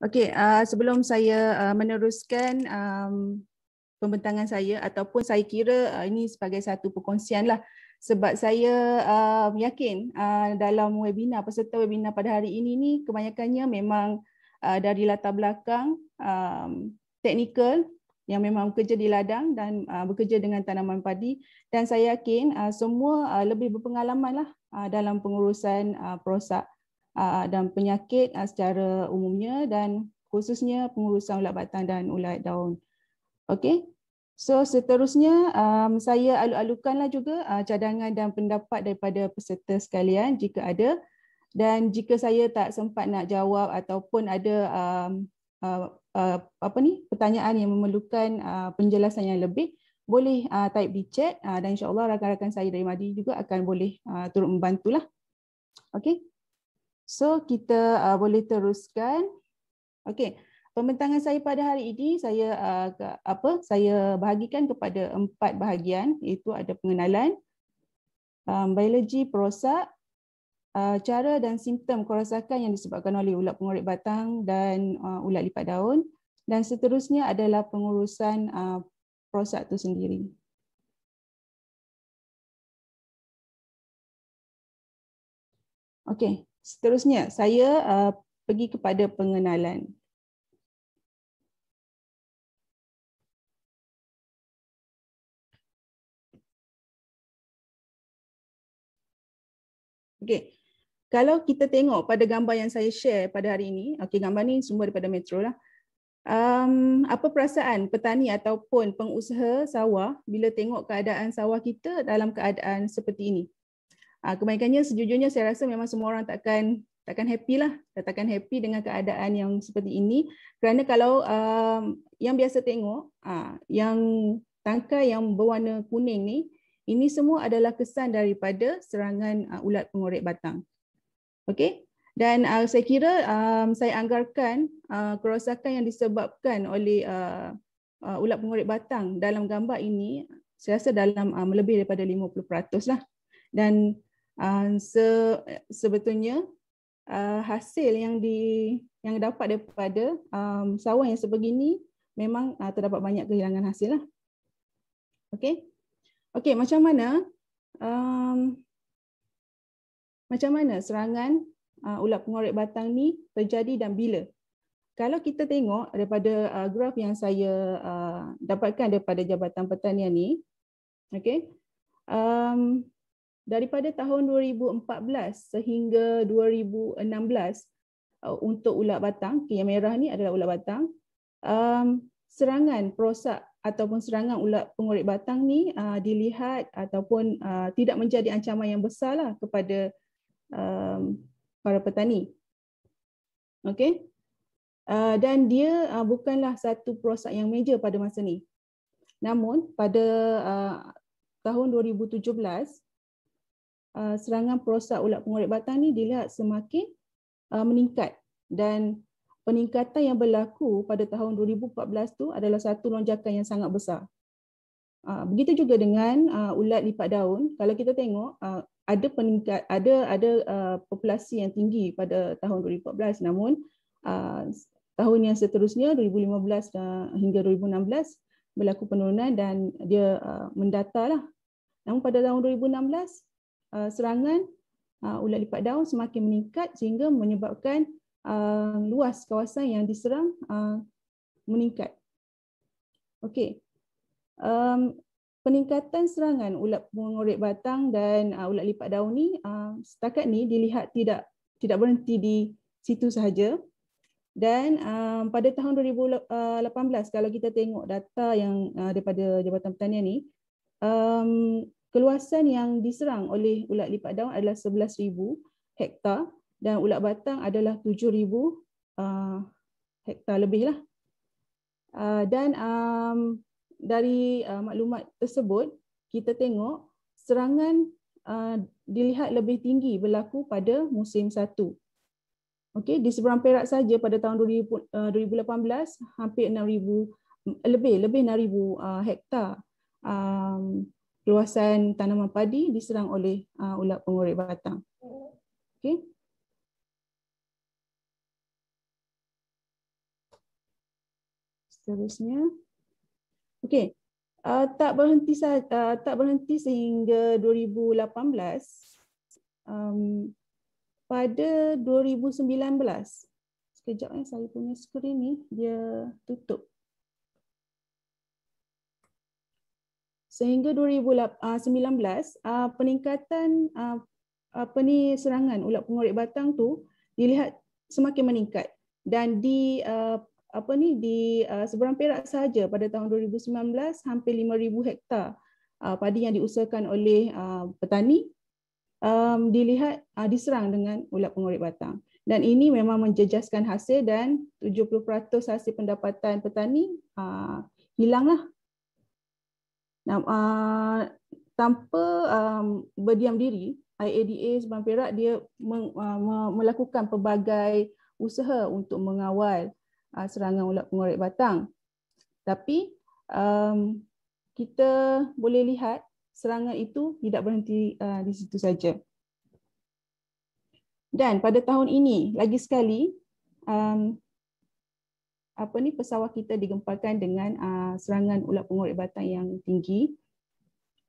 Okey, uh, sebelum saya uh, meneruskan um, pembentangan saya ataupun saya kira uh, ini sebagai satu lah sebab saya uh, yakin uh, dalam webinar peserta webinar pada hari ini ni kebanyakannya memang uh, dari latar belakang um, teknikal yang memang bekerja di ladang dan uh, bekerja dengan tanaman padi dan saya yakin uh, semua uh, lebih berpengalamanlah uh, dalam pengurusan uh, perosak uh, dan penyakit secara umumnya dan khususnya pengurusan ulat batang dan ulat daun. Okey. So seterusnya um, saya alu-alukanlah juga uh, cadangan dan pendapat daripada peserta sekalian jika ada dan jika saya tak sempat nak jawab ataupun ada um, uh, uh, apa ni pertanyaan yang memerlukan uh, penjelasan yang lebih boleh uh, type di chat uh, dan insyaallah rakan-rakan saya dari Madi juga akan boleh uh, turut membantulah. Okey. So kita uh, boleh teruskan. Okey. Pembentangan saya pada hari ini saya uh, apa? Saya bahagikan kepada empat bahagian iaitu ada pengenalan um, biologi perosak uh, cara dan simptom kerosakan yang disebabkan oleh ulat pengorek batang dan uh, ulat lipat daun dan seterusnya adalah pengurusan uh, perosak itu sendiri. Okey. Seterusnya, saya uh, pergi kepada pengenalan. Okey. Kalau kita tengok pada gambar yang saya share pada hari ini, okey gambar ni semua daripada Metro lah. Um, apa perasaan petani ataupun pengusaha sawah bila tengok keadaan sawah kita dalam keadaan seperti ini? Uh, ah, kebanyakannya sejujurnya saya rasa memang semua orang takkan takkan happy lah, takkan happy dengan keadaan yang seperti ini. Kerana kalau um, yang biasa tengok, uh, yang tangka yang berwarna kuning ni, ini semua adalah kesan daripada serangan uh, ulat pengorek batang. Okay, Dan uh, saya kira um, saya anggarkan uh, kerosakan yang disebabkan oleh uh, uh, ulat pengorek batang dalam gambar ini, saya rasa dalam uh, lebih daripada 50% lah. Dan Ah, se sebetulnya uh, hasil yang di yang dapat daripada um, sawah yang sebegini memang uh, terdapat banyak kehilangan hasil lah. Okay, okay macam mana um, macam mana serangan uh, ulat pengorek batang ni terjadi dan bila? Kalau kita tengok daripada uh, graf yang saya uh, dapatkan daripada Jabatan Pertanian ni, okay. Um, daripada tahun 2014 sehingga 2016 uh, untuk ulat batang, yang merah ni adalah ulat batang, um, serangan perosak ataupun serangan ulat pengorek batang ni uh, dilihat ataupun uh, tidak menjadi ancaman yang besar lah kepada um, para petani. okay? dan dia bukanlah satu perosak yang major pada masa ni. Namun pada tahun 2017 Uh, serangan perosak ulat pengorek batang ni dilihat semakin uh, meningkat dan peningkatan yang berlaku pada tahun 2014 tu adalah satu lonjakan yang sangat besar. Uh, begitu juga dengan ulat lipat daun, kalau kita tengok ada peningkat ada ada populasi yang tinggi pada tahun 2014 namun tahun yang seterusnya 2015 hingga 2016 berlaku penurunan dan dia mendatarlah. Namun pada tahun 2016 Uh, serangan uh, ulat lipat daun semakin meningkat sehingga menyebabkan uh, luas kawasan yang diserang meningkat. Okey. Um, peningkatan serangan ulat mengorek batang dan uh, ulat lipat daun ni uh, setakat ni dilihat tidak tidak berhenti di situ sahaja dan uh, pada tahun 2018 kalau kita tengok data yang uh, daripada Jabatan Pertanian ni um, keluasan yang diserang oleh ulat lipat daun adalah 11,000 hektar dan ulat batang adalah 7,000 uh, hektar lebih lah. Uh, dan um, dari uh, maklumat tersebut kita tengok serangan uh, dilihat lebih tinggi berlaku pada musim satu. Okey, di seberang Perak saja pada tahun 2018 uh, hampir 6,000 lebih lebih 6,000 uh, hektar. Um, luasan tanaman padi diserang oleh uh, ulat pengorek batang. Okey. Seterusnya. Okey. Uh, tak berhenti uh, tak berhenti sehingga 2018 um, pada 2019 sekejap eh saya punya skrin ni dia tutup sehingga 2019 uh, ah, ah, peningkatan uh, apa ni serangan ulat pengorek batang tu dilihat semakin meningkat dan di uh, apa ni di uh, seberang Perak saja pada tahun 2019 hampir 5000 hektar uh, padi yang diusahakan oleh uh, petani um, dilihat uh, diserang dengan ulat pengorek batang dan ini memang menjejaskan hasil dan 70% hasil pendapatan petani uh, hilanglah uh, tanpa um, berdiam diri, IADA Seban Perak dia meng, uh, melakukan pelbagai usaha untuk mengawal uh, serangan ulat pengorek batang. Tapi um, kita boleh lihat serangan itu tidak berhenti uh, di situ saja. Dan pada tahun ini lagi sekali um, apa ni pesawat kita digemparkan dengan uh, serangan ulat pengorek batang yang tinggi.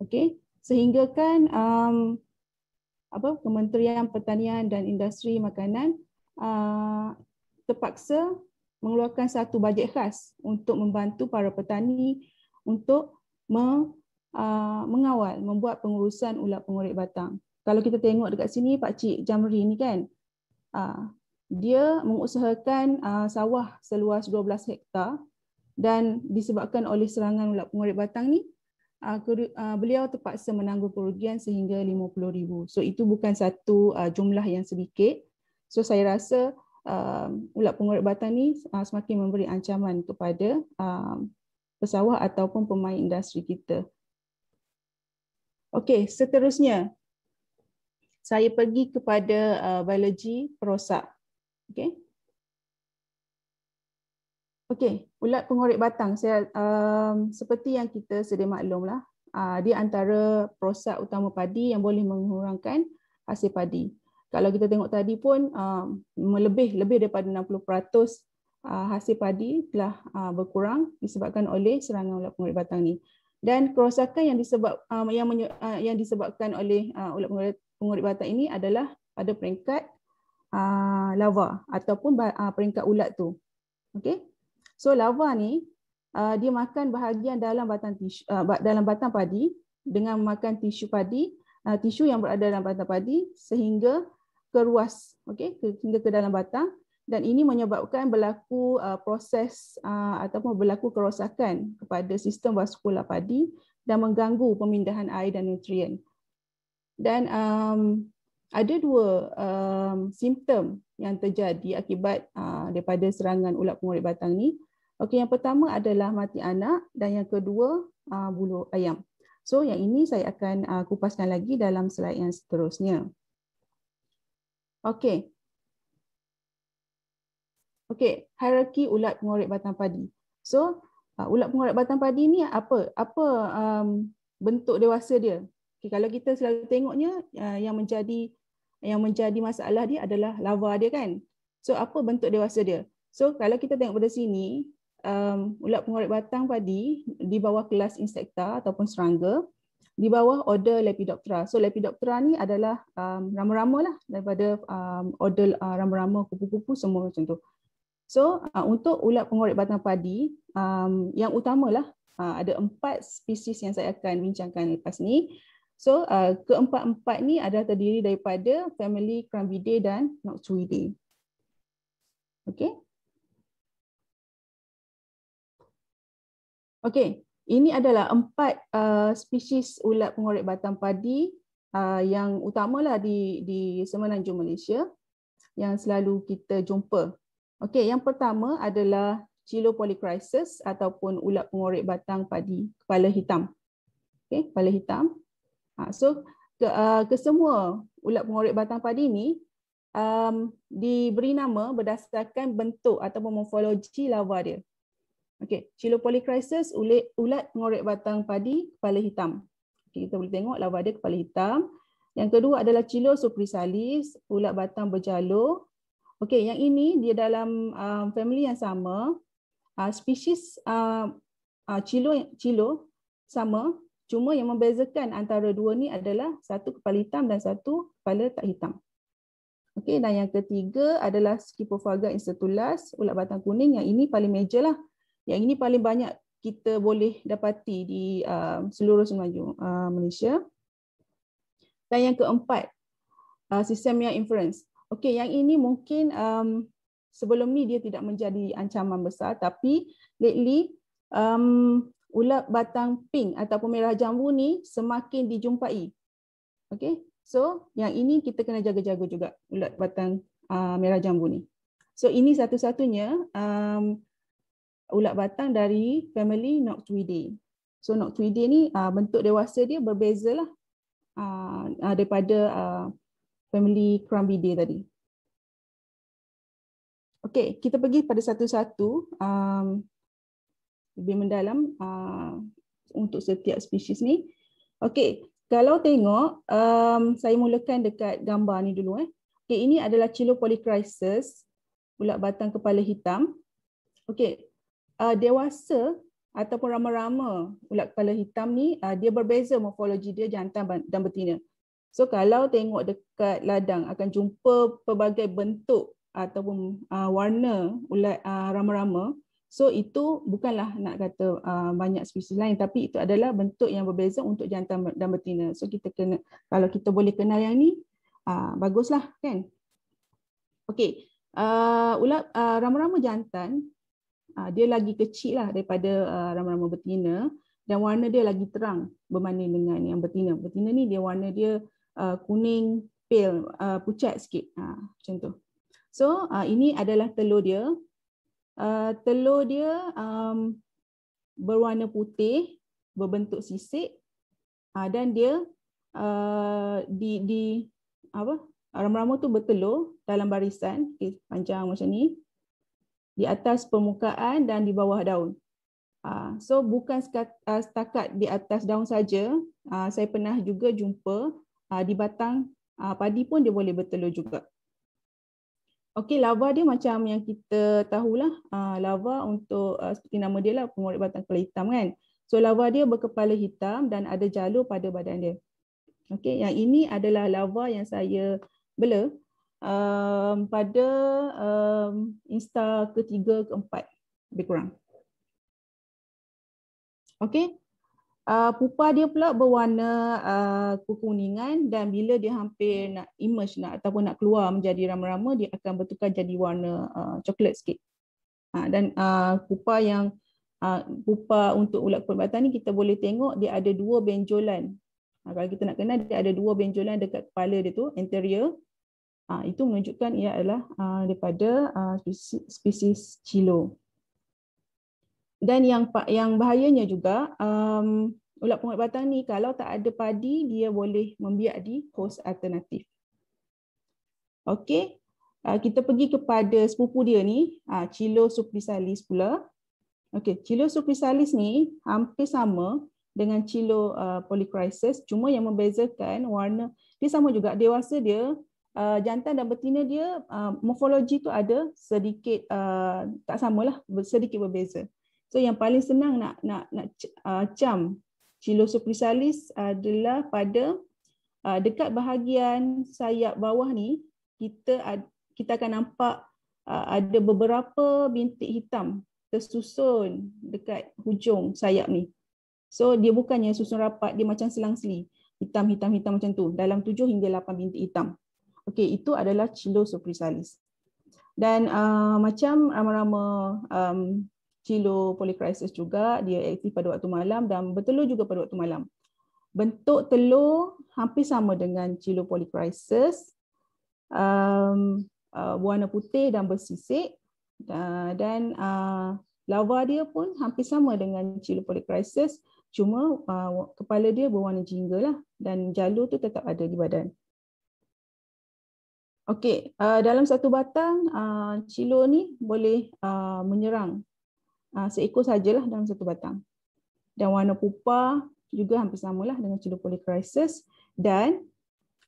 Okey, sehinggakan um, apa Kementerian Pertanian dan Industri Makanan uh, terpaksa mengeluarkan satu bajet khas untuk membantu para petani untuk me, uh, mengawal membuat pengurusan ulat pengorek batang. Kalau kita tengok dekat sini Pak Cik Jamri ni kan uh, dia mengusahakan uh, sawah seluas 12 hektar dan disebabkan oleh serangan ulat pengorek batang ni uh, uh, beliau terpaksa menanggung kerugian sehingga 50000. So itu bukan satu uh, jumlah yang sedikit. So saya rasa uh, ulat pengorek batang ni uh, semakin memberi ancaman kepada uh, pesawah ataupun pemain industri kita. Okey, seterusnya saya pergi kepada uh, biologi perosak. Okay. Okey, ulat pengorek batang saya um, seperti yang kita sedia maklumlah, uh, ah, dia antara prosak utama padi yang boleh mengurangkan hasil padi. Kalau kita tengok tadi pun um, lebih lebih daripada 60% uh, ah, hasil padi telah uh, berkurang disebabkan oleh serangan ulat pengorek batang ni. Dan kerosakan yang disebab um, yang menye, uh, yang disebabkan oleh uh, ulat pengorek batang ini adalah pada peringkat Ah, lava ataupun uh, peringkat ulat tu. Okey. So lava ni ah, dia makan bahagian dalam batang tisu dalam batang padi dengan makan tisu padi, tisu yang berada dalam batang padi sehingga keruas, okey, sehingga ke dalam batang dan ini menyebabkan berlaku proses uh, ataupun berlaku kerosakan kepada sistem vaskular padi dan mengganggu pemindahan air dan nutrien. Dan um, ada dua um, simptom yang terjadi akibat uh, daripada serangan ulat pengorek batang ni. Okey, yang pertama adalah mati anak dan yang kedua uh, bulu ayam. So yang ini saya akan uh, kupaskan lagi dalam slide yang seterusnya. Okey. Okey, hierarki ulat pengorek batang padi. So uh, ulat pengorek batang padi ni apa? Apa um, bentuk dewasa dia? Okay, kalau kita selalu tengoknya uh, yang menjadi yang menjadi masalah dia adalah lava dia kan. So apa bentuk dewasa dia? So kalau kita tengok pada sini, um, ulat pengorek batang padi di bawah kelas insekta ataupun serangga, di bawah order Lepidoptera. So Lepidoptera ni adalah um, rama-rama lah daripada um, order uh, rama-rama, kupu-kupu semua macam tu. So uh, untuk ulat pengorek batang padi, um, yang utamalah uh, ada empat spesies yang saya akan bincangkan lepas ni. So uh, keempat-empat ni ada terdiri daripada family Crambidae dan Noctuidae. Okay. Okay, ini adalah empat uh, spesies ulat pengorek batang padi uh, yang utamalah di di semenanjung Malaysia yang selalu kita jumpa. Okay, yang pertama adalah Chilopolycrisis ataupun ulat pengorek batang padi kepala hitam. Okay, kepala hitam. Ha, so ke, uh, kesemua ulat pengorek batang padi ini um, diberi nama berdasarkan bentuk atau morfologi larva dia. Okey, Chilopolycrisis ulat ulat pengorek batang padi kepala hitam. Okay, kita boleh tengok larva dia kepala hitam. Yang kedua adalah Chilo suprisalis, ulat batang berjalur. Okey, yang ini dia dalam um, family yang sama. Uh, species uh, uh, Chilo Chilo sama Cuma yang membezakan antara dua ni adalah satu kepala hitam dan satu kepala tak hitam. Okey, dan yang ketiga adalah Scyphophaga insetulas, ulat batang kuning. Yang ini paling major lah. Yang ini paling banyak kita boleh dapati di uh, seluruh semenanjung uh, Malaysia. Dan yang keempat, uh, sistem inference. Okey, yang ini mungkin um, sebelum ni dia tidak menjadi ancaman besar tapi lately um, ulat batang pink ataupun merah jambu ni semakin dijumpai. Okay, so yang ini kita kena jaga-jaga juga ulat batang uh, merah jambu ni. So ini satu-satunya um, ulat batang dari family Noctuidae. So Noctuidae ni uh, bentuk dewasa dia berbezalah uh, ah, daripada uh, family Crumbidae tadi. Okay, kita pergi pada satu-satu um, lebih mendalam uh, untuk setiap spesies ni. Okey, kalau tengok um, saya mulakan dekat gambar ni dulu eh. Okey, ini adalah Chilo polychrysis ulat batang kepala hitam. Okey. Uh, dewasa ataupun rama-rama ulat kepala hitam ni uh, dia berbeza morfologi dia jantan dan betina. So kalau tengok dekat ladang akan jumpa pelbagai bentuk ataupun uh, warna ulat uh, rama-rama. So itu bukanlah nak kata uh, banyak spesies lain tapi itu adalah bentuk yang berbeza untuk jantan dan betina. So kita kena kalau kita boleh kenal yang ni uh, baguslah kan. Okey. Uh, ulap uh, rama-rama jantan uh, dia lagi kecil lah daripada uh, rama-rama betina dan warna dia lagi terang berbanding dengan yang betina. Betina ni dia warna dia uh, kuning pale uh, pucat sikit. Uh, macam tu. So uh, ini adalah telur dia. Uh, telur dia um, berwarna putih, berbentuk sisik uh, dan dia uh, di di apa? Ramu-ramu tu bertelur dalam barisan okay, panjang macam ni di atas permukaan dan di bawah daun. Uh, so bukan uh, setakat di atas daun saja, uh, saya pernah juga jumpa uh, di batang uh, padi pun dia boleh bertelur juga. Okey, lava dia macam yang kita tahulah uh, lava untuk uh, seperti nama dia lah pengurut batang kepala hitam kan. So lava dia berkepala hitam dan ada jalur pada badan dia. Okey, yang ini adalah lava yang saya bela um, pada um, Insta ketiga keempat lebih kurang. Okey, Uh, pupa dia pula berwarna uh, kekuningan dan bila dia hampir nak emerge nak, ataupun nak keluar menjadi rama-rama, dia akan bertukar jadi warna uh, coklat sikit. Uh, dan uh, pupa yang uh, pupa untuk ulat perbatan ni kita boleh tengok dia ada dua benjolan. Uh, kalau kita nak kenal dia ada dua benjolan dekat kepala dia tu, anterior. Uh, itu menunjukkan ia adalah uh, daripada uh, spesies, spesies cilo dan yang yang bahayanya juga um, ulat pungut batang ni kalau tak ada padi dia boleh membiak di host alternatif. Okey, uh, kita pergi kepada sepupu dia ni, uh, Cilo Suprisalis pula. Okey, Cilo Suprisalis ni hampir sama dengan Cilo uh, Polycrisis cuma yang membezakan warna dia sama juga dewasa dia uh, jantan dan betina dia uh, morfologi tu ada sedikit uh, tak samalah sedikit berbeza. So yang paling senang nak nak nak uh, cam Chilosoprisalis adalah pada uh, dekat bahagian sayap bawah ni kita uh, kita akan nampak uh, ada beberapa bintik hitam tersusun dekat hujung sayap ni. So dia bukannya susun rapat, dia macam selang-seli. Hitam-hitam-hitam macam tu. Dalam tujuh hingga lapan bintik hitam. Okay, itu adalah Chilosoprisalis. Dan uh, macam ramai-ramai um, kilo polycrisis juga dia aktif pada waktu malam dan bertelur juga pada waktu malam. Bentuk telur hampir sama dengan kilo polycrisis. Um, uh, warna putih dan bersisik uh, dan uh, lava dia pun hampir sama dengan kilo polycrisis cuma uh, kepala dia berwarna jingga lah dan jalur tu tetap ada di badan. Okey, uh, dalam satu batang, uh, cilo ni boleh uh, menyerang Ha, seekor sajalah dalam satu batang. Dan warna pupa juga hampir samalah dengan cilo polycrisis dan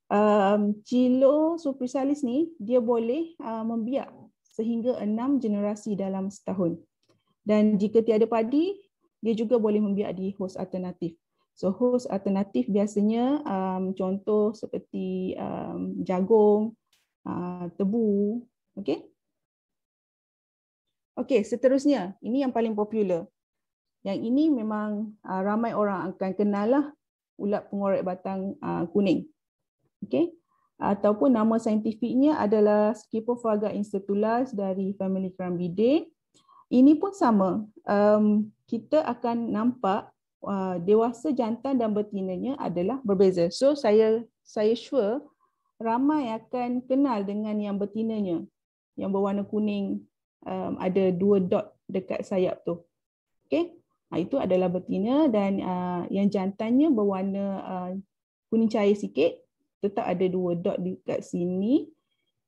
um, cilo supersalis ni dia boleh uh, membiak sehingga enam generasi dalam setahun. Dan jika tiada padi, dia juga boleh membiak di host alternatif. So host alternatif biasanya um, contoh seperti um, jagung, uh, tebu, okay? Okey, seterusnya, ini yang paling popular. Yang ini memang uh, ramai orang akan kenal lah ulat pengorek batang uh, kuning. Okey. Ataupun nama saintifiknya adalah Scipophaga insertulas dari family Crambidae. Ini pun sama. Um, kita akan nampak uh, dewasa jantan dan betinanya adalah berbeza. So saya saya sure ramai akan kenal dengan yang betinanya yang berwarna kuning um, ada dua dot dekat sayap tu. Okey. Ha, itu adalah betina dan uh, yang jantannya berwarna uh, kuning cair sikit. Tetap ada dua dot di kat sini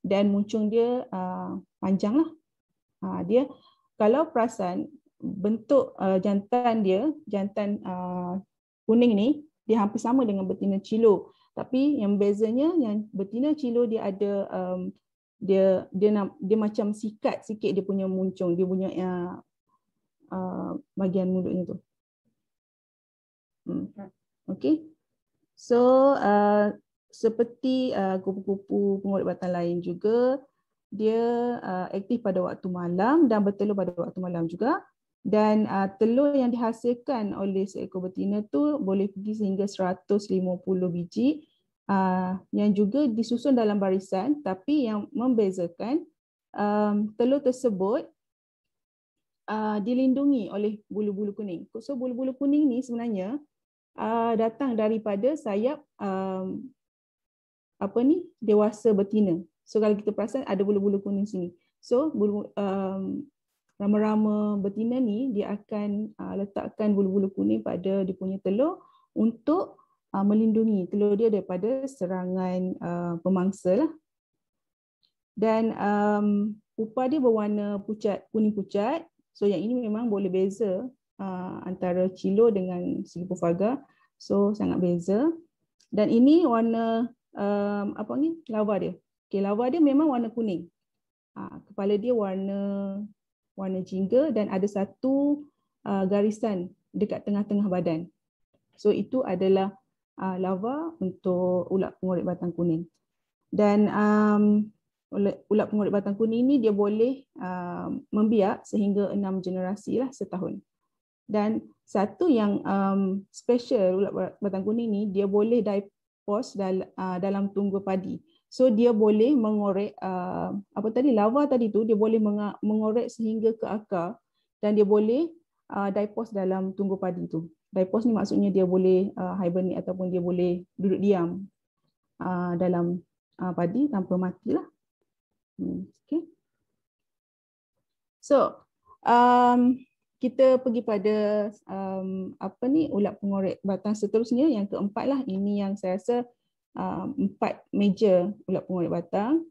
dan muncung dia uh, panjang lah. Ha, dia kalau perasan bentuk uh, jantan dia, jantan uh, kuning ni dia hampir sama dengan betina cilo. Tapi yang bezanya yang betina cilo dia ada um, dia dia nak dia macam sikat sikit dia punya muncung dia punya uh, ya, uh, ah, bagian mulutnya tu. Hmm. Okay. So uh, seperti uh, kupu-kupu pengobatan lain juga dia uh, aktif pada waktu malam dan bertelur pada waktu malam juga dan uh, telur yang dihasilkan oleh seekor betina tu boleh pergi sehingga 150 biji Ah, yang juga disusun dalam barisan tapi yang membezakan um, telur tersebut uh, dilindungi oleh bulu-bulu kuning. So bulu-bulu kuning ni sebenarnya uh, datang daripada sayap um, apa ni dewasa betina. So kalau kita perasan ada bulu-bulu kuning sini. So bulu um, rama-rama betina ni dia akan uh, letakkan bulu-bulu kuning pada dia punya telur untuk uh, melindungi telur dia daripada serangan uh, pemangsa lah. Dan um, pupa dia berwarna pucat kuning pucat. So yang ini memang boleh beza uh, antara cilo dengan sigipofaga. So sangat beza. Dan ini warna um, apa ni? Lava dia. Okay, lava dia memang warna kuning. Uh, kepala dia warna warna jingga dan ada satu uh, garisan dekat tengah-tengah badan. So itu adalah uh, lava untuk ulat pengorek batang kuning. Dan um, ulat pengorek batang kuning ini dia boleh um, membiak sehingga enam generasi lah setahun. Dan satu yang um, special ulat batang kuning ini dia boleh dipos dal uh, dalam tunggu padi. So dia boleh mengorek uh, apa tadi lava tadi tu dia boleh mengorek sehingga ke akar dan dia boleh uh, dipos dalam tunggu padi tu. Dipose ni maksudnya dia boleh uh, hibernate ataupun dia boleh duduk diam uh, dalam uh, padi tanpa mati lah. Hmm, okay. So um, kita pergi pada um, apa ni ulat pengorek batang seterusnya yang keempat lah ini yang saya rasa um, empat major ulat pengorek batang.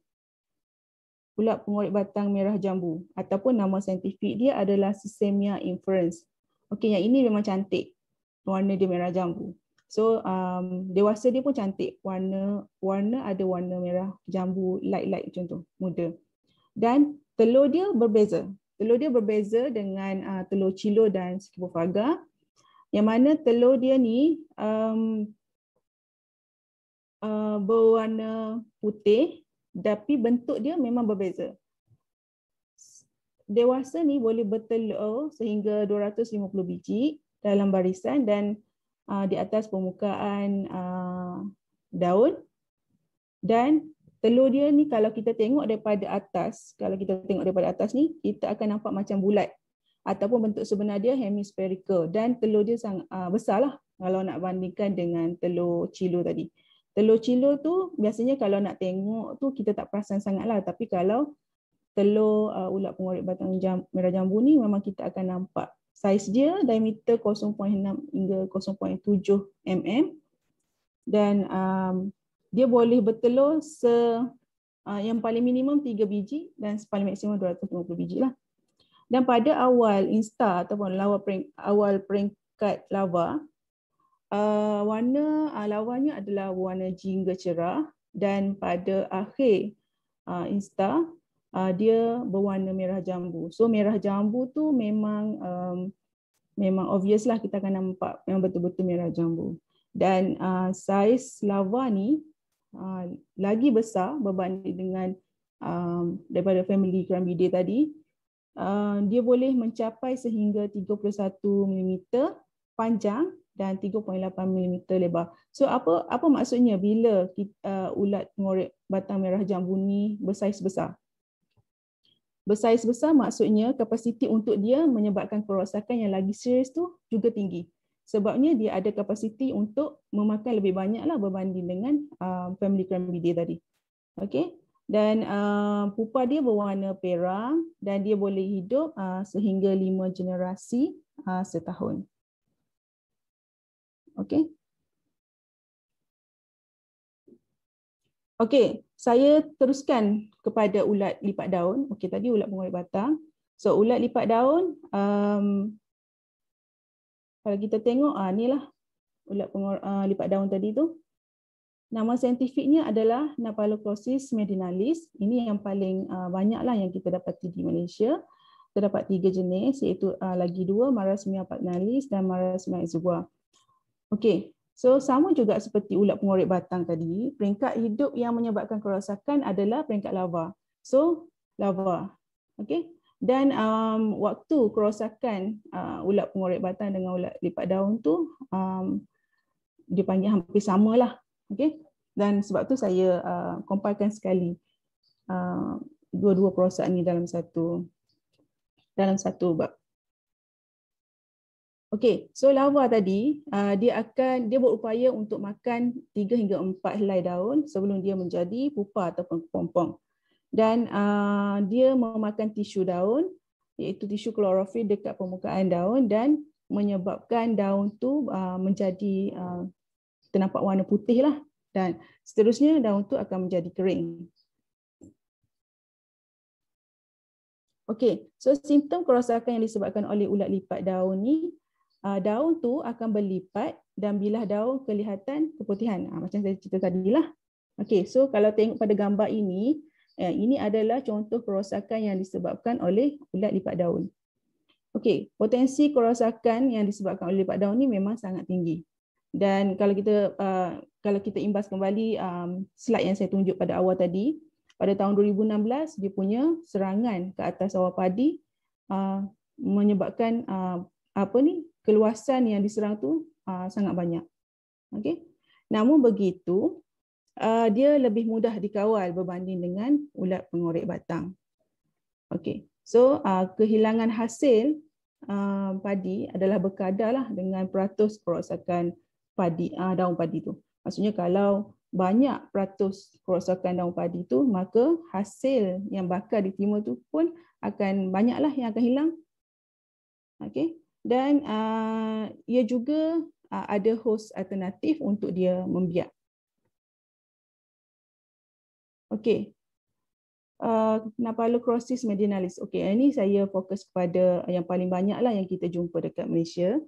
Ulat pengorek batang merah jambu ataupun nama saintifik dia adalah Sesemia inference. Okey yang ini memang cantik warna dia merah jambu. So um, dewasa dia pun cantik. Warna warna ada warna merah jambu light-light macam tu, muda. Dan telur dia berbeza. Telur dia berbeza dengan uh, telur cilo dan skipofaga. Yang mana telur dia ni um, uh, berwarna putih tapi bentuk dia memang berbeza. Dewasa ni boleh bertelur sehingga 250 biji dalam barisan dan uh, di atas permukaan uh, daun dan telur dia ni kalau kita tengok daripada atas kalau kita tengok daripada atas ni kita akan nampak macam bulat ataupun bentuk sebenar dia hemispherical dan telur dia sangat uh, besarlah kalau nak bandingkan dengan telur cilo tadi telur cilo tu biasanya kalau nak tengok tu kita tak perasan sangatlah tapi kalau telur uh, ulat pengorek batang jam, merah jambu ni memang kita akan nampak saiz dia diameter 0.6 hingga 0.7 mm dan um, dia boleh bertelur se uh, yang paling minimum 3 biji dan paling maksimum 250 biji lah. Dan pada awal insta ataupun lawa pering, awal peringkat lawa uh, warna uh, lawanya adalah warna jingga cerah dan pada akhir uh, insta uh, dia berwarna merah jambu. So merah jambu tu memang um, memang obvious lah kita akan nampak memang betul-betul merah jambu. Dan uh, saiz lava ni uh, lagi besar berbanding dengan um, daripada family Crambidae tadi. Uh, dia boleh mencapai sehingga 31 mm panjang dan 3.8 mm lebar. So apa apa maksudnya bila kita, uh, ulat mengorek batang merah jambu ni bersaiz besar? bersaiz besar maksudnya kapasiti untuk dia menyebabkan kerosakan yang lagi serius tu juga tinggi. Sebabnya dia ada kapasiti untuk memakan lebih banyaklah lah berbanding dengan uh, family cranberry dia tadi. Okay. Dan uh, pupa dia berwarna perak dan dia boleh hidup uh, sehingga lima generasi uh, setahun. Okay. Okey, saya teruskan kepada ulat lipat daun. Okey, tadi ulat pengorek batang. So ulat lipat daun um, kalau kita tengok ah inilah ulat pengor, uh, ah, lipat daun tadi tu. Nama saintifiknya adalah Napalocosis medinalis. Ini yang paling uh, ah, banyaklah yang kita dapat di Malaysia. Terdapat tiga jenis iaitu uh, lagi dua Marasmia paternalis dan Marasmia exigua. Okey, So sama juga seperti ulat pengorek batang tadi, peringkat hidup yang menyebabkan kerosakan adalah peringkat lava. So lava. Okey. Dan um, waktu kerosakan uh, ulat pengorek batang dengan ulat lipat daun tu um, dipanggil hampir samalah. Okey. Dan sebab tu saya uh, compilekan sekali uh, dua-dua perosakan ni dalam satu dalam satu bab. Okey, so larva tadi uh, dia akan dia berupaya untuk makan 3 hingga 4 helai daun sebelum dia menjadi pupa ataupun kepompong. Dan uh, dia memakan tisu daun iaitu tisu klorofil dekat permukaan daun dan menyebabkan daun tu uh, menjadi uh, ternampak warna putih lah dan seterusnya daun tu akan menjadi kering. Okey, so simptom kerosakan yang disebabkan oleh ulat lipat daun ni uh, daun tu akan berlipat dan bilah daun kelihatan keputihan. Uh, macam saya cerita tadi lah. Okay, so kalau tengok pada gambar ini, eh, ini adalah contoh kerosakan yang disebabkan oleh ulat lipat daun. Okay, potensi kerosakan yang disebabkan oleh lipat daun ni memang sangat tinggi. Dan kalau kita uh, kalau kita imbas kembali um, slide yang saya tunjuk pada awal tadi, pada tahun 2016 dia punya serangan ke atas sawah padi uh, menyebabkan uh, apa ni keluasan yang diserang tu uh, sangat banyak. Okey. Namun begitu, uh, dia lebih mudah dikawal berbanding dengan ulat pengorek batang. Okey. So, uh, kehilangan hasil uh, padi adalah berkadarlah dengan peratus kerosakan padi uh, daun padi tu. Maksudnya kalau banyak peratus kerosakan daun padi tu, maka hasil yang bakal di tu pun akan banyaklah yang akan hilang. Okey, dan uh, ia juga uh, ada host alternatif untuk dia membiak. Okey. Uh, Napalocrosis medinalis. Okey, ini saya fokus kepada yang paling banyak lah yang kita jumpa dekat Malaysia.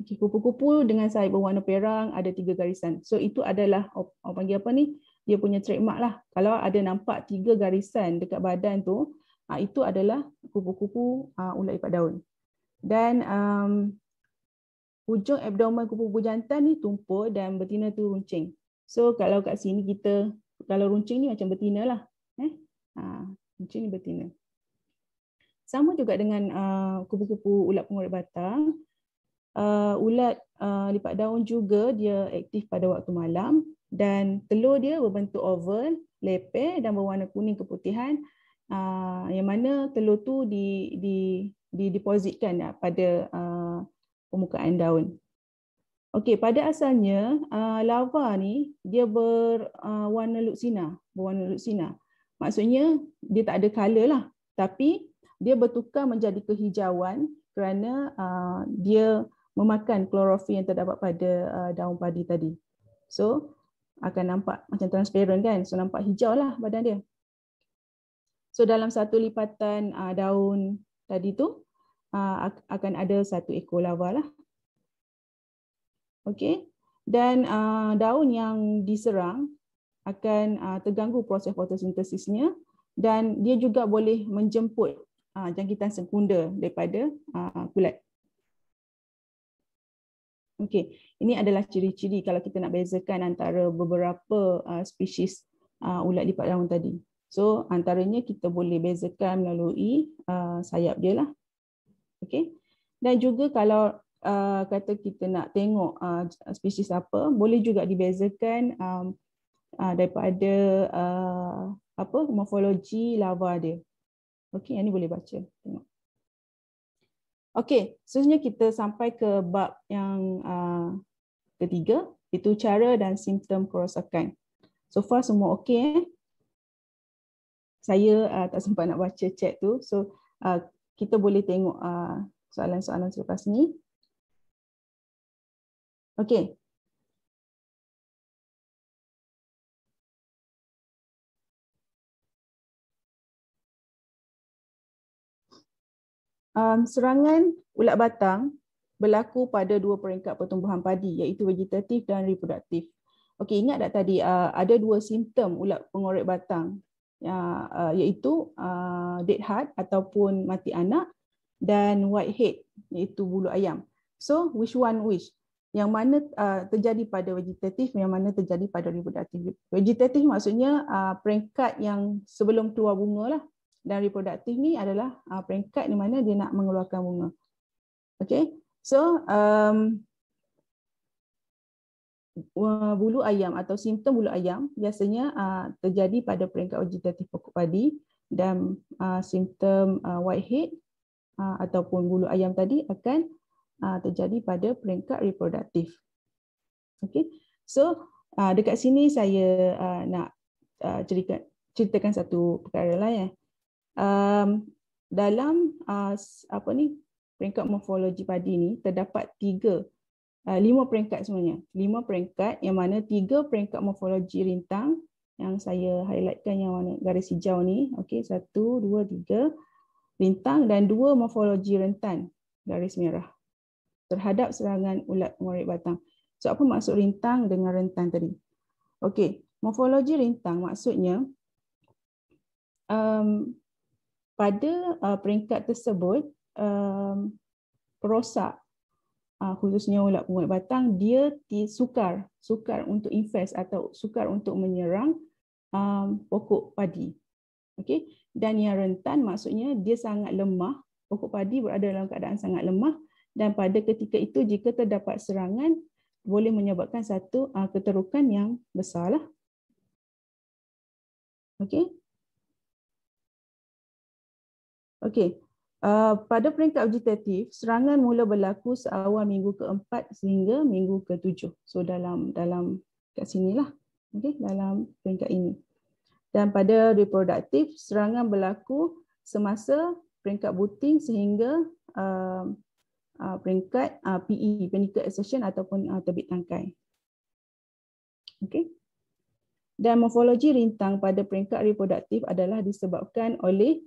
Kupu-kupu dengan sayap berwarna perang ada tiga garisan. So itu adalah orang panggil apa ni? Dia punya trademark lah. Kalau ada nampak tiga garisan dekat badan tu, uh, itu adalah kupu-kupu uh, ulat ipat daun dan um, hujung abdomen kupu-kupu jantan ni tumpul dan betina tu runcing. So kalau kat sini kita, kalau runcing ni macam betina lah. Eh? Ha, runcing ni betina. Sama juga dengan uh, kupu-kupu uh, ulat pengurut batang. Uh, ulat uh, lipat daun juga dia aktif pada waktu malam dan telur dia berbentuk oval, leper dan berwarna kuning keputihan uh, yang mana telur tu di, di didepositkan uh, ah, pada ah, permukaan daun. Okey, pada asalnya ah, lava ni dia berwarna uh, luksina, berwarna luksina. Maksudnya dia tak ada color lah, tapi dia bertukar menjadi kehijauan kerana dia memakan klorofil yang terdapat pada daun padi tadi. So akan nampak macam transparent kan? So nampak hijau lah badan dia. So dalam satu lipatan daun tadi tu ah, akan ada satu ekor lava lah. Okey. Dan ah, daun yang diserang akan ah, terganggu proses fotosintesisnya dan dia juga boleh menjemput uh, jangkitan sekunda daripada uh, Okay, ini adalah ciri-ciri kalau kita nak bezakan antara beberapa spesies ulat lipat daun tadi. So antaranya kita boleh bezakan melalui uh, sayap dia lah. Okay. Dan juga kalau uh, kata kita nak tengok uh, spesies apa, boleh juga dibezakan um, uh, daripada uh, apa morfologi larva dia. Okay, yang ni boleh baca. Tengok. Okay, seterusnya kita sampai ke bab yang uh, ketiga, itu cara dan simptom kerosakan. So far semua okay eh? saya uh, tak sempat nak baca chat tu. So uh, kita boleh tengok uh, soalan-soalan selepas ni. Okay. Um, serangan ulat batang berlaku pada dua peringkat pertumbuhan padi iaitu vegetatif dan reproduktif. Okey, ingat tak tadi uh, ada dua simptom ulat pengorek batang Ya, uh, iaitu uh, dead heart ataupun mati anak dan white head iaitu bulu ayam. So which one which? Yang mana uh, terjadi pada vegetatif, yang mana terjadi pada reproduktif. Vegetatif maksudnya uh, peringkat yang sebelum keluar bunga lah. Dan reproduktif ni adalah uh, peringkat di mana dia nak mengeluarkan bunga. Okay. So um, Uh, bulu ayam atau simptom bulu ayam biasanya uh, terjadi pada peringkat vegetative pokok padi dan uh, simptom whitehead ataupun bulu ayam tadi akan terjadi pada peringkat reproduktif. Okay, So dekat sini saya nak ceritakan satu perkara lain eh. um, dalam apa ni peringkat morfologi padi ni terdapat tiga Ah, lima peringkat semuanya. Lima peringkat yang mana tiga peringkat morfologi rintang yang saya highlightkan yang warna garis hijau ni. Okey, satu, dua, tiga rintang dan dua morfologi rentan garis merah terhadap serangan ulat murid batang. So apa maksud rintang dengan rentan tadi? Okey, morfologi rintang maksudnya um, pada uh, peringkat tersebut um, perosak Ah, khususnya ulat pungut batang dia sukar sukar untuk invest atau sukar untuk menyerang um, pokok padi okey dan yang rentan maksudnya dia sangat lemah pokok padi berada dalam keadaan sangat lemah dan pada ketika itu jika terdapat serangan boleh menyebabkan satu uh, keterukan yang besarlah okey okey Uh, pada peringkat vegetatif, serangan mula berlaku seawal minggu keempat sehingga minggu ketujuh. So dalam dalam kat sinilah. Okey, dalam peringkat ini. Dan pada reproduktif, serangan berlaku semasa peringkat buting sehingga uh, uh, peringkat uh, PE, pinnacle accession ataupun uh, terbit tangkai. Okey. Dan morfologi rintang pada peringkat reproduktif adalah disebabkan oleh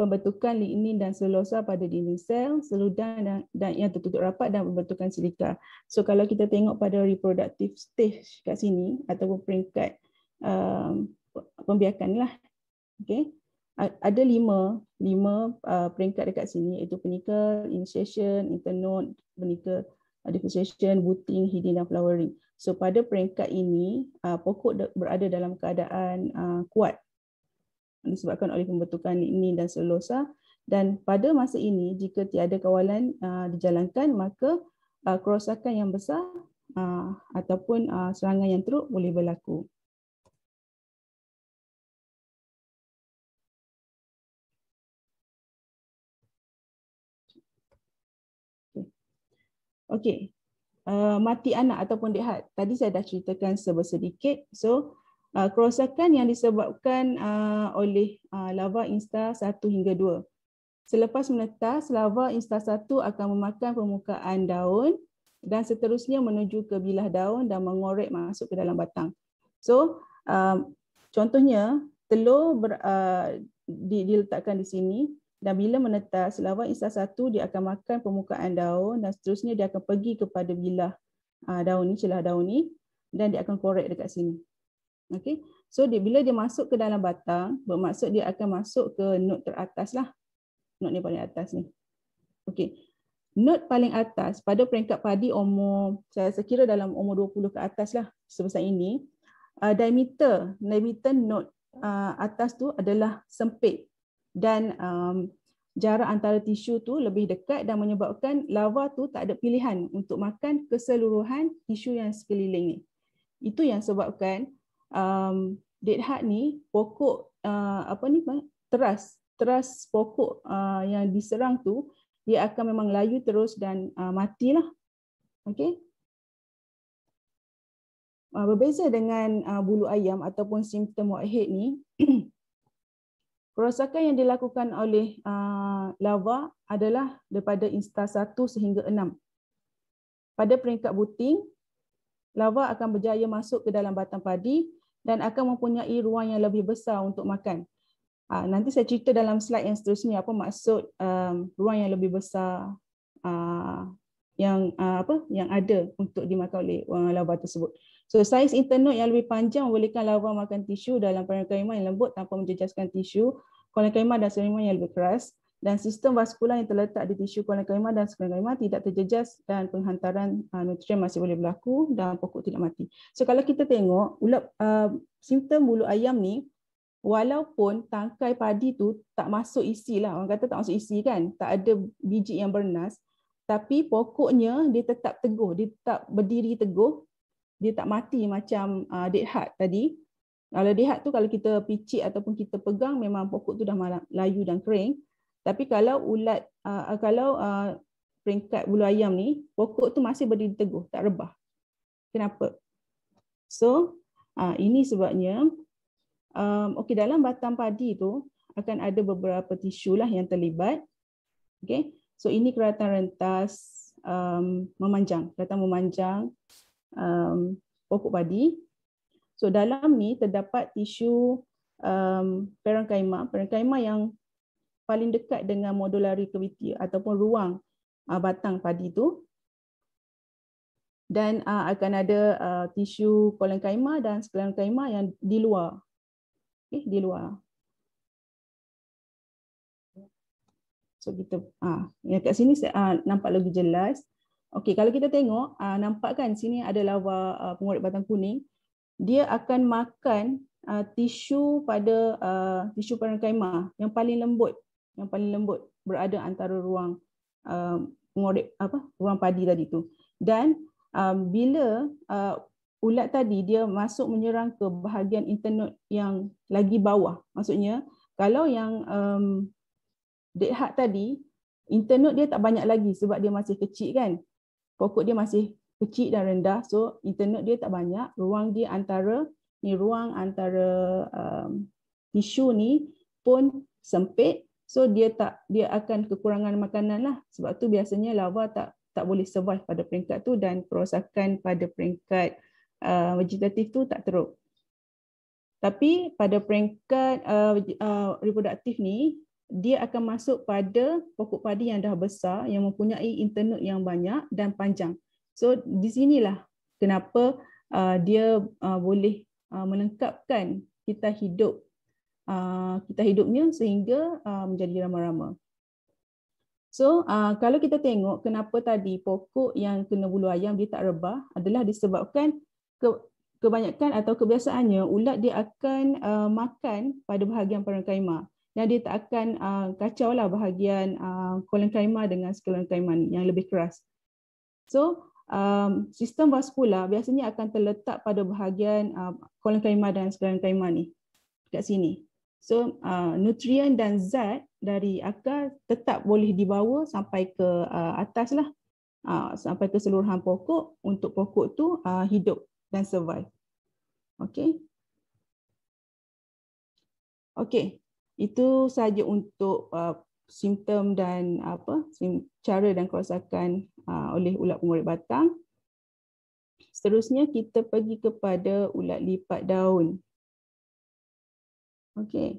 pembentukan lignin dan selosa pada dinding sel, seludan dan, dan yang tertutup rapat dan pembentukan silika. So kalau kita tengok pada reproductive stage kat sini ataupun peringkat um, pembiakan lah. Okay. Ada lima, lima uh, peringkat dekat sini iaitu penikel, initiation, internode, penikel, uh, differentiation, booting, hidden dan flowering. So pada peringkat ini, uh, pokok berada dalam keadaan uh, kuat disebabkan oleh pembentukan ini dan selosa dan pada masa ini jika tiada kawalan uh, dijalankan maka uh, kerosakan yang besar uh, ataupun uh, serangan yang teruk boleh berlaku. Okey. Uh, mati anak ataupun dehat. Tadi saya dah ceritakan sebesar sedikit. So uh, kerosakan yang disebabkan uh, oleh uh, ah, lava insta 1 hingga 2. Selepas menetas, lava insta 1 akan memakan permukaan daun dan seterusnya menuju ke bilah daun dan mengorek masuk ke dalam batang. So, uh, contohnya telur ber, uh, di, diletakkan di sini dan bila menetas, lava insta 1 dia akan makan permukaan daun dan seterusnya dia akan pergi kepada bilah uh, daun ni, celah daun ni dan dia akan korek dekat sini. Okay, So dia bila dia masuk ke dalam batang, bermaksud dia akan masuk ke node teratas lah. Node ni paling atas ni. Okay, Node paling atas pada peringkat padi umur saya sekira dalam umur 20 ke atas lah sebesar ini. Uh, diameter, diameter node uh, atas tu adalah sempit dan um, jarak antara tisu tu lebih dekat dan menyebabkan lava tu tak ada pilihan untuk makan keseluruhan tisu yang sekeliling ni. Itu yang sebabkan um, dekhat ni pokok uh, apa ni teras teras pokok uh, yang diserang tu dia akan memang layu terus dan uh, matilah okey uh, berbeza dengan uh, bulu ayam ataupun simptom whitehead ni kerosakan yang dilakukan oleh uh, lava adalah daripada insta 1 sehingga 6 pada peringkat buting lava akan berjaya masuk ke dalam batang padi dan akan mempunyai ruang yang lebih besar untuk makan. Ah, nanti saya cerita dalam slide yang seterusnya apa maksud um, ruang yang lebih besar uh, yang uh, apa yang ada untuk dimakan oleh uh, larva tersebut. So saiz internode yang lebih panjang membolehkan larva makan tisu dalam parenkima yang lembut tanpa menjejaskan tisu kolenkima dan serima yang lebih keras dan sistem vaskular yang terletak di tisu kolon kaima dan sekolah kaima tidak terjejas dan penghantaran uh, nutrien masih boleh berlaku dan pokok tidak mati. So kalau kita tengok ulap uh, simptom bulu ayam ni walaupun tangkai padi tu tak masuk isi lah orang kata tak masuk isi kan tak ada biji yang bernas tapi pokoknya dia tetap teguh dia tetap berdiri teguh dia tak mati macam uh, dead heart tadi kalau dead heart tu kalau kita picit ataupun kita pegang memang pokok tu dah layu dan kering tapi kalau ulat uh, kalau uh, peringkat bulu ayam ni pokok tu masih berdiri teguh, tak rebah. Kenapa? So uh, ini sebabnya um, okey dalam batang padi tu akan ada beberapa tisu lah yang terlibat. Okey. So ini keratan rentas um, memanjang, keratan memanjang um, pokok padi. So dalam ni terdapat tisu um, perangkaima, perangkaima yang paling dekat dengan modulari cavity ataupun ruang uh, batang padi itu dan uh, akan ada uh, tisu kolenkaima dan sklerenkaima yang di luar okey eh, di luar so kita ah uh, yang kat sini uh, nampak lebih jelas okey kalau kita tengok nampak kan sini ada lava uh, batang kuning dia akan makan tisu pada tisu parenkaima yang paling lembut yang paling lembut berada antara ruang uh, pengorek uh, apa ruang padi tadi tu dan um, bila uh, ulat tadi dia masuk menyerang ke bahagian internode yang lagi bawah maksudnya kalau yang um, dead tadi internode dia tak banyak lagi sebab dia masih kecil kan pokok dia masih kecil dan rendah so internode dia tak banyak ruang dia antara ni ruang antara um, tisu ni pun sempit So dia tak dia akan kekurangan makanan lah. Sebab tu biasanya larva tak tak boleh survive pada peringkat tu dan perosakan pada peringkat uh, vegetatif tu tak teruk. Tapi pada peringkat uh, uh, reproduktif ni, dia akan masuk pada pokok padi yang dah besar, yang mempunyai internet yang banyak dan panjang. So di sinilah kenapa uh, dia uh, boleh uh, melengkapkan kita hidup Uh, kita hidupnya sehingga uh, menjadi rama-rama. So uh, kalau kita tengok kenapa tadi pokok yang kena bulu ayam dia tak rebah adalah disebabkan ke, kebanyakan atau kebiasaannya ulat dia akan uh, makan pada bahagian parenkaima dan dia tak akan uh, kacau lah bahagian uh, kolon dengan skolon yang lebih keras. So um, sistem vaskula biasanya akan terletak pada bahagian uh, kolon kaima dan skolon ni dekat sini. So uh, nutrien dan zat dari akar tetap boleh dibawa sampai ke uh, atas lah, uh, sampai ke seluruhan pokok untuk pokok tu uh, hidup dan survive. Okay. Okay, itu saja untuk uh, simptom dan apa cara dan kerosakan uh, oleh ulat pengurit batang. Seterusnya kita pergi kepada ulat lipat daun. Okey.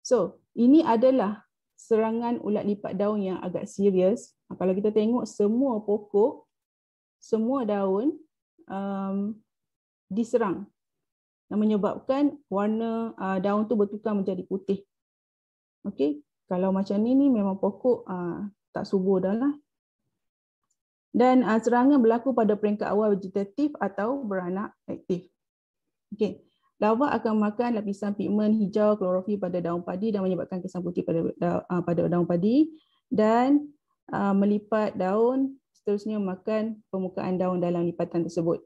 So, ini adalah serangan ulat lipat daun yang agak serius. Ah, kalau kita tengok semua pokok, semua daun um, diserang yang menyebabkan warna uh, daun tu bertukar menjadi putih. Okey, kalau macam ni ni memang pokok uh, tak subur dah lah. Dan uh, serangan berlaku pada peringkat awal vegetatif atau beranak aktif. Okey larva akan makan lapisan pigmen hijau klorofil pada daun padi dan menyebabkan kesan putih pada da, ah, pada daun padi dan uh, melipat daun seterusnya makan permukaan daun dalam lipatan tersebut.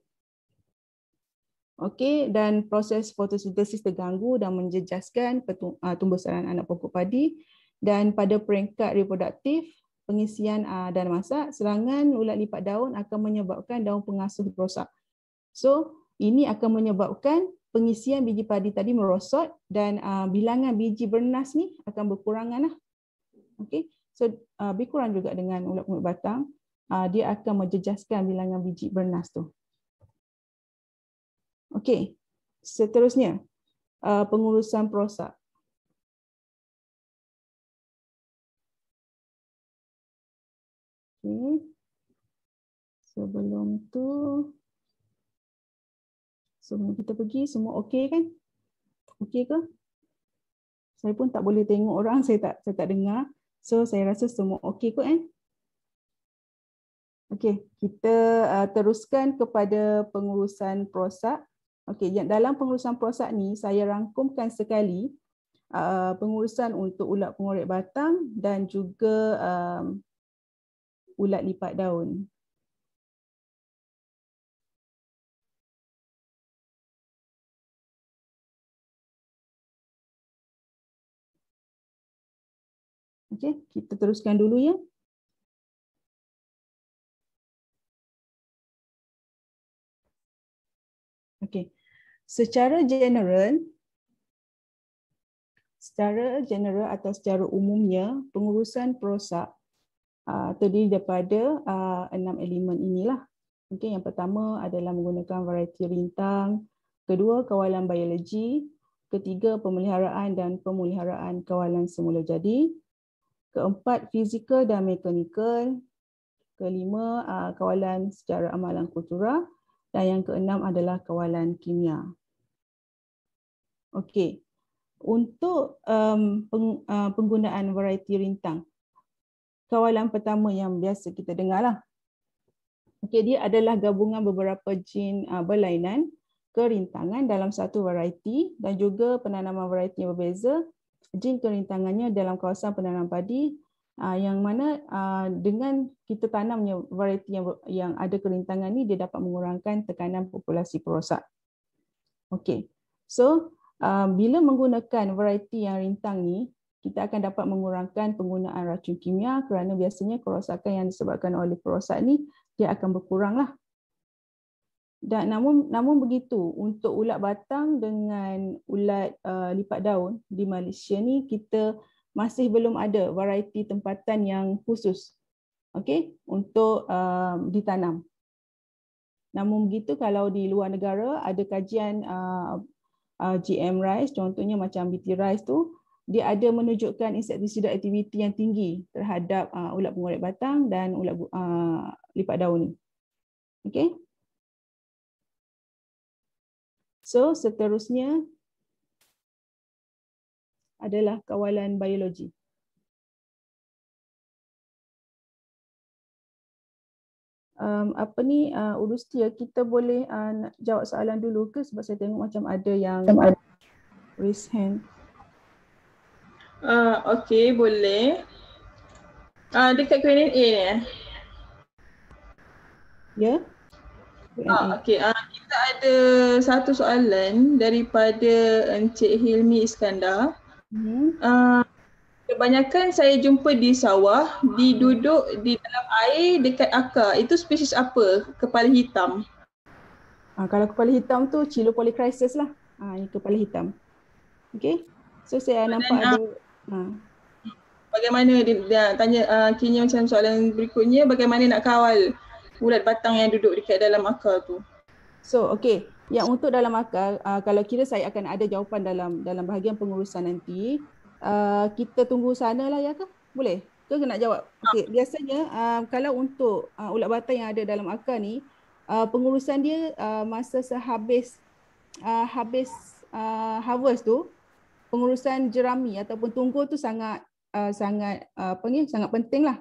Okey dan proses fotosintesis terganggu dan menjejaskan pertumbuhan ah, anak pokok padi dan pada peringkat reproduktif pengisian dan masak serangan ulat lipat daun akan menyebabkan daun pengasuh rosak. So ini akan menyebabkan pengisian biji padi tadi merosot dan uh, bilangan biji bernas ni akan berkurangan lah. Okay, So uh, lebih kurang juga dengan ulat mulut batang, uh, dia akan menjejaskan bilangan biji bernas tu. Okay, Seterusnya, uh, pengurusan prosak. Okey. Sebelum tu, semua so, kita pergi, semua okey kan? Okey ke? Saya pun tak boleh tengok orang, saya tak saya tak dengar. So saya rasa semua okey kot kan? Okey, kita uh, teruskan kepada pengurusan prosak. Okey, dalam pengurusan prosak ni saya rangkumkan sekali uh, pengurusan untuk ulat pengorek batang dan juga um, ulat lipat daun. Okey, kita teruskan dulu ya. Okey. Secara general secara general atau secara umumnya pengurusan perosak uh, terdiri daripada ah, enam elemen inilah. Okey, yang pertama adalah menggunakan variety rintang, kedua kawalan biologi, ketiga pemeliharaan dan pemuliharaan kawalan semula jadi, keempat fizikal dan mekanikal kelima uh, kawalan secara amalan kultura dan yang keenam adalah kawalan kimia okey untuk um, peng, uh, penggunaan variety rintang kawalan pertama yang biasa kita dengarlah Okay, dia adalah gabungan beberapa gen uh, ah, berlainan kerintangan dalam satu variety dan juga penanaman variety yang berbeza jin kerintangannya dalam kawasan penanaman padi ah, yang mana ah, dengan kita tanamnya variety yang yang ada kerintangan ni dia dapat mengurangkan tekanan populasi perosak. Okey. So ah, bila menggunakan variety yang rintang ni kita akan dapat mengurangkan penggunaan racun kimia kerana biasanya kerosakan yang disebabkan oleh perosak ni dia akan berkuranglah dan namun namun begitu untuk ulat batang dengan ulat uh, lipat daun di Malaysia ni kita masih belum ada variety tempatan yang khusus. Okey, untuk um, ditanam. Namun begitu kalau di luar negara ada kajian uh, Uh, GM rice contohnya macam BT rice tu dia ada menunjukkan insektisida aktiviti yang tinggi terhadap uh, ulat pengorek batang dan ulat uh, lipat daun ni. Okey. So seterusnya adalah kawalan biologi. Um, apa ni uh, urus dia ya, kita boleh uh, nak jawab soalan dulu ke sebab saya tengok macam ada yang raise hand. Uh, okay boleh. Uh, dekat Q&A ni. Eh? Ya. Yeah. Ah, okay. Ah, kita ada satu soalan daripada eh, Encik Hilmi Iskandar. hmm Uh, kebanyakan saya jumpa di sawah, mm-hmm. diduduk di dalam air dekat akar. Itu spesies apa? Kepala hitam. Ah, kalau kepala hitam tu cilo polycrisis lah. Ah, uh, kepala hitam. Okay. So saya Dan nampak ah, ada. Uh. Bagaimana dia tanya uh, kini macam soalan berikutnya bagaimana nak kawal bulat batang yang duduk dekat dalam akal tu. So okay, yang untuk dalam akal, uh, kalau kira saya akan ada jawapan dalam dalam bahagian pengurusan nanti, uh, kita tunggu sana lah ya kan? Boleh? Tu nak jawab. Okey, ah. biasanya uh, kalau untuk uh, ulat batang yang ada dalam akar ni, uh, pengurusan dia uh, masa sehabis uh, habis uh, harvest tu, pengurusan jerami ataupun tunggu tu sangat uh, sangat uh, apa ni? Sangat penting lah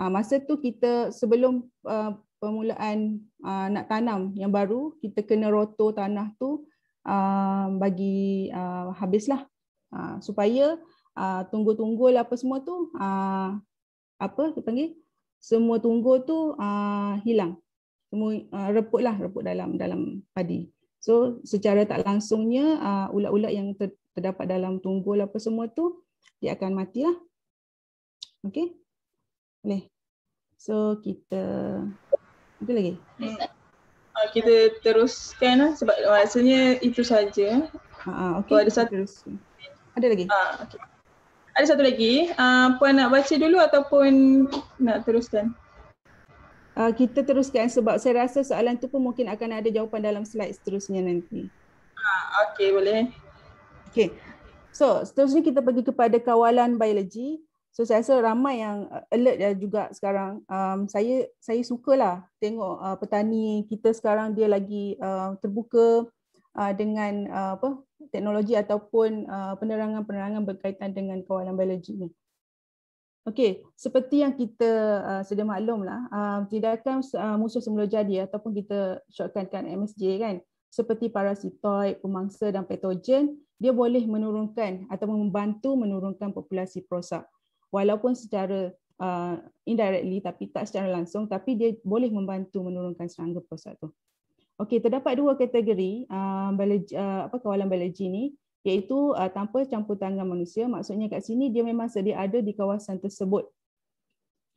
Uh, masa tu kita sebelum uh, permulaan uh, nak tanam yang baru, kita kena rotor tanah tu uh, bagi uh, habislah. Uh, supaya uh, tunggu-tunggul apa semua tu, uh, apa kita panggil, semua tunggu tu uh, hilang. Semua uh, reput lah, reput dalam, dalam padi. So secara tak langsungnya uh, ulat-ulat yang ter- terdapat dalam tunggul apa semua tu dia akan mati lah, okay? Boleh. So kita apa lagi. Hmm. Uh, kita teruskan lah sebab maksudnya itu saja. Ha uh, okey. ada satu. Teruskan. Ada lagi. Uh, ah, okay. Ada satu lagi. Uh, puan nak baca dulu ataupun nak teruskan? Uh, kita teruskan sebab saya rasa soalan tu pun mungkin akan ada jawapan dalam slide seterusnya nanti. Ah, okay boleh. Okay. So seterusnya kita pergi kepada kawalan biologi. So saya rasa ramai yang uh, alert juga sekarang. Um, saya saya sukalah tengok uh, petani kita sekarang dia lagi uh, terbuka uh, dengan uh, apa teknologi ataupun uh, penerangan-penerangan berkaitan dengan kawalan biologi ni. Okey, seperti yang kita uh, sedia maklumlah, uh, tindakan uh, musuh semula jadi ataupun kita shortkankan MSJ kan, seperti parasitoid, pemangsa dan patogen, dia boleh menurunkan atau membantu menurunkan populasi prosak walaupun secara uh, indirectly tapi tak secara langsung tapi dia boleh membantu menurunkan serangga prostat tu. Okey, terdapat dua kategori uh, biologi, uh, apa kawalan biologi ni iaitu uh, tanpa campur tangan manusia. Maksudnya kat sini dia memang sedia ada di kawasan tersebut.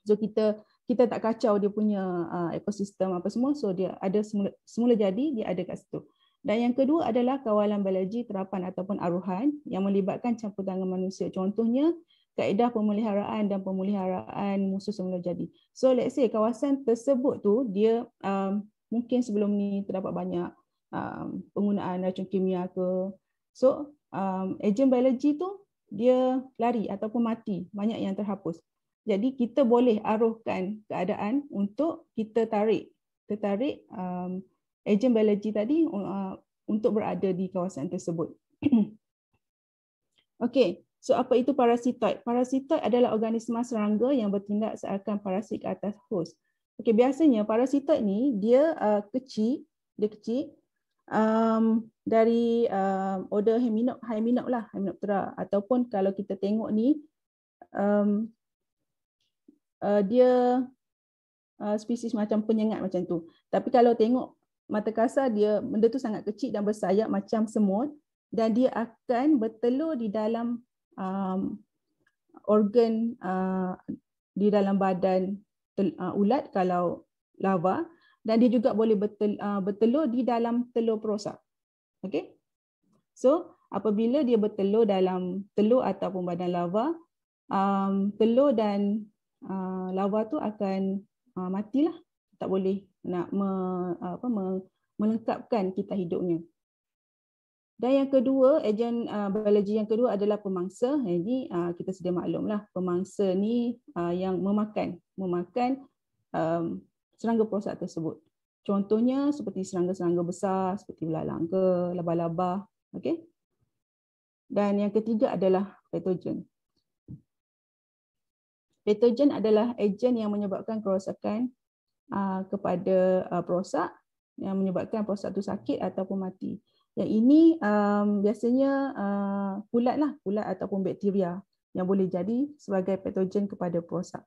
So kita kita tak kacau dia punya uh, ekosistem apa semua. So dia ada semula, semula jadi dia ada kat situ. Dan yang kedua adalah kawalan biologi terapan ataupun aruhan yang melibatkan campur tangan manusia. Contohnya kaedah pemeliharaan dan pemeliharaan musuh semula jadi. So let's say kawasan tersebut tu dia um, mungkin sebelum ni terdapat banyak um, penggunaan racun kimia ke. So um, agent biologi tu dia lari ataupun mati, banyak yang terhapus. Jadi kita boleh aruhkan keadaan untuk kita tarik, tertarik um, agen biologi tadi uh, untuk berada di kawasan tersebut. Okey, So apa itu parasitoid? Parasitoid adalah organisma serangga yang bertindak seakan parasit ke atas host. Okey, biasanya parasitoid ni dia uh, kecil, dia kecil um, dari um, uh, order Hymenop, Hymenop lah, Hymenoptera ataupun kalau kita tengok ni um, uh, dia uh, spesies macam penyengat macam tu. Tapi kalau tengok mata kasar dia benda tu sangat kecil dan bersayap macam semut dan dia akan bertelur di dalam um, organ uh, di dalam badan tel, uh, ulat kalau lava dan dia juga boleh bertel, uh, bertelur di dalam telur perosa. Okay? So apabila dia bertelur dalam telur ataupun badan lava, um, telur dan uh, lava tu akan uh, matilah. Tak boleh nak me, apa, me, melengkapkan kita hidupnya. Dan yang kedua, ejen uh, biologi yang kedua adalah pemangsa. Ini eh, uh, ah, kita sudah maklumlah, pemangsa ni uh, yang memakan, memakan um, serangga prostat tersebut. Contohnya seperti serangga-serangga besar seperti belalang ke, laba-laba, okey. Dan yang ketiga adalah patogen. Patogen adalah ejen yang menyebabkan kerosakan uh, kepada uh, prostat yang menyebabkan prostat itu sakit ataupun mati. Yang ini um, biasanya uh, kulat lah, kulat ataupun bakteria yang boleh jadi sebagai patogen kepada prosak.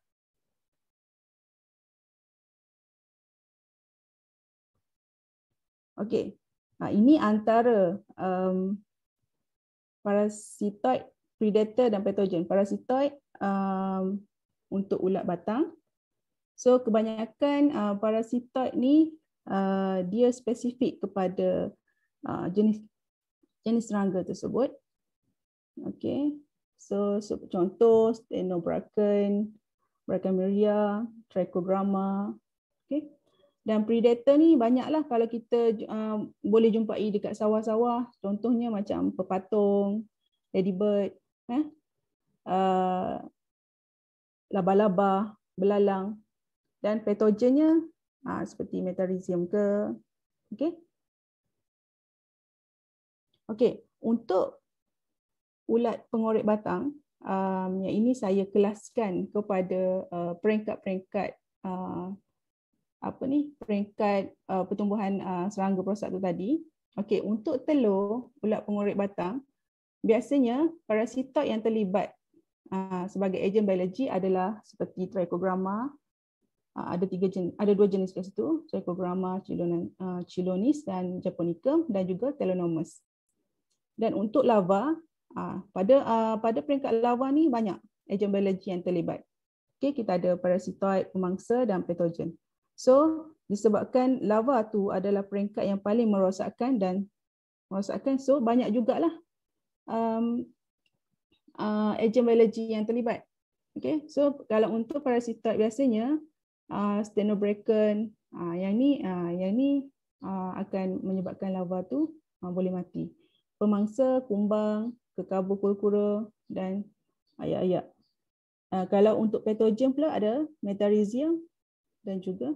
Okey, nah, ini antara um, parasitoid predator dan patogen. Parasitoid um, untuk ulat batang. So kebanyakan uh, parasitoid ni uh, dia spesifik kepada Ah, jenis jenis serangga tersebut. Okay, so, so contoh Stenobracken, Brachymeria, Trichogramma. Okay, dan predator ni banyaklah kalau kita uh, boleh jumpai dekat sawah-sawah. Contohnya macam pepatung, ladybird, eh? uh, laba-laba, belalang dan patogennya uh, seperti metarizium ke. Okay, Okey, untuk ulat pengorek batang, um, yang ini saya kelaskan kepada uh, peringkat-peringkat uh, uh, apa ni? Peringkat uh, pertumbuhan uh, serangga prosak tu tadi. Okey, untuk telur ulat pengorek batang, biasanya parasitoid yang terlibat uh, sebagai ejen biologi adalah seperti Trichogramma Uh, ada tiga jenis, ada dua jenis kat situ, Trichogramma uh, chilonis dan Japonicum dan juga Telonomus. Dan untuk lava, ah, pada ah, pada peringkat lava ni banyak agen biologi yang terlibat. Okay, kita ada parasitoid, pemangsa dan patogen. So disebabkan lava tu adalah peringkat yang paling merosakkan dan merosakkan, so banyak jugalah um, uh, ah, agen biologi yang terlibat. Okay, so kalau untuk parasitoid biasanya uh, stenobracon uh, yang ni uh, yang ni uh, akan menyebabkan lava tu uh, boleh mati pemangsa, kumbang, kekabur kurkura dan ayak-ayak. Uh, kalau untuk patogen pula ada metarizium dan juga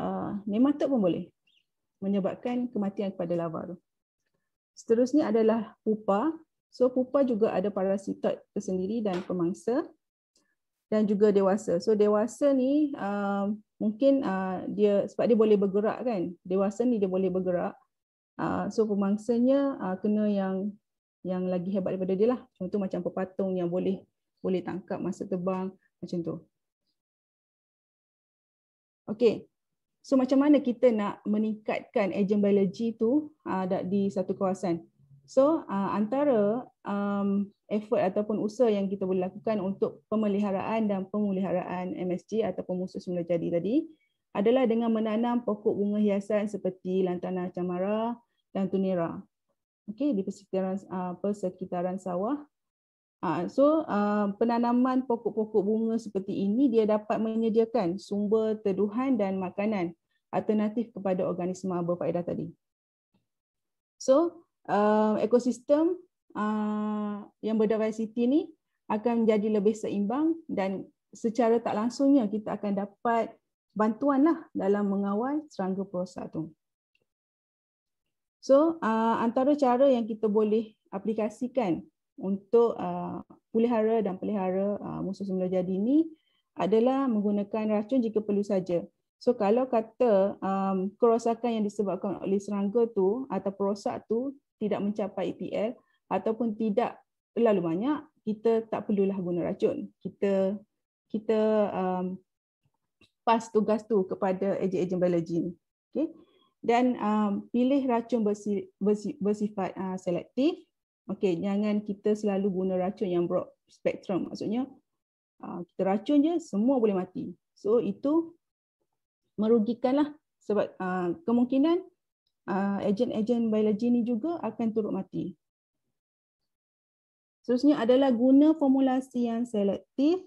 uh, ah, nematod pun boleh menyebabkan kematian kepada larva tu. Seterusnya adalah pupa. So pupa juga ada parasitoid tersendiri dan pemangsa dan juga dewasa. So dewasa ni uh, mungkin uh, dia sebab dia boleh bergerak kan. Dewasa ni dia boleh bergerak. Ah, so pemangsanya uh, kena yang yang lagi hebat daripada dia lah. Contoh macam pepatung yang boleh boleh tangkap masa terbang macam tu. Okay. So macam mana kita nak meningkatkan agent biologi tu uh, di satu kawasan? So uh, antara um, effort ataupun usaha yang kita boleh lakukan untuk pemeliharaan dan pemuliharaan MSG atau musuh semula jadi tadi adalah dengan menanam pokok bunga hiasan seperti lantana camara, dan Tunera. Okey, di persekitaran uh, persekitaran sawah. Uh, so uh, penanaman pokok-pokok bunga seperti ini dia dapat menyediakan sumber teduhan dan makanan alternatif kepada organisma berfaedah tadi. So uh, ekosistem uh, yang berdiversiti ni akan menjadi lebih seimbang dan secara tak langsungnya kita akan dapat bantuanlah dalam mengawal serangga prosa tu. So uh, antara cara yang kita boleh aplikasikan untuk uh, pulihara dan pelihara uh, musuh semula jadi ini adalah menggunakan racun jika perlu saja. So kalau kata um, kerosakan yang disebabkan oleh serangga tu atau perosak tu tidak mencapai EPL ataupun tidak terlalu banyak, kita tak perlulah guna racun. Kita kita um, pas tugas tu kepada ejen-ejen biologi. Okay dan uh, pilih racun bersi, bersi, bersifat uh, selektif. Okey, jangan kita selalu guna racun yang broad spectrum. Maksudnya uh, kita racun je semua boleh mati. So itu merugikanlah sebab uh, kemungkinan agen-agen uh, biologi ni juga akan turut mati. Seterusnya adalah guna formulasi yang selektif.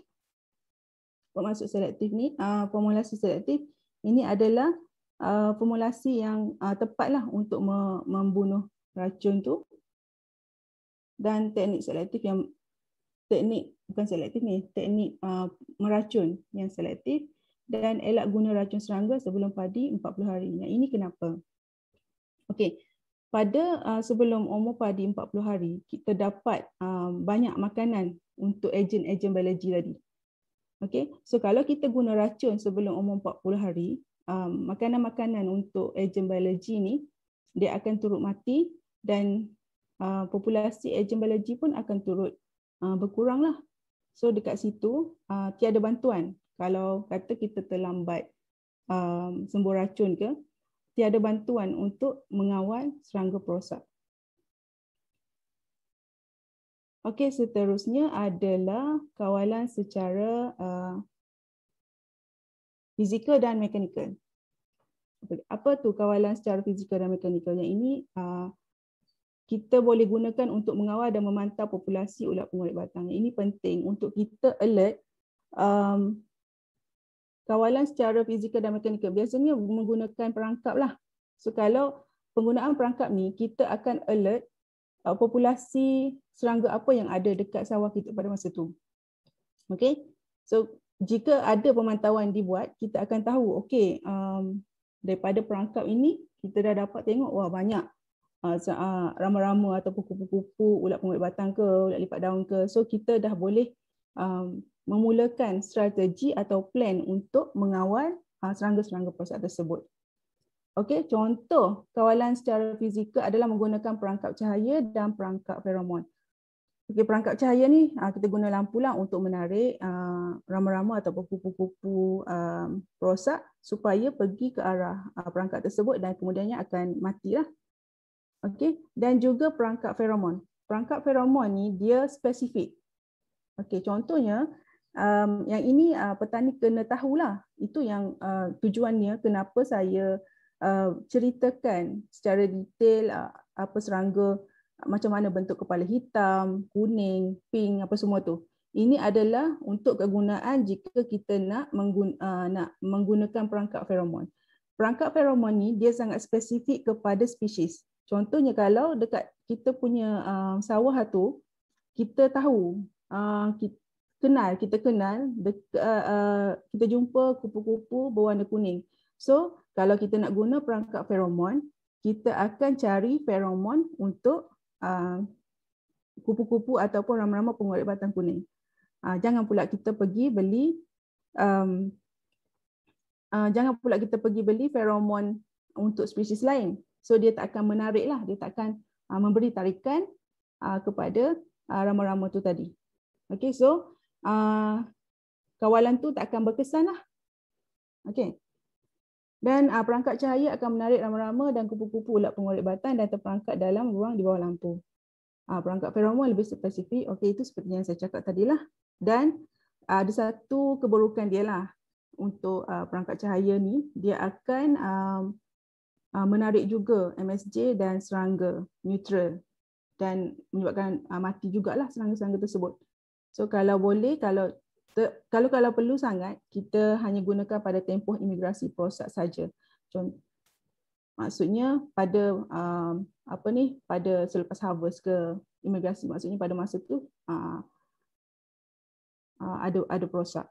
Apa maksud selektif ni? Uh, formulasi selektif ini adalah uh, formulasi yang uh, tepatlah untuk me- membunuh racun tu dan teknik selektif yang teknik bukan selektif ni teknik uh, meracun yang selektif dan elak guna racun serangga sebelum padi 40 hari. Yang ini kenapa? Okey. Pada uh, sebelum umur padi 40 hari, kita dapat uh, banyak makanan untuk ejen-ejen biologi tadi. Okey. So kalau kita guna racun sebelum umur 40 hari, um, makanan-makanan untuk agen biologi ni dia akan turut mati dan uh, populasi agen biologi pun akan turut uh, berkurang lah. So dekat situ uh, tiada bantuan. Kalau kata kita terlambat uh, sembur racun ke, tiada bantuan untuk mengawal serangga perosak. Okey, seterusnya adalah kawalan secara uh, fizikal dan mekanikal. Apa tu kawalan secara fizikal dan mekanikalnya ini ah, kita boleh gunakan untuk mengawal dan memantau populasi ulat pengulit batang. ini penting untuk kita alert um, kawalan secara fizikal dan mekanikal. Biasanya menggunakan perangkap lah. So kalau penggunaan perangkap ni, kita akan alert uh, populasi serangga apa yang ada dekat sawah kita pada masa tu. Okay. So jika ada pemantauan dibuat, kita akan tahu, okey, um, daripada perangkap ini, kita dah dapat tengok, wah banyak uh, uh rama-rama atau kupu-kupu, ulat pengulit batang ke, ulat lipat daun ke. So, kita dah boleh um, memulakan strategi atau plan untuk mengawal uh, serangga-serangga prostat tersebut. Okey, contoh kawalan secara fizikal adalah menggunakan perangkap cahaya dan perangkap feromon. Okay, perangkap cahaya ni ah, kita guna lampu lah untuk menarik ah, rama-rama atau kupu-kupu ah, rosak supaya pergi ke arah perangkap tersebut dan kemudiannya akan mati lah. Okey, dan juga perangkap feromon. Perangkap feromon ni dia spesifik. Okey, contohnya um, yang ini petani kena lah Itu yang tujuannya kenapa saya ceritakan secara detail apa serangga macam mana bentuk kepala hitam, kuning, pink apa semua tu. Ini adalah untuk kegunaan jika kita nak uh, nak menggunakan perangkap feromon. Perangkap feromon ni dia sangat spesifik kepada spesies. Contohnya kalau dekat kita punya uh, sawah tu kita tahu uh, kita kenal kita kenal dekat, uh, uh, kita jumpa kupu-kupu berwarna kuning. So kalau kita nak guna perangkap feromon, kita akan cari feromon untuk Uh, kupu-kupu ataupun ramai-ramai pengorek batang kuning. Uh, jangan pula kita pergi beli um, uh, jangan pula kita pergi beli feromon untuk spesies lain. So dia tak akan menariklah, dia tak akan uh, memberi tarikan uh, kepada uh, rama-rama tu tadi. Okay, so uh, kawalan tu tak akan berkesan lah. Okay, dan uh, perangkat cahaya akan menarik rama-rama dan kupu-kupu ulat pengorek batan dan terperangkap dalam ruang di bawah lampu. Uh, perangkat feromon lebih spesifik. Okey, itu seperti yang saya cakap tadi lah. Dan uh, ada satu keburukan dia lah untuk uh, perangkat cahaya ni. Dia akan um, uh, menarik juga MSJ dan serangga neutral dan menyebabkan uh, mati jugalah serangga-serangga tersebut. So kalau boleh, kalau kalau kalau perlu sangat kita hanya gunakan pada tempoh imigrasi prosat saja. Maksudnya pada uh, apa ni pada selepas harvest ke imigrasi maksudnya pada masa tu uh, uh, ada ada prosat.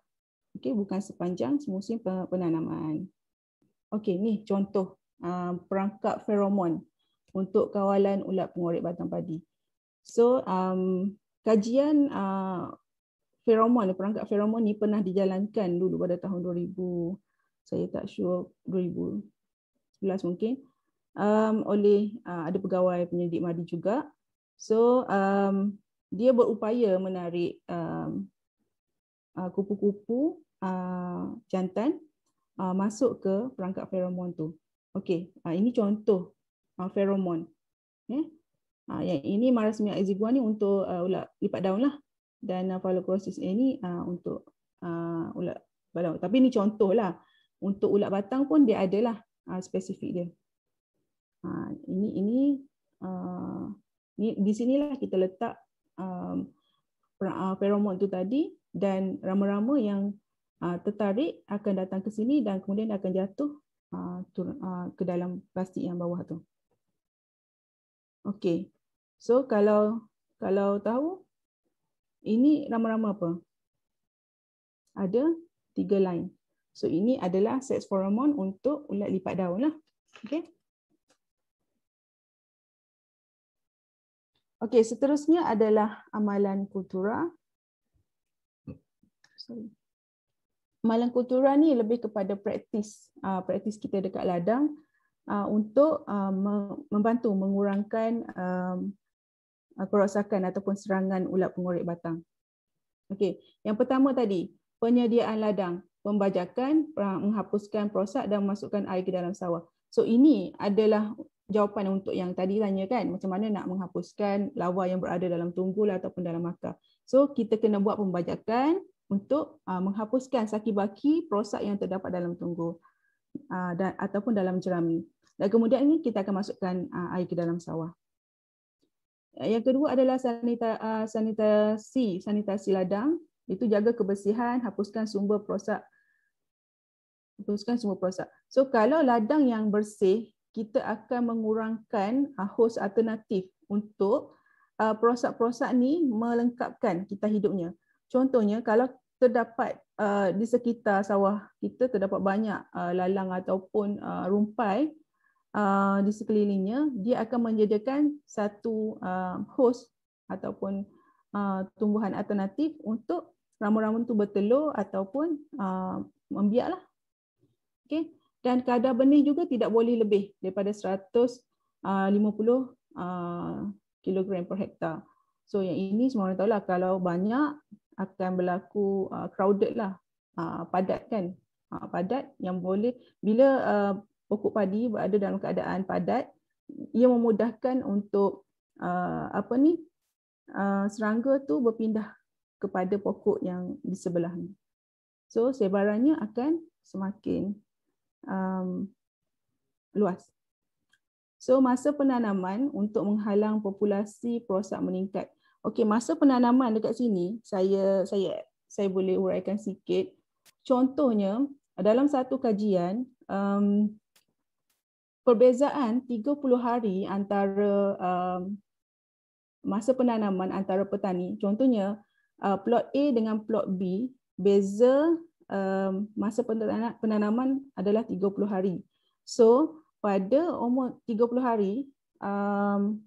Okey bukan sepanjang musim penanaman. Okey ni contoh uh, perangkap feromon untuk kawalan ulat pengorek batang padi. So um, kajian uh, feromon perangkat feromon ni pernah dijalankan dulu pada tahun 2000 saya tak sure 2011 mungkin um, oleh uh, ada pegawai penyidik madi juga so um, dia berupaya menarik um, uh, kupu-kupu uh, jantan uh, masuk ke perangkat feromon tu okey uh, ini contoh uh, feromon ya yeah. Ha, uh, yang ini marasmia aziguan ni untuk uh, ulat lipat daun lah dan falocrosis uh, ini uh, untuk uh, ulat balau. Tapi ni contohlah. Untuk ulat batang pun dia adalah uh, spesifik dia. Uh, ini ini uh, ni di sinilah kita letak peromon um, uh, tu tadi dan rama-rama yang uh, tertarik akan datang ke sini dan kemudian akan jatuh uh, uh, ke dalam plastik yang bawah tu. Okey. So kalau kalau tahu ini rama-rama apa? Ada tiga line. So ini adalah sex hormone untuk ulat lipat daun lah. Okay. Okay, seterusnya adalah amalan kultura. Sorry. Amalan kultura ni lebih kepada praktis. Uh, praktis kita dekat ladang uh, untuk uh, membantu mengurangkan uh, kerosakan ataupun serangan ulat pengorek batang. Okey, yang pertama tadi, penyediaan ladang, pembajakan, menghapuskan perosak dan memasukkan air ke dalam sawah. So ini adalah jawapan untuk yang tadi tanya kan, macam mana nak menghapuskan lawa yang berada dalam tunggul ataupun dalam akar. So kita kena buat pembajakan untuk menghapuskan saki-baki perosak yang terdapat dalam tunggul ataupun dalam jerami. Dan kemudian ini kita akan masukkan air ke dalam sawah. Yang kedua adalah ah, sanitasi, sanitasi ladang. Itu jaga kebersihan, hapuskan sumber perosak. Hapuskan sumber perosak. So kalau ladang yang bersih, kita akan mengurangkan host alternatif untuk ah, perosak-perosak ni melengkapkan kita hidupnya. Contohnya kalau terdapat ah, di sekitar sawah kita terdapat banyak lalang ataupun rumpai, Uh, di sekelilingnya, dia akan menjadikan satu uh, host ataupun uh, tumbuhan alternatif untuk ramu-ramu itu bertelur ataupun membiaklah. Okay. Dan kadar benih juga tidak boleh lebih daripada 150 kilogram per hektar. So yang ini semua orang tahu lah kalau banyak akan berlaku crowded lah, padat kan. Padat yang boleh, bila pokok padi berada dalam keadaan padat ia memudahkan untuk uh, apa ni uh, serangga tu berpindah kepada pokok yang di sebelahnya so sebarannya akan semakin um, luas so masa penanaman untuk menghalang populasi perosak meningkat okey masa penanaman dekat sini saya saya saya boleh uraikan sikit contohnya dalam satu kajian um, perbezaan 30 hari antara um, masa penanaman antara petani. Contohnya, uh, plot A dengan plot B, beza um, masa penanaman adalah 30 hari. So, pada umur 30 hari, um,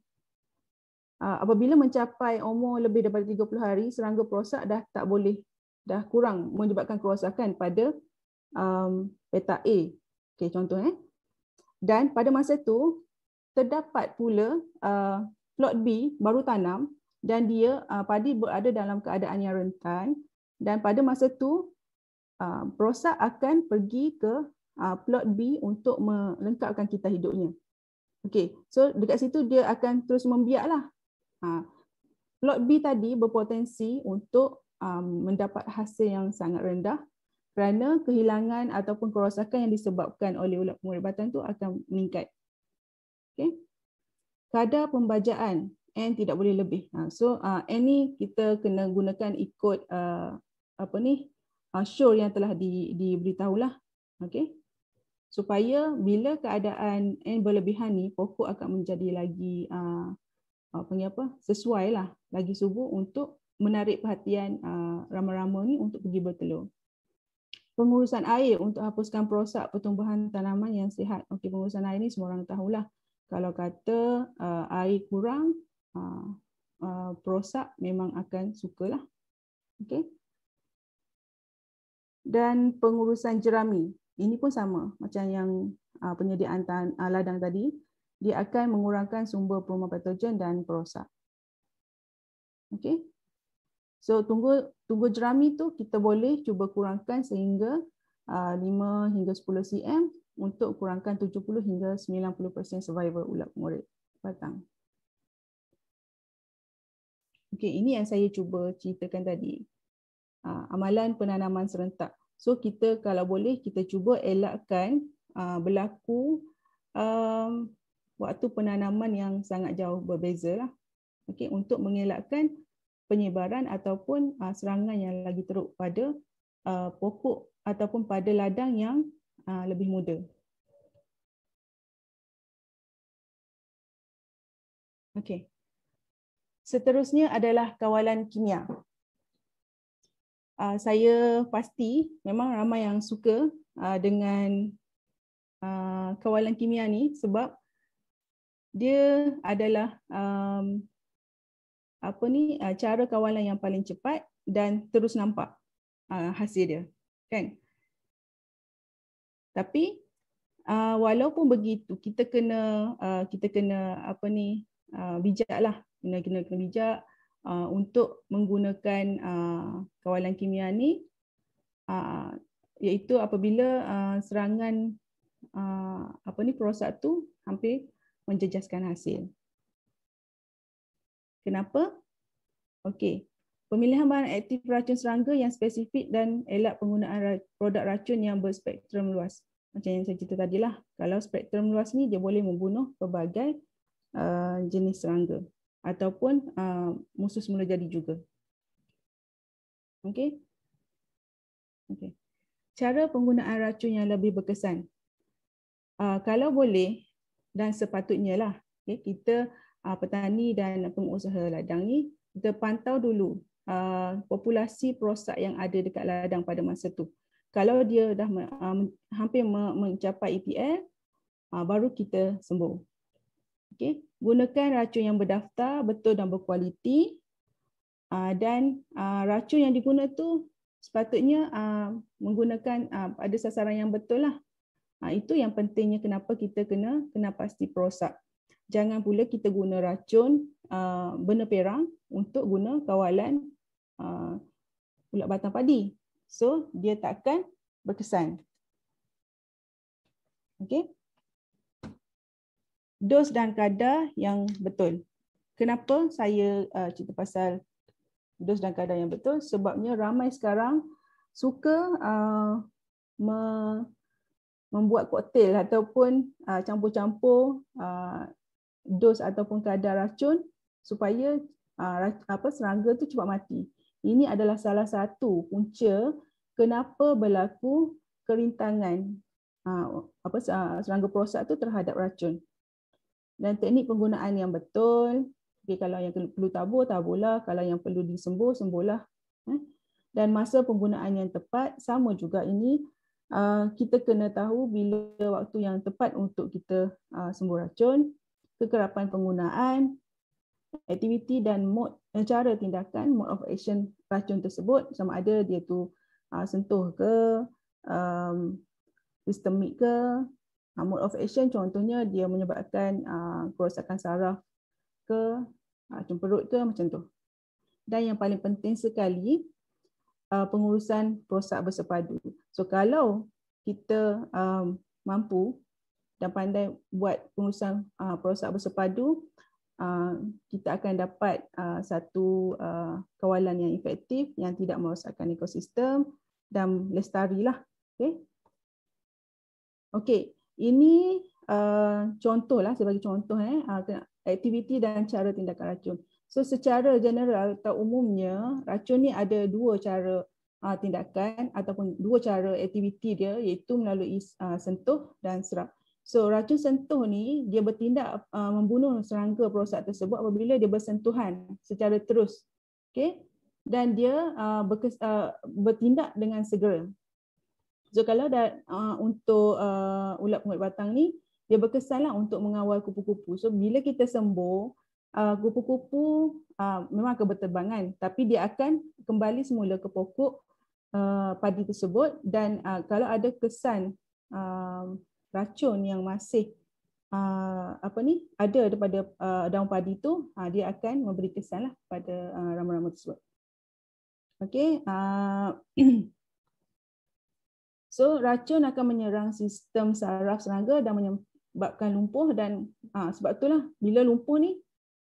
uh, apabila mencapai umur lebih daripada 30 hari, serangga perosak dah tak boleh, dah kurang menyebabkan kerosakan pada um, petak A. Okay, contoh, eh? Dan pada masa itu terdapat pula uh, plot B baru tanam dan dia uh, padi berada dalam keadaan yang rentan dan pada masa itu uh, perosak akan pergi ke uh, plot B untuk melengkapkan kita hidupnya. Okey, so dekat situ dia akan terus membiaklah. Uh, ha, plot B tadi berpotensi untuk um, mendapat hasil yang sangat rendah kerana kehilangan ataupun kerosakan yang disebabkan oleh ulat pengubatan tu akan meningkat. Okay. Kadar pembajaan N tidak boleh lebih. Ha, so ah, N ni kita kena gunakan ikut ah, apa ni ah, show yang telah di, lah. Okay. Supaya bila keadaan N berlebihan ni, pokok akan menjadi lagi apa ni apa sesuai lah lagi subur untuk menarik perhatian ramai-ramai ni untuk pergi bertelur pengurusan air untuk hapuskan perosak pertumbuhan tanaman yang sihat. Okey, pengurusan air ini semua orang tahulah. Kalau kata uh, air kurang, uh, uh, perosak memang akan sukalah. Okey. Dan pengurusan jerami. Ini pun sama macam yang uh, penyediaan tan- uh, ladang tadi. Dia akan mengurangkan sumber perumahan patogen dan perosak. Okey. So tunggu tunggu jerami tu kita boleh cuba kurangkan sehingga 5 ah, hingga 10 cm untuk kurangkan 70 hingga 90% survival ulat murid batang. Okey, ini yang saya cuba ceritakan tadi. Ah, amalan penanaman serentak. So kita kalau boleh kita cuba elakkan ah, berlaku um, waktu penanaman yang sangat jauh berbeza lah. Okey, untuk mengelakkan penyebaran ataupun uh, serangan yang lagi teruk pada uh, pokok ataupun pada ladang yang uh, lebih muda. Okey. Seterusnya adalah kawalan kimia. Uh, saya pasti memang ramai yang suka uh, dengan uh, kawalan kimia ni sebab dia adalah um, apa ni ah, cara kawalan yang paling cepat dan terus nampak uh, hasil dia kan tapi ah, walaupun begitu kita kena kita kena apa ni uh, bijaklah kena kena kena bijak untuk menggunakan kawalan kimia ni uh, iaitu apabila serangan apa ni prostat tu hampir menjejaskan hasil Kenapa? Okey. Pemilihan bahan aktif racun serangga yang spesifik dan elak penggunaan produk racun yang berspektrum luas. Macam yang saya cerita tadi lah. Kalau spektrum luas ni dia boleh membunuh pelbagai uh, jenis serangga ataupun uh, musuh semula jadi juga. Okey. Okey. Cara penggunaan racun yang lebih berkesan. Uh, kalau boleh dan sepatutnya lah okay, kita uh, petani dan pengusaha ladang ni kita pantau dulu uh, populasi perosak yang ada dekat ladang pada masa tu. Kalau dia dah uh, hampir mencapai EPL uh, baru kita sembuh. Okey, gunakan racun yang berdaftar, betul dan berkualiti. Uh, dan uh, racun yang diguna tu sepatutnya uh, menggunakan uh, ada sasaran yang betul lah. Uh, itu yang pentingnya kenapa kita kena kena pasti perosak jangan pula kita guna racun uh, benda perang untuk guna kawalan uh, ulat batang padi. So dia takkan berkesan. Okay. Dos dan kadar yang betul. Kenapa saya uh, cerita pasal dos dan kadar yang betul? Sebabnya ramai sekarang suka uh, me membuat koktel ataupun uh, campur-campur uh, dos ataupun kadar racun supaya ah, apa serangga tu cepat mati. Ini adalah salah satu punca kenapa berlaku kerintangan ah, apa serangga prostat tu terhadap racun. Dan teknik penggunaan yang betul, okay, kalau yang perlu tabur, taburlah. Kalau yang perlu disembuh, sembuhlah. Eh. Dan masa penggunaan yang tepat, sama juga ini, ah, kita kena tahu bila waktu yang tepat untuk kita sembuh racun kekerapan penggunaan, aktiviti dan mod eh, cara tindakan mode of action racun tersebut sama ada dia tu uh, sentuh ke um, sistemik ke uh, mode of action contohnya dia menyebabkan uh, kerosakan saraf ke uh, cemperut ke macam tu dan yang paling penting sekali uh, pengurusan prosak bersepadu so kalau kita um, mampu dan pandai buat pengurusan uh, perusahaan bersepadu Uh, kita akan dapat uh, satu uh, kawalan yang efektif yang tidak merosakkan ekosistem dan lestari lah. Okay, okay, ini uh, lah saya bagi contoh eh uh, aktiviti dan cara tindakan racun. So secara general atau umumnya racun ni ada dua cara uh, tindakan ataupun dua cara aktiviti dia iaitu melalui uh, sentuh dan serap. So racun sentuh ni dia bertindak uh, membunuh serangga perosak tersebut apabila dia bersentuhan secara terus. Okay? Dan dia uh, berkes, uh, bertindak dengan segera. So kalau dah, uh, untuk uh, ulat pengut batang ni, dia berkesanlah untuk mengawal kupu-kupu. So bila kita sembuh, uh, kupu-kupu uh, memang akan berterbangan tapi dia akan kembali semula ke pokok uh, padi tersebut dan uh, kalau ada kesan uh, racun yang masih uh, apa ni ada daripada uh, daun padi tu uh, dia akan memberi kesanlah pada uh, rama-rama tersebut. Okey, uh, So racun akan menyerang sistem saraf serangga dan menyebabkan lumpuh dan uh, sebab itulah bila lumpuh ni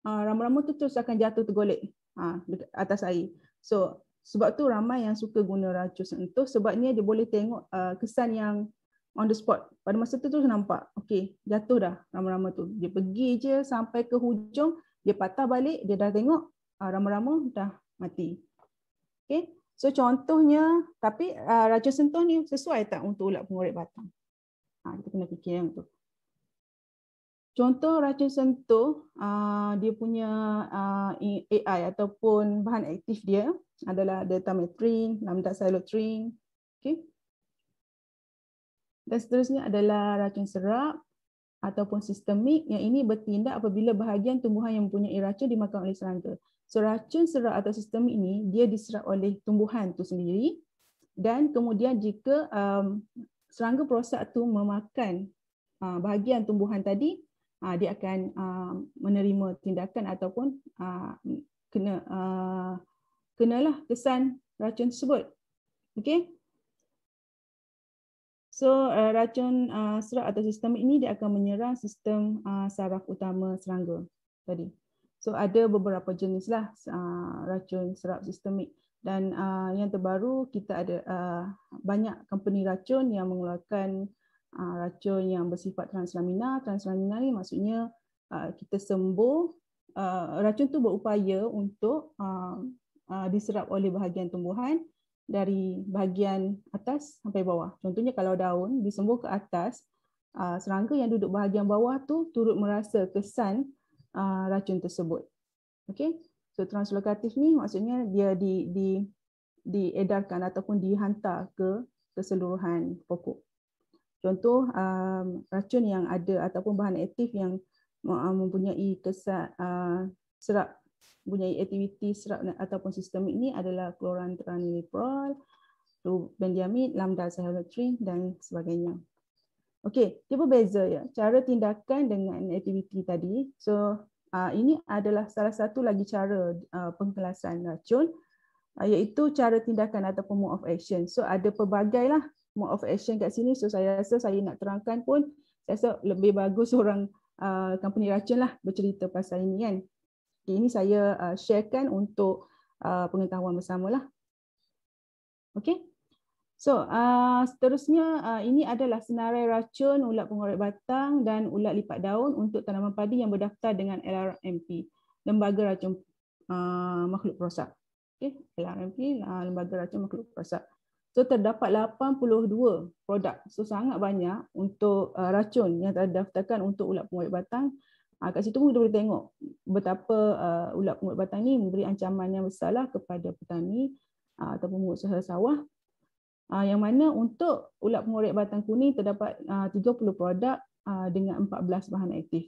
rama-rama uh, tu terus akan jatuh tergolek uh, atas air. So sebab tu ramai yang suka guna racun sentuh sebabnya dia boleh tengok kesan yang on the spot. Pada masa tu terus nampak, okay jatuh dah rama-rama tu. Dia pergi je sampai ke hujung, dia patah balik, dia dah tengok uh, rama-rama dah mati. okay. So contohnya, tapi uh, raja sentuh ni sesuai tak untuk ulat pengorek batang? Ha, kita kena fikir yang tu. Contoh racun sentuh, dia punya AI ataupun bahan aktif dia adalah datametrin, lambda silotrin. Okay. Dan seterusnya adalah racun serap ataupun sistemik yang ini bertindak apabila bahagian tumbuhan yang mempunyai racun dimakan oleh serangga. So racun serap atau sistemik ini dia diserap oleh tumbuhan itu sendiri dan kemudian jika um, serangga perosak tu memakan uh, bahagian tumbuhan tadi uh, dia akan uh, menerima tindakan ataupun uh, kena uh, kenalah kesan racun tersebut. Okey? So uh, racun uh, serak atau sistemik ini dia akan menyerang sistem uh, saraf utama serangga tadi. So ada beberapa jenis lah uh, racun serap sistemik dan uh, yang terbaru kita ada uh, banyak company racun yang mengeluarkan uh, racun yang bersifat translamina. Translamina ni maksudnya uh, kita sembuh uh, racun tu berupaya untuk uh, uh, diserap oleh bahagian tumbuhan dari bahagian atas sampai bawah. Contohnya kalau daun disembuh ke atas, ah, serangga yang duduk bahagian bawah tu turut merasa kesan ah, racun tersebut. Okey. So translokatif ni maksudnya dia di di diedarkan ataupun dihantar ke keseluruhan pokok. Contoh ah, racun yang ada ataupun bahan aktif yang mempunyai kesan serap mempunyai aktiviti serap ataupun sistemik ini adalah chlorantraniliprol, benjamin, lambda cyhalothrin dan sebagainya. Okey, dia berbeza ya cara tindakan dengan aktiviti tadi. So uh, ini adalah salah satu lagi cara uh, pengkelasan racun uh, iaitu cara tindakan ataupun mode of action. So ada pelbagai lah mode of action kat sini. So saya rasa saya nak terangkan pun saya rasa lebih bagus orang uh, company racun lah bercerita pasal ini kan. Ini saya uh, sharekan untuk uh, pengetahuan bersama lah. Okay. So uh, seterusnya uh, ini adalah senarai racun ulat pengorek batang dan ulat lipat daun untuk tanaman padi yang berdaftar dengan LRMP, Lembaga Racun uh, Makhluk Perosak. Okay. LRMP, uh, Lembaga Racun Makhluk Perosak. So terdapat 82 produk. So sangat banyak untuk uh, racun yang terdaftarkan untuk ulat pengorek batang Ha, kat situ pun kita boleh tengok betapa uh, ulat pungut batang ni memberi ancaman yang besarlah kepada petani uh, ataupun pengusaha sawah. Uh, yang mana untuk ulat pungut batang kuning terdapat uh, 30 produk uh, dengan 14 bahan aktif.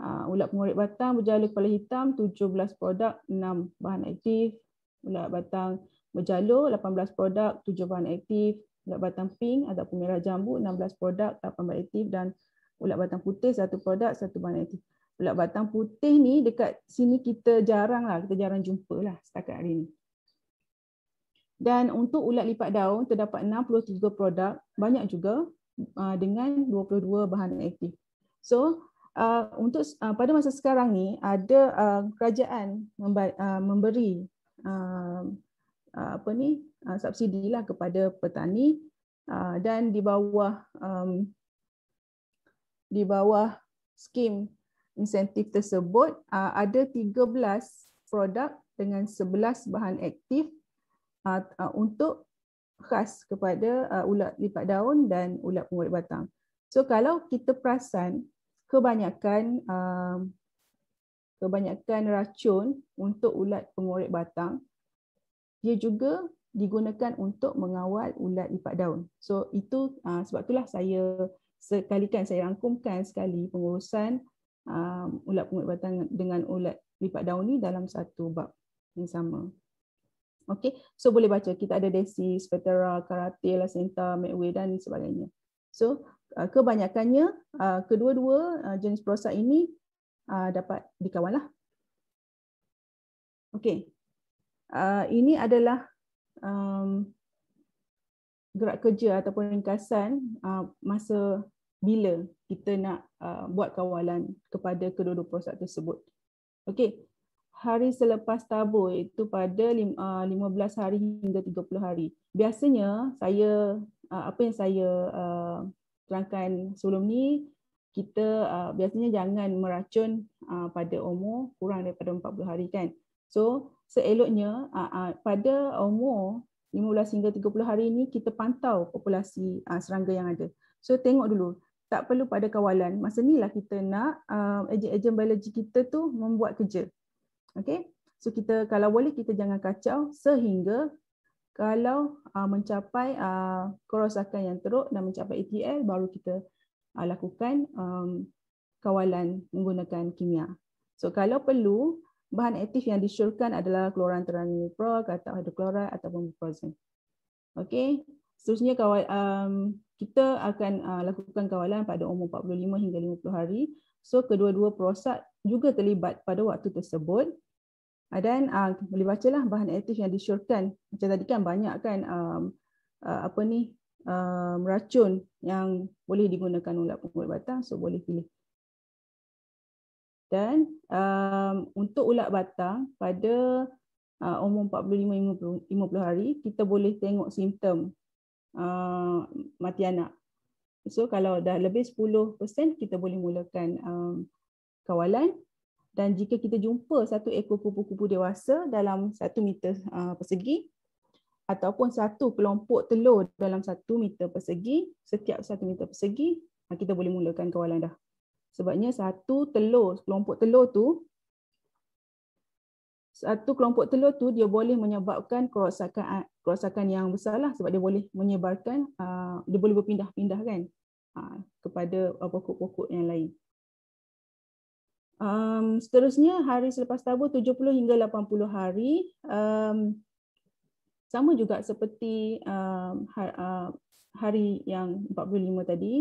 Uh, ulat pungut batang berjala kepala hitam 17 produk 6 bahan aktif. Ulat batang berjalur 18 produk 7 bahan aktif. Ulat batang pink ataupun merah jambu 16 produk 8 bahan aktif dan ulat batang putih satu produk satu bahan aktif. Ulat batang putih ni dekat sini kita jarang lah, kita jarang jumpa lah setakat hari ni. Dan untuk ulat lipat daun terdapat 63 produk, banyak juga ah, dengan 22 bahan aktif. So ah, untuk ah, pada masa sekarang ni ada kerajaan memberi apa ni subsidi lah kepada petani dan di bawah di bawah skim insentif tersebut uh, ada 13 produk dengan 11 bahan aktif uh, uh, untuk khas kepada ulat lipat daun dan ulat pengurut batang. So kalau kita perasan kebanyakan um, kebanyakan racun untuk ulat pengurut batang dia juga digunakan untuk mengawal ulat lipat daun. So itu sebab itulah saya sekalikan saya rangkumkan sekali pengurusan um, ulat pengubatan dengan ulat lipat daun ni dalam satu bab yang sama. Okey, so boleh baca kita ada desi, spetera, karate, lasenta, medway dan sebagainya. So uh, kebanyakannya uh, kedua-dua uh, jenis prosa ini uh, dapat dikawal lah. Okey, uh, ini adalah um, gerak kerja ataupun ringkasan uh, masa bila kita nak uh, buat kawalan kepada kedua-dua prostat tersebut. Okey, hari selepas tabur itu pada lim, uh, 15 hari hingga 30 hari. Biasanya saya uh, apa yang saya uh, terangkan sebelum ni kita biasanya jangan meracun pada umur kurang daripada 40 hari kan. So seeloknya pada umur 15 hingga 30 hari ini kita pantau populasi ah, serangga yang ada. So tengok dulu, tak perlu pada kawalan. Masa lah kita nak ejen-ejen ah, uh, biologi kita tu membuat kerja. Okay? So kita kalau boleh kita jangan kacau sehingga kalau uh, mencapai uh, kerosakan yang teruk dan mencapai ATL baru kita uh, lakukan um, kawalan menggunakan kimia. So kalau perlu bahan aktif yang disyorkan adalah kloran teranilprol atau hidrokloran ataupun buprazin. Okey. Seterusnya kawal, um, kita akan uh, lakukan kawalan pada umur 45 hingga 50 hari. So kedua-dua perosak juga terlibat pada waktu tersebut. Ah, dan uh, boleh bacalah bahan aktif yang disyorkan. Macam tadi kan banyak kan um, uh, apa ni uh, racun yang boleh digunakan oleh pengubat batang. So boleh pilih. Dan um, untuk ulat batang pada uh, umur 45-50 hari, kita boleh tengok simptom uh, mati anak. So kalau dah lebih 10%, kita boleh mulakan um, kawalan. Dan jika kita jumpa satu ekor kupu-kupu dewasa dalam satu meter uh, persegi, ataupun satu kelompok telur dalam satu meter persegi, setiap satu meter persegi, uh, kita boleh mulakan kawalan dah. Sebabnya satu telur, kelompok telur tu satu kelompok telur tu dia boleh menyebabkan kerosakan ah, kerosakan yang besarlah sebab dia boleh menyebarkan ah, dia boleh berpindah-pindah kan ah, kepada pokok-pokok yang lain. Um, seterusnya hari selepas tabur 70 hingga 80 hari um, sama juga seperti um, ehm, hari, uh, hari yang 45 tadi.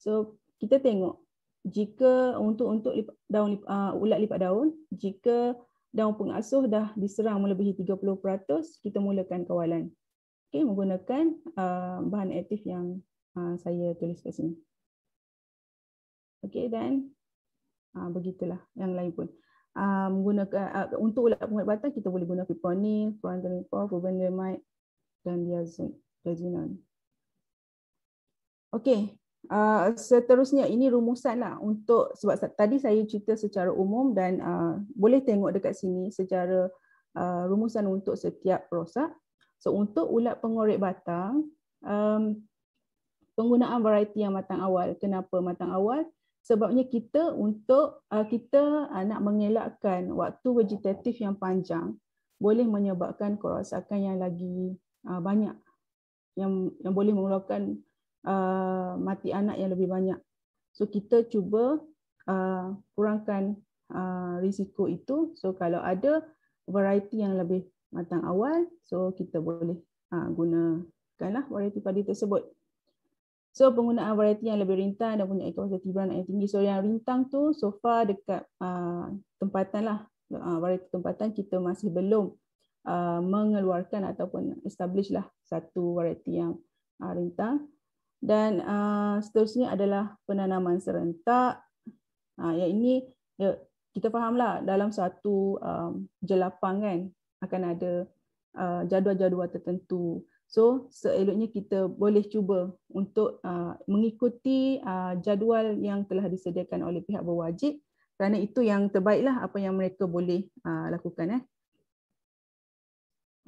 So kita tengok jika untuk untuk lipat daun uh, ulat lipat daun jika daun pengasuh dah diserang melebihi 30% kita mulakan kawalan okey menggunakan uh, bahan aktif yang uh, saya tulis kat sini okey dan uh, begitulah yang lain pun uh, menggunakan uh, untuk ulat penguat batang kita boleh guna piponil proanthraniporf vonermite dan diazinon okey Ah, seterusnya ini rumusan lah untuk sebab tadi saya cerita secara umum dan uh, boleh tengok dekat sini secara uh, rumusan untuk setiap rosak. So untuk ulat pengorek batang, um, penggunaan variety yang matang awal. Kenapa matang awal? Sebabnya kita untuk uh, kita uh, nak mengelakkan waktu vegetatif yang panjang boleh menyebabkan kerosakan yang lagi uh, banyak yang yang boleh mengeluarkan Uh, mati anak yang lebih banyak. So kita cuba uh, kurangkan uh, risiko itu. So kalau ada variety yang lebih matang awal, so kita boleh uh, gunakanlah variety padi tersebut. So penggunaan variety yang lebih rintang dan punya ekor tiburan yang tinggi. So yang rintang tu so far dekat uh, tempatan lah. Uh, variety tempatan kita masih belum uh, mengeluarkan ataupun establish lah satu variety yang uh, rintang dan uh, seterusnya adalah penanaman serentak. Ha, yang ini ya, kita fahamlah dalam satu um, ah, jelapang kan akan ada uh, jadual-jadual tertentu. So seeloknya kita boleh cuba untuk uh, mengikuti uh, jadual yang telah disediakan oleh pihak berwajib kerana itu yang terbaiklah apa yang mereka boleh uh, lakukan. Eh.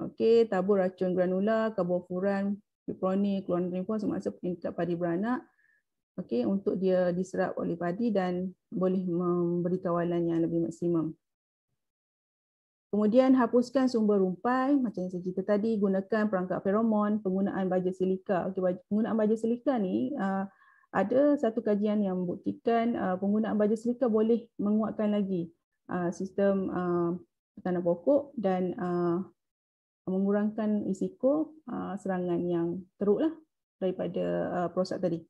Okey, tabur racun granula, karbofuran, kronik, kronik limfos semasa peringkat padi beranak okey untuk dia diserap oleh padi dan boleh memberi kawalan yang lebih maksimum. Kemudian hapuskan sumber rumpai macam yang saya cerita tadi gunakan perangkap feromon, penggunaan baja silika. Okey penggunaan baja silika ni uh, ada satu kajian yang membuktikan uh, penggunaan baja silika boleh menguatkan lagi uh, sistem tanah pokok dan mengurangkan risiko uh, serangan yang teruklah daripada uh, tadi.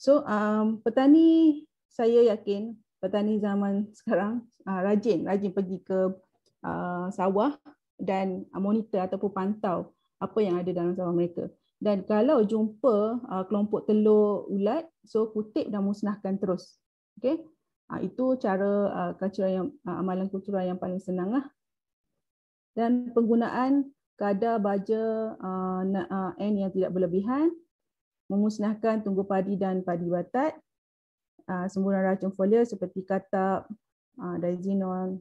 So um, petani saya yakin petani zaman sekarang uh, rajin rajin pergi ke uh, sawah dan uh, monitor ataupun pantau apa yang ada dalam sawah mereka. Dan kalau jumpa uh, kelompok telur ulat, so kutip dan musnahkan terus. Okay? Uh, itu cara uh, yang uh, amalan kultural yang paling senang lah dan penggunaan kadar baja uh, uh, N yang tidak berlebihan memusnahkan tunggu padi dan padi batat uh, semburan racun folia seperti katap, dizinol,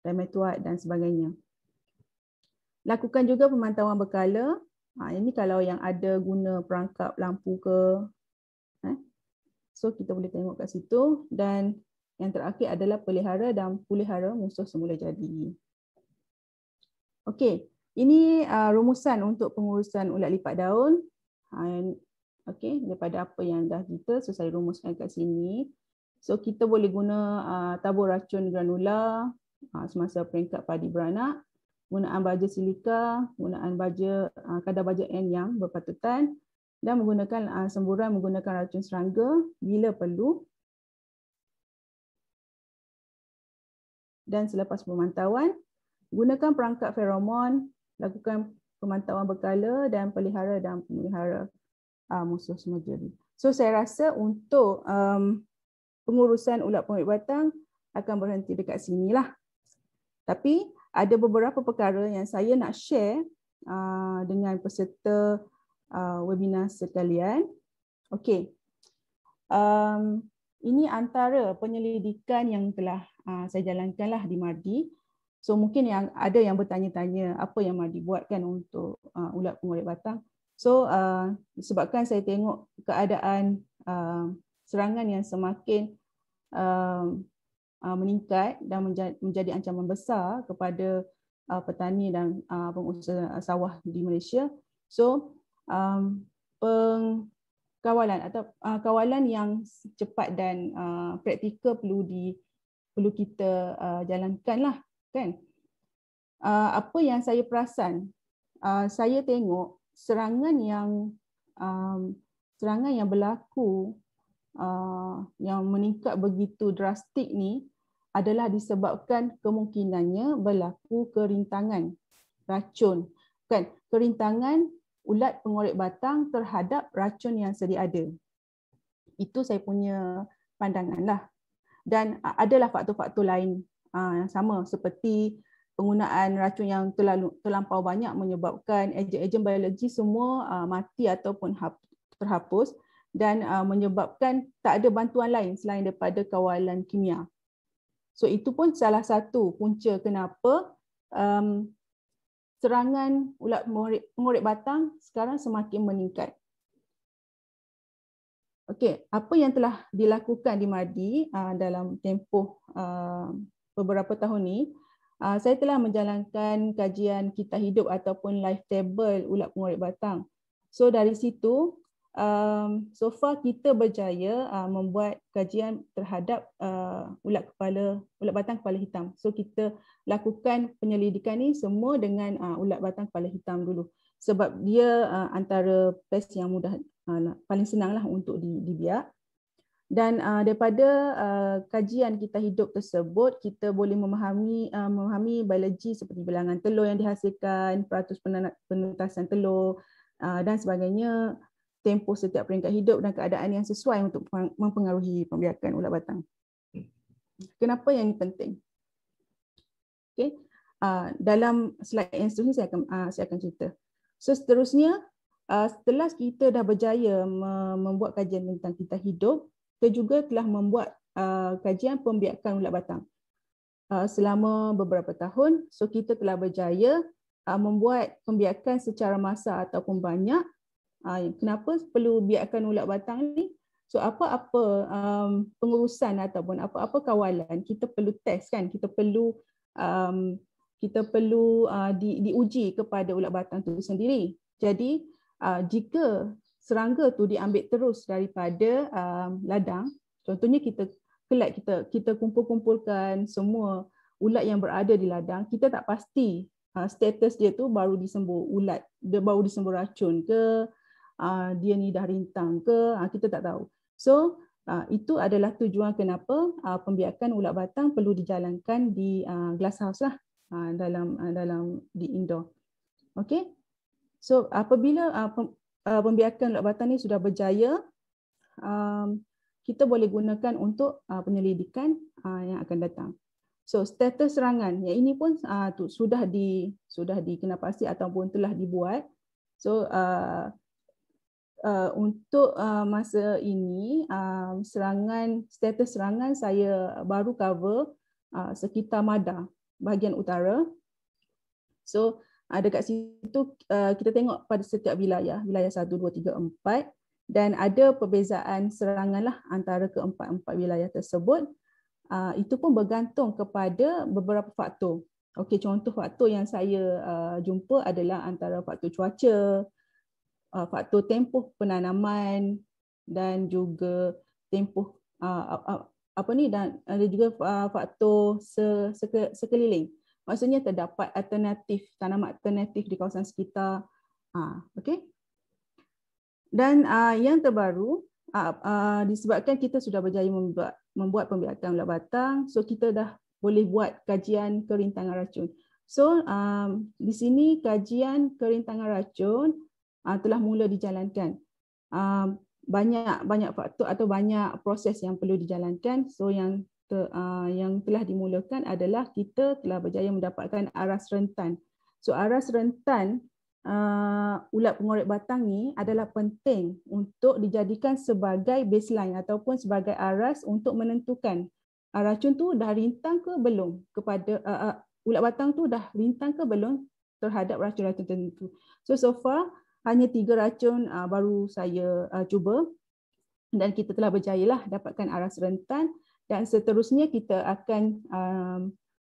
dimetuat dan sebagainya. Lakukan juga pemantauan berkala. Ini kalau yang ada guna perangkap lampu ke. Eh. So kita boleh tengok kat situ. Dan yang terakhir adalah pelihara dan pulihara musuh semula jadi. Okay. Okey, ini uh, rumusan untuk pengurusan ulat lipat daun. Okey, daripada apa yang dah kita selesai rumuskan kat sini. So kita boleh guna uh, tabur racun granula uh, semasa peringkat padi beranak, penggunaan baja silika, penggunaan baja uh, kadar baja N yang berpatutan dan menggunakan uh, semburan menggunakan racun serangga bila perlu. Dan selepas pemantauan, Gunakan perangkat feromon, lakukan pemantauan berkala dan pelihara dan pemelihara uh, ah, musuh semua jeli. So saya rasa untuk um, pengurusan ulat pengulit batang akan berhenti dekat sini lah. Tapi ada beberapa perkara yang saya nak share uh, dengan peserta uh, webinar sekalian. Okay. Um, ini antara penyelidikan yang telah uh, saya jalankan lah di Mardi. So mungkin yang ada yang bertanya-tanya apa yang Madi buat kan untuk uh, ulat pengorek batang. So uh, sebabkan saya tengok keadaan uh, serangan yang semakin uh, uh, meningkat dan menjadi, menjadi ancaman besar kepada uh, petani dan uh, pengusaha sawah di Malaysia. So um, pengkawalan atau uh, kawalan yang cepat dan uh, praktikal perlu di perlu kita uh, jalankanlah kan ah, apa yang saya perasan ah, saya tengok serangan yang um, serangan yang berlaku ah, yang meningkat begitu drastik ni adalah disebabkan kemungkinannya berlaku kerintangan racun kan kerintangan ulat pengorek batang terhadap racun yang sedia ada itu saya punya pandangan lah dan adalah faktor-faktor lain Ha, yang sama seperti penggunaan racun yang terlalu terlampau banyak menyebabkan ejen-ejen biologi semua ha, mati ataupun terhapus dan ha, menyebabkan tak ada bantuan lain selain daripada kawalan kimia. So itu pun salah satu punca kenapa um, serangan ulat mengorek, batang sekarang semakin meningkat. Okey, apa yang telah dilakukan di Madi uh, dalam tempoh uh, beberapa tahun ni uh, saya telah menjalankan kajian kita hidup ataupun life table ulat pengorek batang so dari situ um, so far kita berjaya uh, membuat kajian terhadap uh, ulat kepala ulat batang kepala hitam so kita lakukan penyelidikan ni semua dengan uh, ulat batang kepala hitam dulu sebab dia uh, antara pest yang mudah uh, paling senanglah untuk dibiak di dan uh, daripada uh, kajian kita hidup tersebut kita boleh memahami uh, memahami biologi seperti bilangan telur yang dihasilkan peratus penetasan telur uh, dan sebagainya tempoh setiap peringkat hidup dan keadaan yang sesuai untuk mempengaruhi pembiakan ulat batang. Kenapa yang penting? Okay, uh, dalam slide yang seterusnya saya akan uh, saya akan cerita. So, seterusnya uh, setelah kita dah berjaya membuat kajian tentang kita hidup kita juga telah membuat uh, kajian pembiakan ulat batang uh, selama beberapa tahun. So kita telah berjaya uh, membuat pembiakan secara masa ataupun banyak. Uh, kenapa perlu biakan ulat batang ni? So apa-apa um, pengurusan ataupun apa-apa kawalan kita perlu test kan? Kita perlu um, kita perlu uh, di, diuji kepada ulat batang itu sendiri. Jadi uh, jika serangga tu diambil terus daripada um, ladang. Contohnya kita kelak kita kita kumpul-kumpulkan semua ulat yang berada di ladang, kita tak pasti uh, status dia tu baru disembur ulat, dia baru disembur racun ke, uh, dia ni dah rintang ke, uh, kita tak tahu. So Uh, itu adalah tujuan kenapa uh, pembiakan ulat batang perlu dijalankan di uh, glasshouse lah uh, dalam uh, dalam di indoor. Okay, so apabila uh, uh, pembiakan lebatan ini sudah berjaya, um, kita boleh gunakan untuk uh, penyelidikan uh, yang akan datang. So status serangan ya ini pun uh, tu, sudah di sudah pasti ataupun telah dibuat. So uh, uh, untuk uh, masa ini uh, serangan status serangan saya baru cover uh, sekitar Mada bahagian utara. So uh, Uh, dekat situ uh, kita tengok pada setiap wilayah, wilayah 1, 2, 3, 4 dan ada perbezaan serangan lah antara keempat-empat wilayah tersebut. Uh, itu pun bergantung kepada beberapa faktor. Okey, contoh faktor yang saya uh, jumpa adalah antara faktor cuaca, uh, faktor tempoh penanaman dan juga tempoh uh, uh, apa ni dan ada juga uh, faktor se, sekeliling maksudnya terdapat alternatif tanaman alternatif di kawasan sekitar ah okay? dan uh, yang terbaru uh, uh, disebabkan kita sudah berjaya membuat membuat pembiakan ulat batang so kita dah boleh buat kajian kerintangan racun so um, di sini kajian kerintangan racun uh, telah mula dijalankan um, banyak banyak faktor atau banyak proses yang perlu dijalankan so yang ke, uh, yang telah dimulakan adalah kita telah berjaya mendapatkan aras rentan. So aras rentan uh, ulat pengorek batang ni adalah penting untuk dijadikan sebagai baseline ataupun sebagai aras untuk menentukan uh, racun tu dah rintang ke belum kepada uh, uh, ulat batang tu dah rintang ke belum terhadap racun-racun tertentu. So so far hanya tiga racun uh, baru saya uh, cuba dan kita telah berjaya lah dapatkan aras rentan dan seterusnya kita akan uh,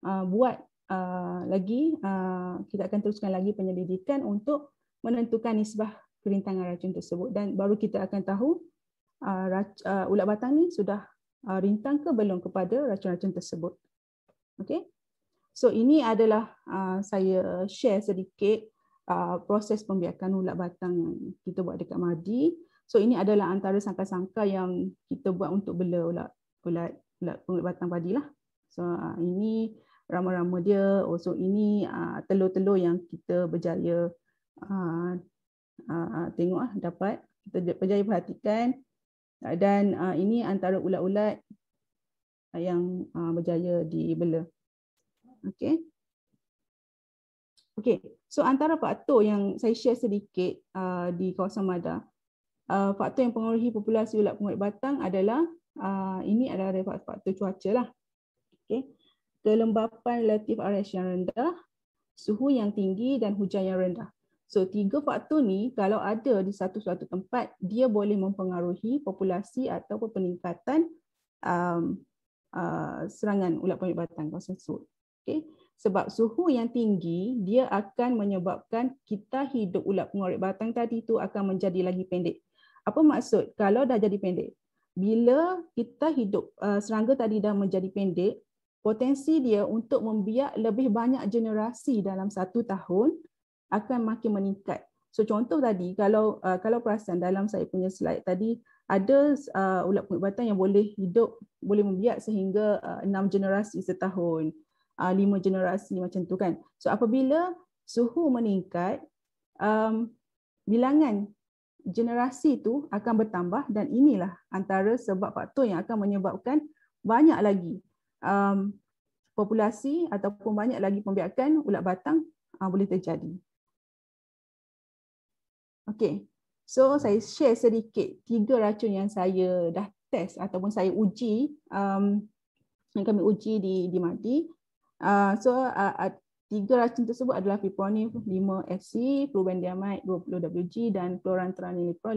uh, buat uh, lagi uh, kita akan teruskan lagi penyelidikan untuk menentukan nisbah kerintangan racun tersebut dan baru kita akan tahu uh, uh, ulat batang ni sudah uh, rintang ke belum kepada racun-racun tersebut. Okey. So ini adalah uh, saya share sedikit uh, proses pembiakan ulat batang yang kita buat dekat Madi. So ini adalah antara sangka-sangka yang kita buat untuk bela ulat ulat ulat pengulat batang padi lah. So uh, ini rama-rama dia. Also ini uh, telur-telur yang kita berjaya uh, uh, tengok lah, dapat. Kita berjaya perhatikan. Uh, dan uh, ini antara ulat-ulat yang uh, berjaya dibela. Okay. Okay. So antara faktor yang saya share sedikit uh, di kawasan Mada, uh, faktor yang pengaruhi populasi ulat pengulat batang adalah Ah, ini adalah faktor cuaca lah. Okay. Kelembapan relatif RS yang rendah, suhu yang tinggi dan hujan yang rendah. So tiga faktor ni kalau ada di satu-satu tempat, dia boleh mempengaruhi populasi atau peningkatan um, uh, serangan ulat penyakit batang kawasan sud. Okay. Sebab suhu yang tinggi, dia akan menyebabkan kita hidup ulat penyakit batang tadi tu akan menjadi lagi pendek. Apa maksud? Kalau dah jadi pendek, bila kita hidup uh, serangga tadi dah menjadi pendek, potensi dia untuk membiak lebih banyak generasi dalam satu tahun akan makin meningkat. So contoh tadi kalau uh, kalau perasan dalam saya punya slide tadi ada uh, ulat pengubatan yang boleh hidup boleh membiak sehingga uh, enam generasi setahun, uh, lima generasi macam tu kan. So apabila suhu meningkat um, bilangan generasi itu akan bertambah dan inilah antara sebab faktor yang akan menyebabkan banyak lagi um, populasi ataupun banyak lagi pembiakan ulat batang uh, boleh terjadi. Okay, So saya share sedikit tiga racun yang saya dah test ataupun saya uji um, yang kami uji di di Madi. Uh, so uh, uh tiga racun tersebut adalah fipronil 5 sc fluvendiamide 20 WG dan chlorantraniliprol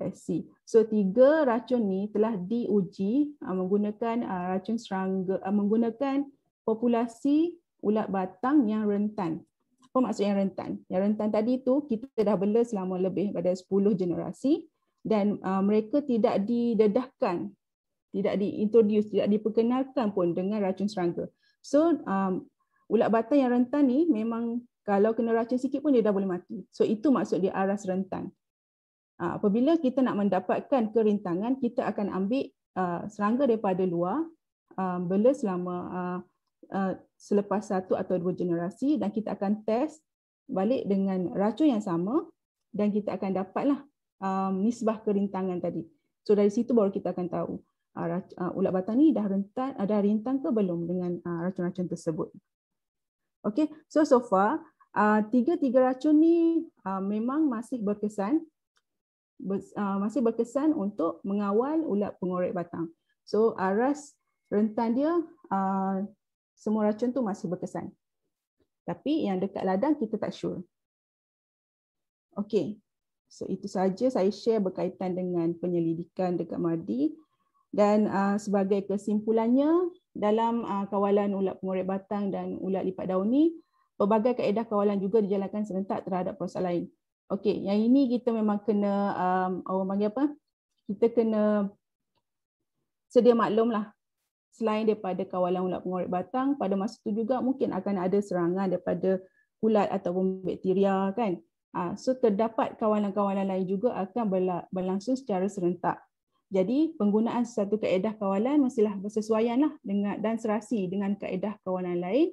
5 sc So tiga racun ni telah diuji uh, menggunakan uh, racun serangga uh, menggunakan populasi ulat batang yang rentan. Apa maksud yang rentan? Yang rentan tadi tu kita dah bela selama lebih pada 10 generasi dan uh, mereka tidak didedahkan, tidak diintroduce, tidak diperkenalkan pun dengan racun serangga. So um, ulat batang yang rentan ni memang kalau kena racun sikit pun dia dah boleh mati. So itu maksud dia aras rentan. Ah, apabila kita nak mendapatkan kerintangan, kita akan ambil ah, serangga daripada luar, ah, bela selama selepas satu atau dua generasi dan kita akan test balik dengan racun yang sama dan kita akan dapatlah nisbah kerintangan tadi. So dari situ baru kita akan tahu ulat batang ni dah rentan, ada rintang ke belum dengan racun-racun tersebut. Okay, so so far tiga-tiga uh, racun ni uh, memang masih berkesan ber, uh, masih berkesan untuk mengawal ulat pengorek batang. So aras rentan dia uh, semua racun tu masih berkesan. Tapi yang dekat ladang kita tak sure. Okay, so itu saja saya share berkaitan dengan penyelidikan dekat Madi dan uh, sebagai kesimpulannya dalam uh, kawalan ulat pengorek batang dan ulat lipat daun ni pelbagai kaedah kawalan juga dijalankan serentak terhadap proses lain. Okey, yang ini kita memang kena um, orang panggil apa? Kita kena sedia maklumlah. Selain daripada kawalan ulat pengorek batang, pada masa itu juga mungkin akan ada serangan daripada ulat ataupun bakteria kan. Ah, uh, so terdapat kawalan-kawalan lain juga akan berlangsung secara serentak. Jadi penggunaan satu kaedah kawalan mestilah lah dengan dan serasi dengan kaedah kawalan lain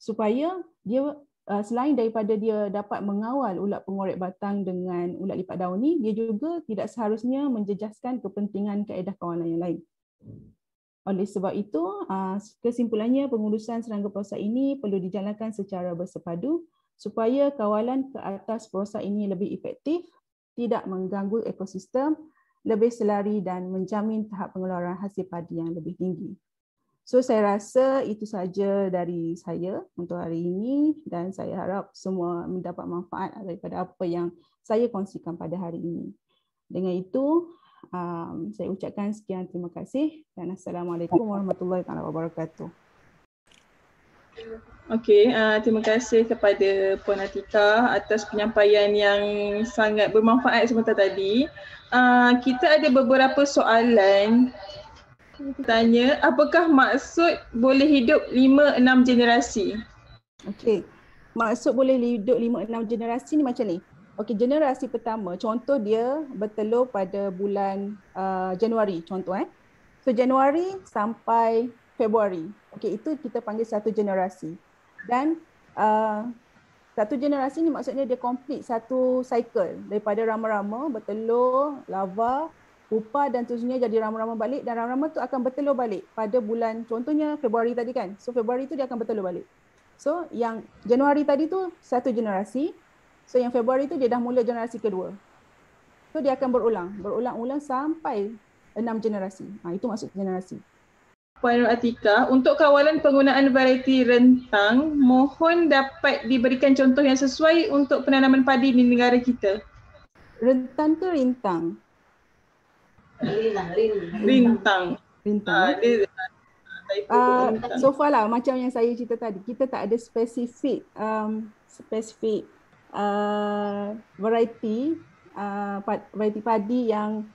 supaya dia eh, selain daripada dia dapat mengawal ulat pengorek batang dengan ulat lipat daun ni dia juga tidak seharusnya menjejaskan kepentingan kaedah kawalan yang lain. Oleh sebab itu, ah, kesimpulannya pengurusan serangga perosak ini perlu dijalankan secara bersepadu supaya kawalan ke atas perosak ini lebih efektif, tidak mengganggu ekosistem lebih selari dan menjamin tahap pengeluaran hasil padi yang lebih tinggi. So saya rasa itu saja dari saya untuk hari ini dan saya harap semua mendapat manfaat daripada apa yang saya kongsikan pada hari ini. Dengan itu, um, saya ucapkan sekian terima kasih dan Assalamualaikum warahmatullahi wabarakatuh. Thank you. Okey, uh, terima kasih kepada Puan Atika atas penyampaian yang sangat bermanfaat sebentar tadi. Uh, kita ada beberapa soalan. Tanya, apakah maksud boleh hidup lima enam generasi? Okey, maksud boleh hidup lima enam generasi ni macam ni. Okey, generasi pertama, contoh dia bertelur pada bulan uh, Januari, contoh eh. So, Januari sampai Februari. Okey, itu kita panggil satu generasi dan uh, satu generasi ni maksudnya dia complete satu cycle daripada rama-rama bertelur lava pupa dan terusnya jadi rama-rama balik dan rama-rama tu akan bertelur balik pada bulan contohnya Februari tadi kan so Februari tu dia akan bertelur balik so yang Januari tadi tu satu generasi so yang Februari tu dia dah mula generasi kedua so dia akan berulang berulang-ulang sampai enam generasi ha, itu maksud generasi Puan Atika, untuk kawalan penggunaan variti rentang, mohon dapat diberikan contoh yang sesuai untuk penanaman padi di negara kita. Rentang ke rintang? Rintang. Rintang. Ah, ah, rintang. Uh, so far lah macam yang saya cerita tadi, kita tak ada spesifik um, spesifik uh, variety uh, variety padi yang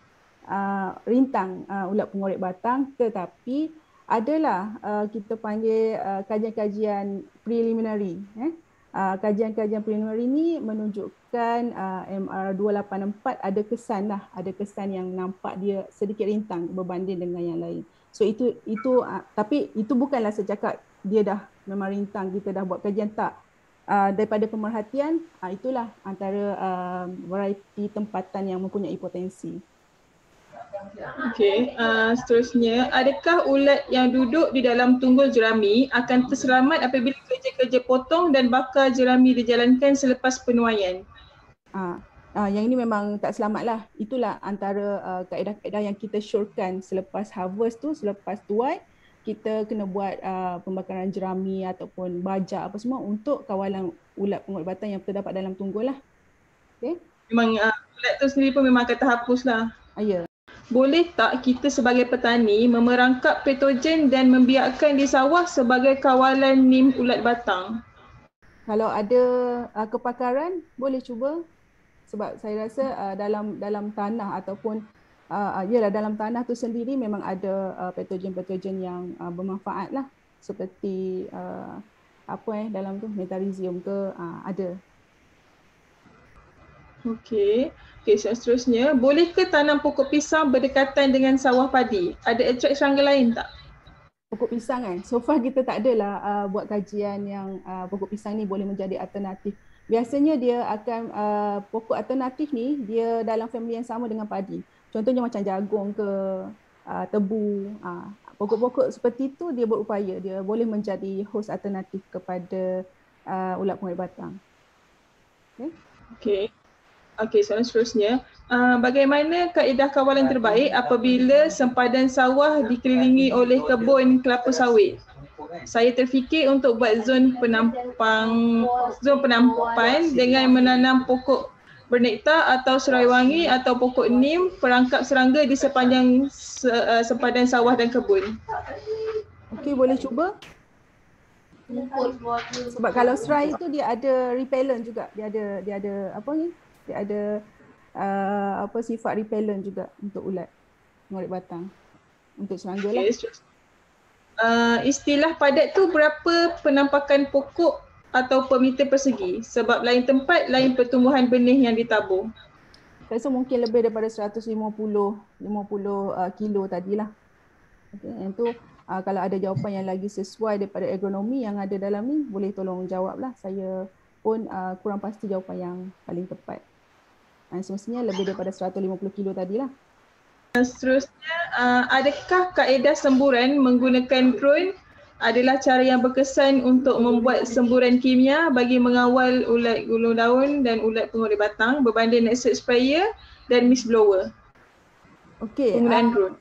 uh, rintang uh, ulat pengorek batang tetapi adalah uh, kita panggil uh, kajian-kajian preliminary. Eh? Uh, kajian-kajian preliminary ini menunjukkan uh, MR284 ada kesan lah, ada kesan yang nampak dia sedikit rintang berbanding dengan yang lain. So itu itu uh, tapi itu bukanlah secakap dia dah memang rintang kita dah buat kajian tak. Uh, daripada pemerhatian uh, itulah antara uh, variety tempatan yang mempunyai potensi. Okey, uh, seterusnya, adakah ulat yang duduk di dalam tunggul jerami akan terselamat apabila kerja-kerja potong dan bakar jerami dijalankan selepas penuaian? Ah, uh, uh, yang ini memang tak selamat lah. Itulah antara uh, kaedah-kaedah yang kita syorkan selepas harvest tu, selepas tuai, kita kena buat uh, pembakaran jerami ataupun baja apa semua untuk kawalan ulat pengubatan yang terdapat dalam tunggul lah. Okay, Memang uh, ulat tu sendiri pun memang kata hapus lah. Ah, Yeah boleh tak kita sebagai petani memerangkap petogen dan membiarkan di sawah sebagai kawalan nim ulat batang? Kalau ada uh, kepakaran, boleh cuba. Sebab saya rasa uh, dalam dalam tanah ataupun uh, yalah, dalam tanah tu sendiri memang ada uh, petogen-petogen yang uh, bermanfaat lah. Seperti uh, apa eh dalam tu metarizium ke uh, ada Okey. Okey, so seterusnya, boleh ke tanam pokok pisang berdekatan dengan sawah padi? Ada attract serangga lain tak? Pokok pisang kan. So far kita tak adalah uh, buat kajian yang uh, pokok pisang ni boleh menjadi alternatif. Biasanya dia akan uh, pokok alternatif ni dia dalam family yang sama dengan padi. Contohnya macam jagung ke uh, tebu, uh, pokok-pokok seperti itu dia berupaya dia boleh menjadi host alternatif kepada uh, ulat pengurit batang. Okey. Okay. Okey, soalan seterusnya. Uh, bagaimana kaedah kawalan terbaik apabila sempadan sawah dikelilingi oleh kebun kelapa sawit? Saya terfikir untuk buat zon penampang zon penampan dengan menanam pokok bernekta atau serai wangi atau pokok nim perangkap serangga di sepanjang se, uh, sempadan sawah dan kebun. Okey, boleh cuba. Sebab kalau serai itu dia ada repellent juga. Dia ada dia ada apa ni? dia ada uh, apa sifat repellent juga untuk ulat murid batang untuk serangga lah. okay. Uh, istilah padat tu berapa penampakan pokok atau per meter persegi sebab lain tempat lain pertumbuhan benih yang ditabur. Rasa mungkin lebih daripada 150 50 uh, kilo tadilah. Okey yang tu uh, kalau ada jawapan yang lagi sesuai daripada agronomi yang ada dalam ni boleh tolong jawablah. Saya pun uh, kurang pasti jawapan yang paling tepat uh, semestinya lebih daripada 150 kilo tadilah. Seterusnya, uh, adakah kaedah semburan menggunakan drone adalah cara yang berkesan untuk membuat semburan kimia bagi mengawal ulat gulung daun dan ulat pengurut batang berbanding nasib sprayer dan mist blower? Okay. Penggunaan uh, drone.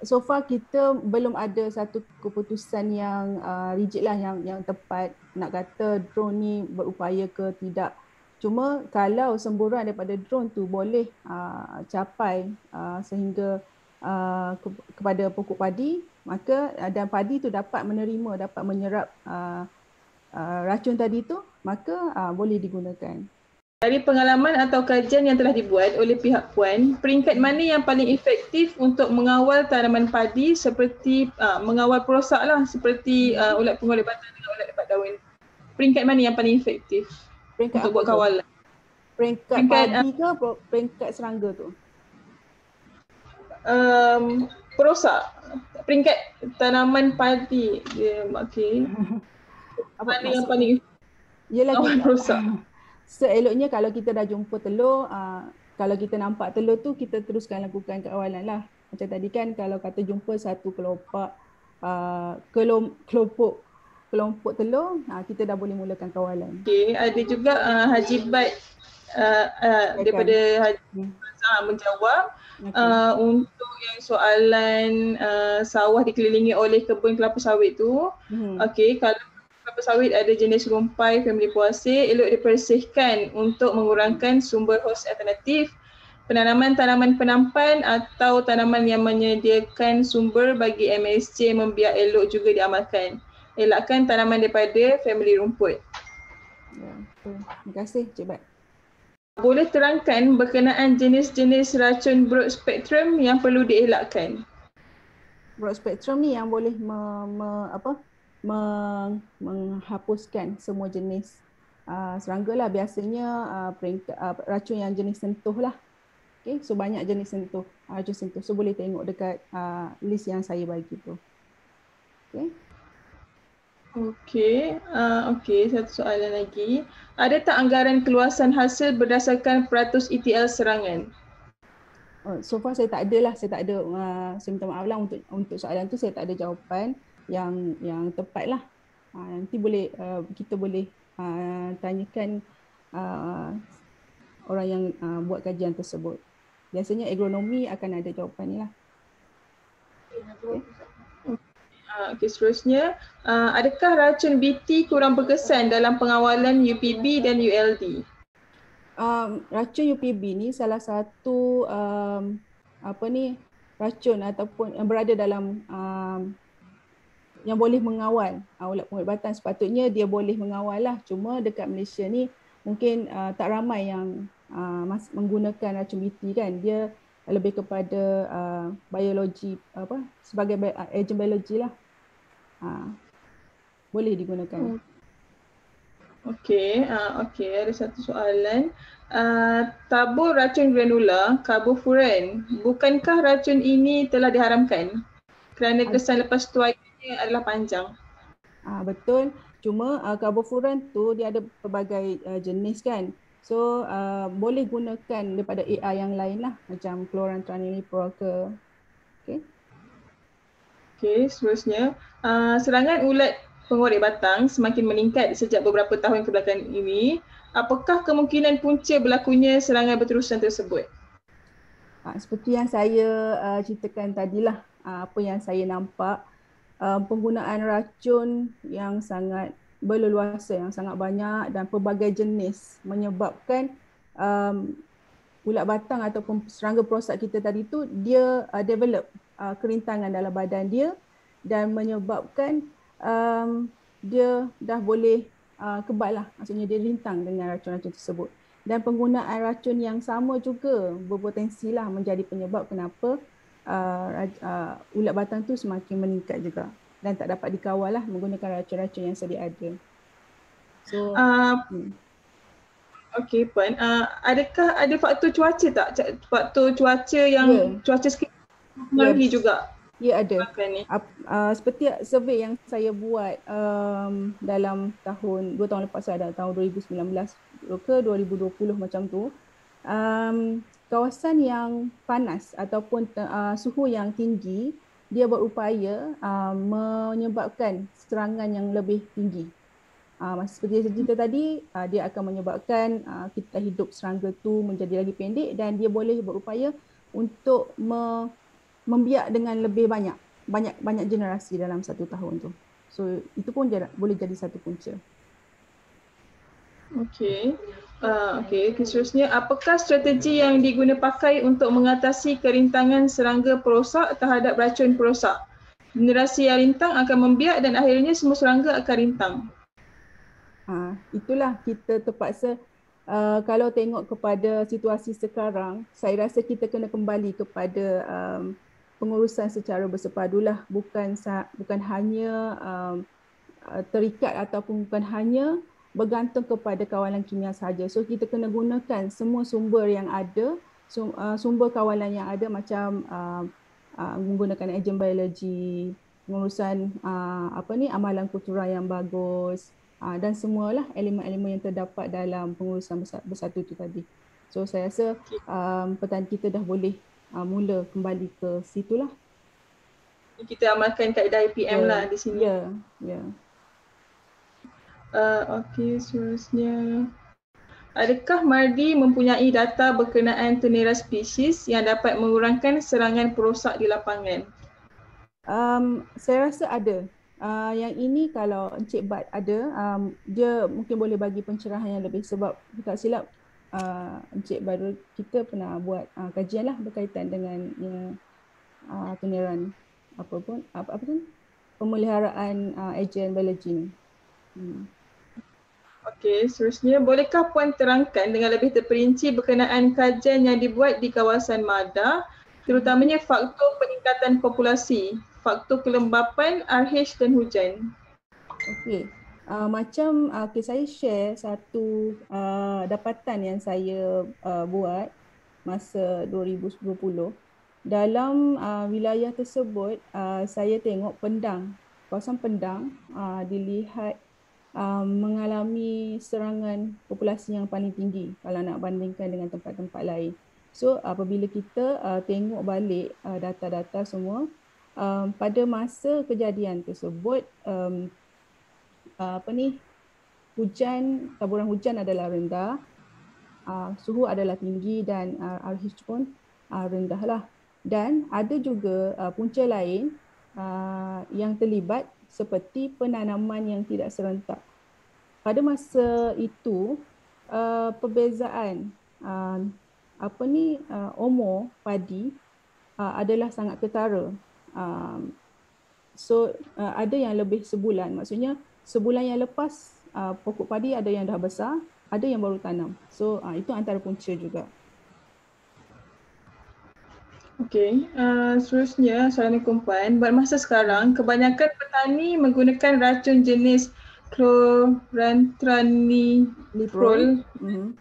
So far kita belum ada satu keputusan yang uh, rigid lah yang, yang tepat nak kata drone ni berupaya ke tidak Cuma kalau semburan daripada drone tu boleh uh, capai uh, sehingga uh, ke- kepada pokok padi, maka uh, dan padi tu dapat menerima, dapat menyerap uh, uh, racun tadi tu, maka uh, boleh digunakan. Dari pengalaman atau kajian yang telah dibuat oleh pihak puan, peringkat mana yang paling efektif untuk mengawal tanaman padi seperti uh, mengawal perosak lah seperti uh, ulat pengolek batang dan ulat lebat daun? Peringkat mana yang paling efektif? peringkat untuk buat kawalan. Peringkat, peringkat padi uh, ah. peringkat serangga tu? Um, perosak. Peringkat tanaman padi. Ya, yeah, okey. Apa ni yang paling? Yelah kawalan kita, perosak. Seeloknya kalau kita dah jumpa telur, uh, kalau kita nampak telur tu, kita teruskan lakukan kawalan lah. Macam tadi kan kalau kata jumpa satu kelopak, uh, kelom, kelopok kelompok telur uh, kita dah boleh mulakan kawalan. Okey, ada juga uh, Haji Bat uh, uh, daripada Haji Bazar hmm. uh, menjawab okay. uh, untuk yang soalan uh, sawah dikelilingi oleh kebun kelapa sawit tu. Mm-hmm. Okey, kalau kelapa sawit ada jenis rumpai family puasir elok dipersihkan untuk mengurangkan sumber host alternatif penanaman tanaman penampan atau tanaman yang menyediakan sumber bagi MSC membiak elok juga diamalkan elakkan tanaman daripada family rumput. Ya, Terima kasih Cik Bat. Boleh terangkan berkenaan jenis-jenis racun broad spectrum yang perlu dielakkan? Broad spectrum ni yang boleh me, me, apa, me, menghapuskan semua jenis uh, serangga lah. Biasanya uh, peringkat, uh, racun yang jenis sentuh lah. Okay, so banyak jenis sentuh, uh, racun sentuh. So boleh tengok dekat uh, list yang saya bagi tu. Okay. Okey, uh, okey satu soalan lagi. Ada tak anggaran keluasan hasil berdasarkan peratus ETL serangan? Oh, so far saya tak ada lah, saya tak ada uh, saya minta maaf lah untuk untuk soalan tu saya tak ada jawapan yang yang tepat lah. Uh, ah, nanti boleh uh, kita boleh uh, tanyakan uh, orang yang uh, buat kajian tersebut. Biasanya agronomi akan ada jawapan ni lah. Okay. Ah, okey, seterusnya. Uh, adakah racun BT kurang berkesan dalam pengawalan UPB dan ULD? Um, racun UPB ni salah satu um, apa ni racun ataupun yang berada dalam um, yang boleh mengawal awal ah, uh, pengubatan sepatutnya dia boleh mengawal lah cuma dekat Malaysia ni mungkin uh, tak ramai yang uh, menggunakan racun BT kan dia lebih kepada uh, biologi apa sebagai bi- uh, agent biologi lah ha, boleh digunakan. Hmm. Okey, uh, okey ada satu soalan. Uh, tabur racun granula, karbofuran, bukankah racun ini telah diharamkan? Kerana ah. kesan lepas tuainya adalah panjang. uh, betul. Cuma uh, karbofuran tu dia ada pelbagai uh, jenis kan. So uh, boleh gunakan daripada AI yang lain lah macam chlorantraniliprol ke Okey, seterusnya, uh, serangan ulat pengorek batang semakin meningkat sejak beberapa tahun kebelakangan ini. Apakah kemungkinan punca berlakunya serangan berterusan tersebut? Uh, seperti yang saya uh, ceritakan tadilah, uh, apa yang saya nampak, uh, penggunaan racun yang sangat berleluasa, yang sangat banyak dan pelbagai jenis menyebabkan um, ulat batang ataupun serangga prostat kita tadi tu dia uh, develop uh, kerintangan dalam badan dia dan menyebabkan um, dia dah boleh uh, kebal lah. Maksudnya dia rintang dengan racun-racun tersebut. Dan penggunaan racun yang sama juga berpotensi lah menjadi penyebab kenapa uh, uh, ulat batang tu semakin meningkat juga. Dan tak dapat dikawal lah menggunakan racun-racun yang sedia ada. So, uh, hmm. Okay Puan, uh, adakah ada faktor cuaca tak? Faktor cuaca yang yeah. cuaca sekitar mempengaruhi yes. Ya. juga. Ya yeah, ada. Uh, uh, seperti survey yang saya buat um, dalam tahun dua tahun lepas saya ada tahun 2019 ke 2020 macam tu. Um, kawasan yang panas ataupun uh, suhu yang tinggi dia berupaya uh, menyebabkan serangan yang lebih tinggi. Uh, seperti yang saya cerita tadi, uh, dia akan menyebabkan uh, kita hidup serangga tu menjadi lagi pendek dan dia boleh berupaya untuk me- membiak dengan lebih banyak banyak banyak generasi dalam satu tahun tu. So itu pun jad, boleh jadi satu punca. Okey. Uh, okey, khususnya apakah strategi yang diguna pakai untuk mengatasi kerintangan serangga perosak terhadap racun perosak? Generasi yang rintang akan membiak dan akhirnya semua serangga akan rintang. Ha, itulah kita terpaksa uh, kalau tengok kepada situasi sekarang, saya rasa kita kena kembali kepada um, pengurusan secara bersepadulah bukan bukan hanya um, uh, terikat ataupun bukan hanya bergantung kepada kawalan kimia saja. So kita kena gunakan semua sumber yang ada, uh, sumber kawalan yang ada macam uh, menggunakan ejen biologi, pengurusan apa ni amalan kultura yang bagus dan semualah elemen-elemen yang terdapat dalam pengurusan bersatu itu tadi. So saya rasa um, petani kita dah boleh uh, mula kembali ke situ lah. Kita amalkan kaedah IPM yeah. lah di sini. Ya, yeah. ya. Yeah. okay, seterusnya. Adakah Mardi mempunyai data berkenaan tenera spesies yang dapat mengurangkan serangan perosak di lapangan? Um, saya rasa ada. Uh, yang ini kalau Encik Bat ada, um, dia mungkin boleh bagi pencerahan yang lebih sebab tak silap uh, Encik Badrul kita pernah buat uh, kajian lah berkaitan dengan ya, uh, peniran apa pun apa apa kan pemeliharaan uh, ejen biologi ni. Hmm. Okey, seterusnya bolehkah puan terangkan dengan lebih terperinci berkenaan kajian yang dibuat di kawasan Mada terutamanya faktor peningkatan populasi, faktor kelembapan, RH dan hujan. Okey, uh, macam uh, okay, saya share satu uh, dapatan yang saya uh, buat masa 2020 dalam uh, wilayah tersebut uh, saya tengok pendang kawasan pendang uh, dilihat uh, mengalami serangan populasi yang paling tinggi kalau nak bandingkan dengan tempat-tempat lain so apabila kita uh, tengok balik uh, data-data semua um, pada masa kejadian tersebut um, Ah, apa ni hujan taburan hujan adalah rendah uh, suhu adalah tinggi dan uh, ah, RH pun uh, rendahlah dan ada juga uh, punca lain uh, yang terlibat seperti penanaman yang tidak serentak pada masa itu uh, perbezaan uh, apa ni uh, omo padi uh, adalah sangat ketara uh, so uh, ada yang lebih sebulan maksudnya sebulan yang lepas uh, pokok padi ada yang dah besar, ada yang baru tanam. So uh, itu antara punca juga. Okey, uh, seterusnya soalan kumpulan. Buat masa sekarang, kebanyakan petani menggunakan racun jenis chlorantraniliprol mm-hmm.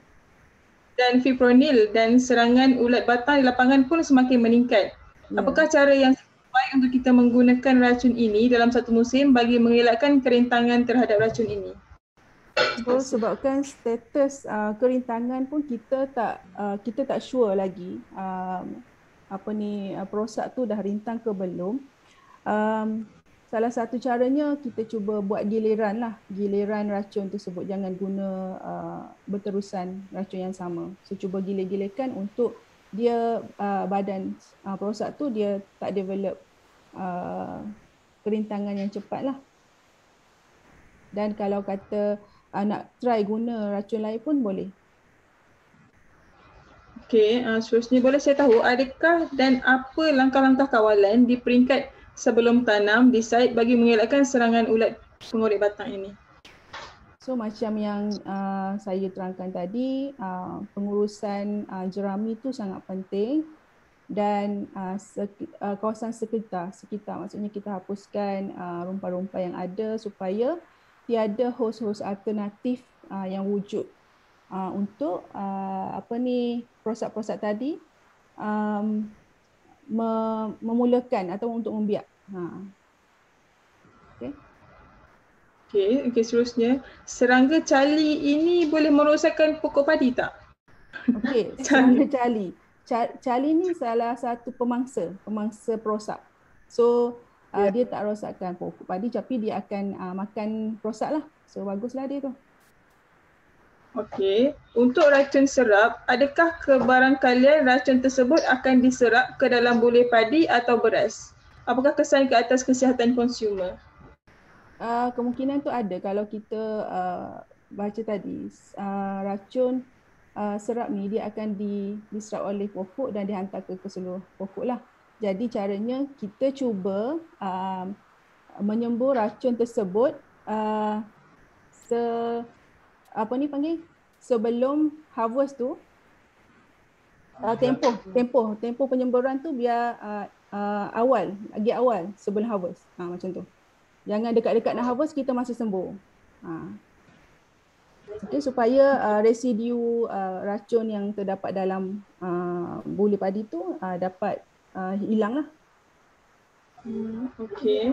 dan fipronil dan serangan ulat batang di lapangan pun semakin meningkat. Yeah. Apakah cara yang baik untuk kita menggunakan racun ini dalam satu musim bagi mengelakkan kerintangan terhadap racun ini? Oh, sebabkan status uh, kerintangan pun kita tak uh, kita tak sure lagi um, apa ni uh, perosak tu dah rintang ke belum. Um, salah satu caranya kita cuba buat giliran lah giliran racun tu tersebut jangan guna uh, berterusan racun yang sama. So cuba gile-gilekan untuk dia uh, badan uh, perosak tu dia tak develop uh, kerintangan yang cepat lah. Dan kalau kata uh, nak try guna racun lain pun boleh. Okay, uh, seterusnya boleh saya tahu adakah dan apa langkah-langkah kawalan di peringkat sebelum tanam di site bagi mengelakkan serangan ulat pengorek batang ini? So macam yang uh, saya terangkan tadi, uh, pengurusan uh, jerami itu sangat penting dan uh, sek- uh, kawasan sekitar, sekitar maksudnya kita hapuskan uh, rumpa-rumpa yang ada supaya tiada host-host alternatif uh, yang wujud uh, untuk uh, apa ni prosak-prosak tadi um, memulakan atau untuk membiak. Uh. Okey, okey seterusnya, serangga cali ini boleh merosakkan pokok padi tak? Okey, serangga cali. Cali ni salah satu pemangsa, pemangsa perosak. So, yeah. uh, ya. dia tak rosakkan pokok padi tapi dia akan uh, makan perosak lah. So, baguslah dia tu. Okey, untuk racun serap, adakah kebarangkalian racun tersebut akan diserap ke dalam bulir padi atau beras? Apakah kesan ke atas kesihatan konsumer? Uh, kemungkinan tu ada kalau kita uh, baca tadi uh, racun uh, serap ni dia akan di, diserap oleh pokok dan dihantar ke keseluruh pokok lah. Jadi caranya kita cuba uh, menyembur racun tersebut uh, se apa ni panggil sebelum harvest tu uh, tempoh tempoh tempoh penyemburan tu biar uh, uh, awal lagi awal sebelum harvest uh, macam tu. Hmm. Jangan dekat-dekat nak harvest kita masih sembuh. Ha. Okay, supaya uh, residu uh, racun yang terdapat dalam uh, buli padi tu uh, dapat uh, lah. Hmm, okay.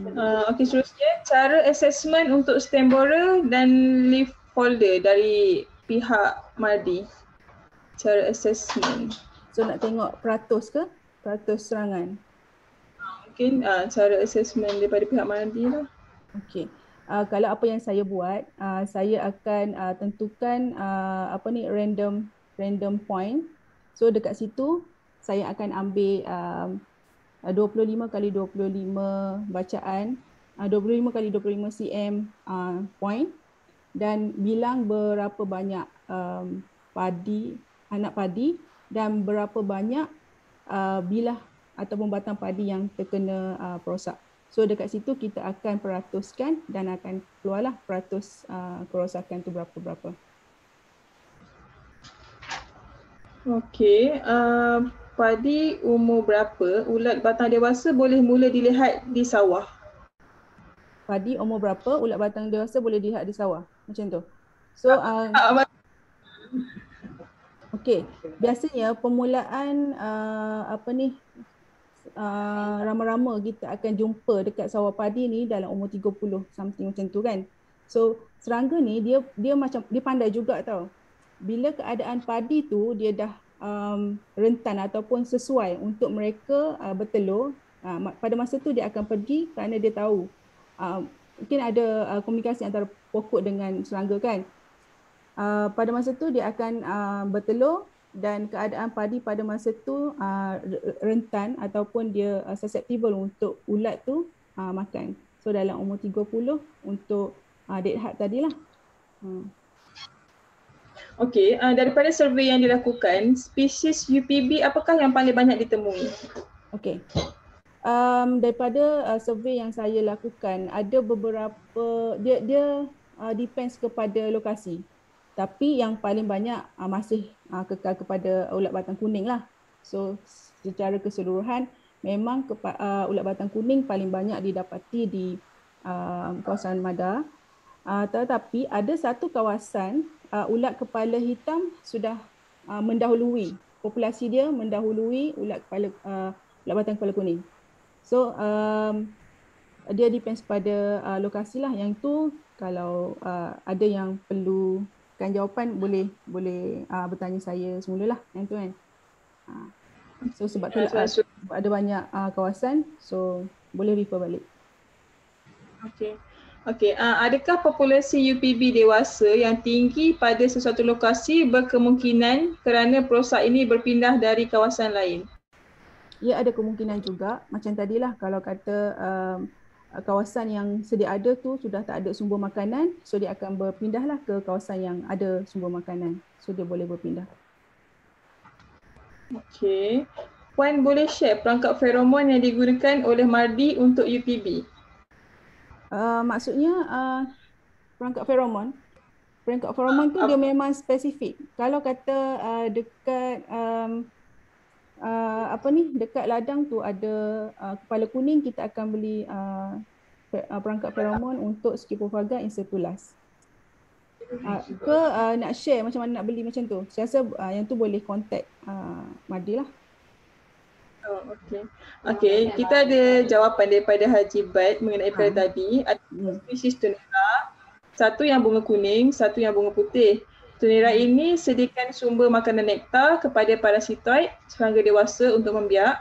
Uh, okay, seterusnya cara assessment untuk stem borer dan leaf folder dari pihak Madi. Cara assessment. So nak tengok peratus ke? Peratus serangan mungkin uh, cara assessment daripada pihak mandi lah. Okay, Uh, ah, kalau apa yang saya buat, uh, saya akan uh, tentukan uh, apa ni random random point. So dekat situ saya akan ambil uh, 25 kali 25 bacaan, uh, 25 kali 25 cm uh, point dan bilang berapa banyak um, padi anak padi dan berapa banyak uh, bilah ataupun batang padi yang terkena uh, perosak. So dekat situ kita akan peratuskan dan akan keluarlah peratus uh, kerosakan tu berapa-berapa. Okey, uh, padi umur berapa ulat batang dewasa boleh mula dilihat di sawah? Padi umur berapa ulat batang dewasa boleh dilihat di sawah? Macam tu. So uh, Okey, biasanya pemulaan uh, apa ni uh, Ah, rama-rama kita akan jumpa dekat sawah padi ni dalam umur 30 something macam tu kan. So serangga ni dia dia macam dia pandai juga tau. Bila keadaan padi tu dia dah um, rentan ataupun sesuai untuk mereka uh, bertelur, uh, pada masa tu dia akan pergi kerana dia tahu uh, mungkin ada uh, komunikasi antara pokok dengan serangga kan. Uh, pada masa tu dia akan uh, bertelur dan keadaan padi pada masa tu uh, rentan ataupun dia uh, susceptible untuk ulat tu uh, makan. So dalam umur 30 untuk uh, date hard tadilah. Hmm. Okey, uh, daripada survei yang dilakukan, spesies UPB apakah yang paling banyak ditemui? Okay, Um daripada uh, survei yang saya lakukan, ada beberapa dia dia uh, depends kepada lokasi. Tapi yang paling banyak uh, masih uh, kekal kepada ah, ulat batang kuning lah. So secara keseluruhan memang kepa- uh, ulat batang kuning paling banyak didapati di uh, kawasan Mada. Uh, tetapi ada satu kawasan uh, ulat kepala hitam sudah uh, mendahului populasi dia mendahului ulat kepala uh, ulat batang kepala kuning. So um, dia depends pada uh, lokasi lah yang tu kalau uh, ada yang perlu dapatkan jawapan boleh boleh uh, bertanya saya semula lah yang tu kan. Uh, so sebab tu uh, ada banyak uh, kawasan so boleh refer balik. Okay. okay uh, adakah populasi UPB dewasa yang tinggi pada sesuatu lokasi berkemungkinan kerana perosak ini berpindah dari kawasan lain? Ia ya, ada kemungkinan juga. Macam tadilah kalau kata uh, kawasan yang sedia ada tu sudah tak ada sumber makanan so dia akan berpindahlah ke kawasan yang ada sumber makanan so dia boleh berpindah Okay, Puan boleh share perangkap feromon yang digunakan oleh Mardi untuk UPB uh, maksudnya uh, perangkap feromon perangkap feromon tu uh, dia ah. memang spesifik kalau kata uh, dekat um, uh, apa ni dekat ladang tu ada uh, kepala kuning kita akan beli uh, perangkat feromon untuk skipofaga insertulas. Uh, ke uh, nak share macam mana nak beli macam tu. Saya rasa uh, yang tu boleh contact uh, Madi lah. Oh, okay. Okay, kita ada jawapan daripada Haji Bad mengenai pada tadi. Ada hmm. spesies tunera, satu yang bunga kuning, satu yang bunga putih. Tunera ini sediakan sumber makanan nektar kepada parasitoid serangga dewasa untuk membiak.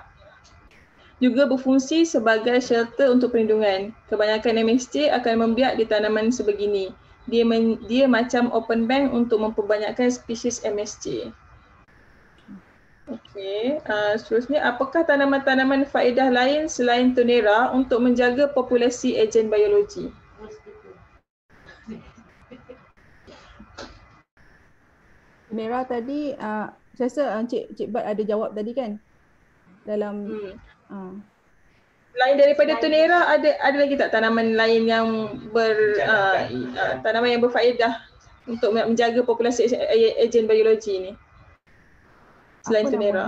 Juga berfungsi sebagai shelter untuk perlindungan. Kebanyakan MSC akan membiak di tanaman sebegini. Dia, men, dia macam open bank untuk memperbanyakkan spesies MSC. Okey, uh, seterusnya apakah tanaman-tanaman faedah lain selain tunera untuk menjaga populasi ejen biologi? Mera tadi uh, saya rasa Encik ah, Cik Bat ada jawab tadi kan dalam hmm. uh. lain daripada tunera ada ada lagi tak tanaman lain yang ber uh, uh, tanaman yang berfaedah untuk menjaga populasi ejen eh, biologi ni selain Apa tunera.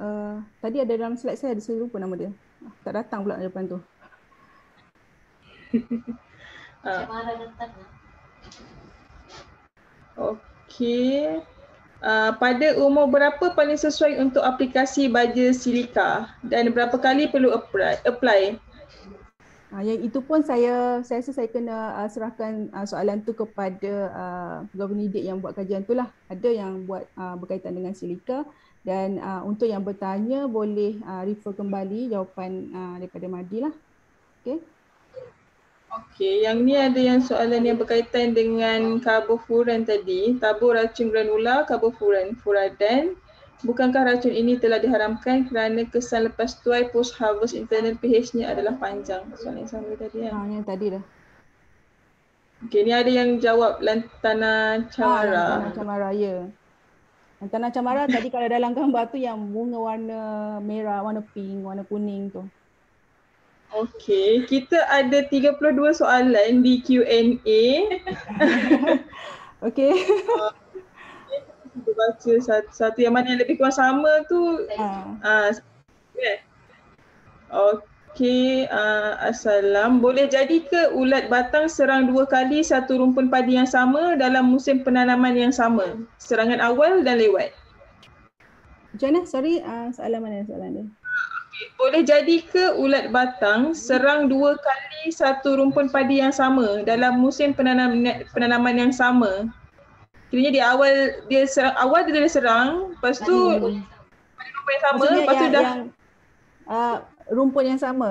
Uh, tadi ada dalam slide saya ada saya lupa nama dia. Tak datang pula depan tu. Ah. uh. Oh. Okey. Uh, pada umur berapa paling sesuai untuk aplikasi baja silika dan berapa kali perlu apply? apply? Uh, yang itu pun saya saya rasa saya kena uh, serahkan uh, soalan tu kepada uh, governor dik yang buat kajian tu lah. Ada yang buat uh, berkaitan dengan silika dan uh, untuk yang bertanya boleh uh, refer kembali jawapan uh, daripada Madi lah. Okay. Okey, yang ni ada yang soalan yang berkaitan dengan karbofuran tadi. Tabur racun granula, karbofuran, furaden. Bukankah racun ini telah diharamkan kerana kesan lepas tuai post harvest internal pH-nya adalah panjang? Soalan yang sama tadi kan? Ya? Ha, yang tadi dah. Okey, ni ada yang jawab lantana camara. Ha, lantana camara, ya. Lantana camara tadi kalau dalam gambar tu yang bunga warna merah, warna pink, warna kuning tu. Hmm. Okay, kita ada 32 soalan di Q&A. okay. kita baca satu, satu yang mana yang lebih kurang sama tu. Uh. Ha. Ah, uh, eh. okay. Uh, ah, assalam. Boleh jadi ke ulat batang serang dua kali satu rumpun padi yang sama dalam musim penanaman yang sama? Serangan awal dan lewat. Jana Sorry. Uh, soalan mana soalan dia? Boleh jadi ke ulat batang serang dua kali satu rumpun padi yang sama dalam musim penanaman penanaman yang sama? Kiranya di awal dia serang awal dia dah serang, lepas tu pada rumpun yang sama, Maksudnya lepas tu yang, dah yang, uh, rumpun yang sama.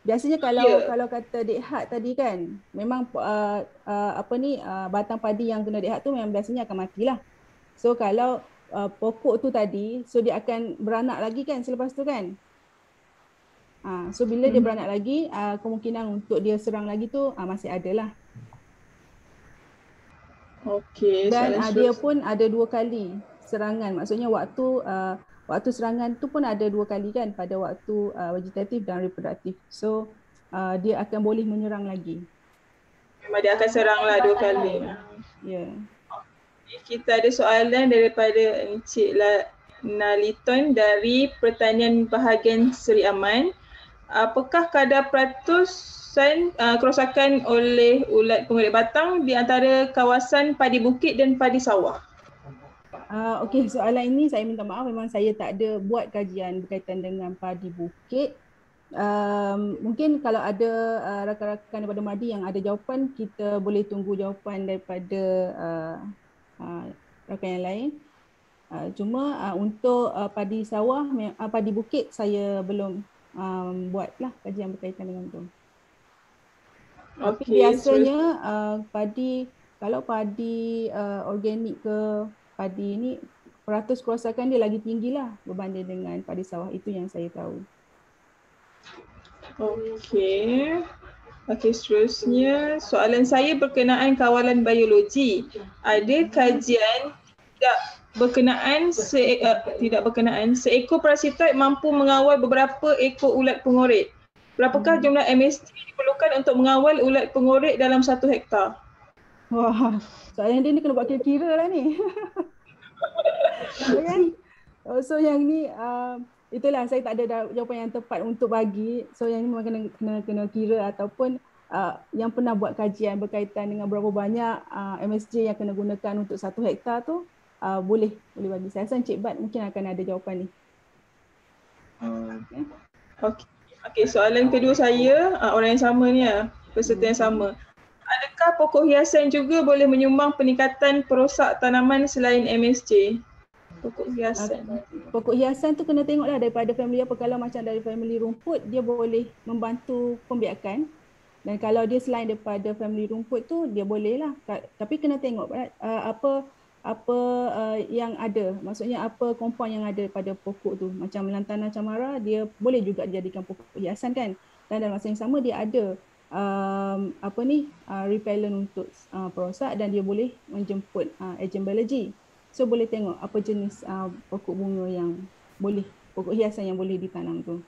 Biasanya kalau yeah. kalau kata dekhat tadi kan, memang uh, uh, apa ni uh, batang padi yang kena dekhat tu memang biasanya akan matilah. So kalau uh, pokok tu tadi, so dia akan beranak lagi kan selepas tu kan? Uh, so bila hmm. dia beranak lagi, uh, kemungkinan untuk dia serang lagi tu uh, masih ada lah. Okay. Dan uh, dia pun ada dua kali serangan. Maksudnya waktu uh, waktu serangan tu pun ada dua kali kan pada waktu uh, vegetatif dan reproduktif. So uh, dia akan boleh menyerang lagi. Memang dia akan serang lah dua kali. Ya. Yeah. Kita ada soalan daripada Encik Naliton dari Pertanian Bahagian Seri Aman apakah kadar peratusan uh, kerosakan oleh ulat pengulit batang di antara kawasan padi bukit dan padi sawah? Uh, Okey, soalan ini saya minta maaf memang saya tak ada buat kajian berkaitan dengan padi bukit. Um, mungkin kalau ada uh, rakan-rakan daripada Madi yang ada jawapan, kita boleh tunggu jawapan daripada uh, uh, rakan yang lain. Uh, cuma uh, untuk uh, padi sawah, uh, padi bukit saya belum um, buat lah kajian berkaitan dengan tu. Okay, Tapi biasanya so... uh, padi, kalau padi uh, organik ke padi ni, peratus kerosakan dia lagi tinggi lah berbanding dengan padi sawah. Itu yang saya tahu. Okay. Okey, seterusnya soalan saya berkenaan kawalan biologi. Ada kajian tidak berkenaan se- uh, tidak berkenaan seekor parasitoid mampu mengawal beberapa ekor ulat pengorek. Berapakah hmm. jumlah MST diperlukan untuk mengawal ulat pengorek dalam satu hektar? Wah, saya dia ni kena buat kira-kira lah ni. kan? so yang ni uh, itulah saya tak ada jawapan yang tepat untuk bagi. So yang ni memang kena kena, kena kira ataupun Uh, yang pernah buat kajian berkaitan dengan berapa banyak uh, MSG yang kena gunakan untuk satu hektar tu uh, boleh boleh bagi saya. Saya rasa Encik Bat mungkin akan ada jawapan ni. Ah, okay. Okay, soalan kedua saya, uh, orang yang sama ni ya, peserta yang sama. Adakah pokok hiasan juga boleh menyumbang peningkatan perosak tanaman selain MSJ? Pokok hiasan. Pokok hiasan tu kena tengoklah daripada family apa. Kalau macam dari family rumput, dia boleh membantu pembiakan. Dan kalau dia selain daripada family rumput tu, dia bolehlah. Tapi kena tengok apa apa uh, yang ada maksudnya apa kompon yang ada pada pokok tu macam lantana camara dia boleh juga dijadikan pokok hiasan kan dan dalam masa yang sama dia ada um, apa ni uh, repellent untuk uh, perosak dan dia boleh menjemput uh, agent biologi so boleh tengok apa jenis uh, pokok bunga yang boleh pokok hiasan yang boleh ditanam tu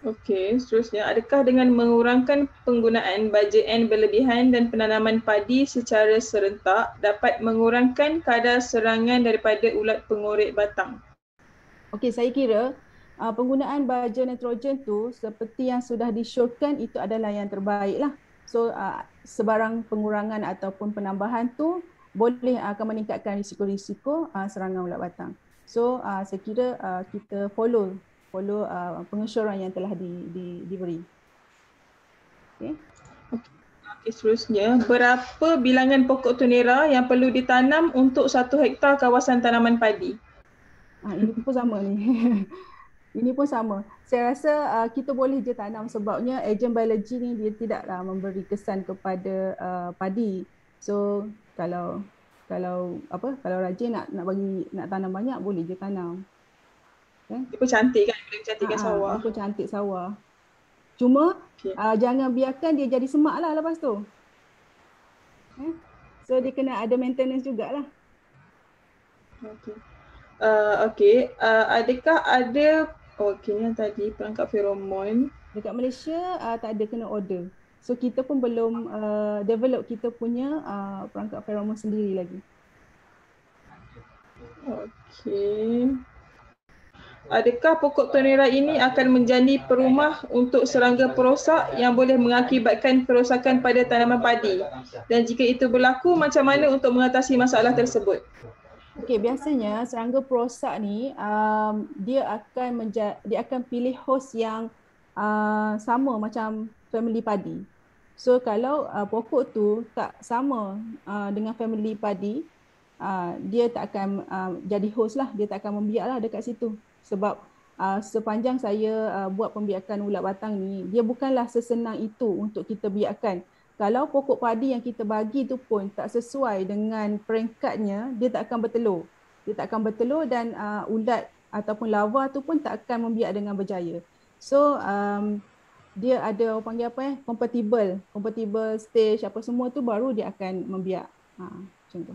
Okey, seterusnya, adakah dengan mengurangkan penggunaan baja N berlebihan dan penanaman padi secara serentak dapat mengurangkan kadar serangan daripada ulat pengorek batang? Okey, saya kira uh, penggunaan baja nitrogen tu seperti yang sudah disyorkan itu adalah yang terbaik lah. So, uh, sebarang pengurangan ataupun penambahan tu boleh akan meningkatkan risiko-risiko ah, serangan ulat batang. So, uh, saya kira kita follow follow uh, pengesyuran yang telah di, di, diberi. Okay. Okay, seterusnya, berapa bilangan pokok tunera yang perlu ditanam untuk satu hektar kawasan tanaman padi? Ha, ini pun sama ni. ini pun sama. Saya rasa uh, kita boleh je tanam sebabnya ejen biologi ni dia tidaklah uh, memberi kesan kepada uh, padi. So kalau kalau apa kalau rajin nak nak bagi nak tanam banyak boleh je tanam. Hmm. Dia pun cantik kan Dia cantikkan ha, sawah Dia pun cantik sawah Cuma okay. uh, ah, Jangan biarkan dia jadi semak lah lepas tu okay. So dia kena ada maintenance jugalah Okay uh, Okay uh, Adakah ada oh, Okay yang tadi Perangkap feromon Dekat Malaysia uh, Tak ada kena order So kita pun belum uh, Develop kita punya uh, Perangkap feromon sendiri lagi Okay Adakah pokok tonera ini akan menjadi perumah untuk serangga perosak yang boleh mengakibatkan kerosakan pada tanaman padi? Dan jika itu berlaku, macam mana untuk mengatasi masalah tersebut? Okey, biasanya serangga perosak ni um, dia akan dia akan pilih host yang uh, sama macam family padi. So kalau uh, pokok tu tak sama uh, dengan family padi, uh, dia tak akan uh, jadi host lah, dia tak akan membiarlah dekat situ sebab uh, sepanjang saya uh, buat pembiakan ulat batang ni dia bukanlah sesenang itu untuk kita biarkan kalau pokok padi yang kita bagi tu pun tak sesuai dengan peringkatnya dia tak akan bertelur dia tak akan bertelur dan uh, ulat ataupun lava tu pun tak akan membiak dengan berjaya so um, dia ada orang panggil apa eh compatible compatible stage apa semua tu baru dia akan membiak ha macam tu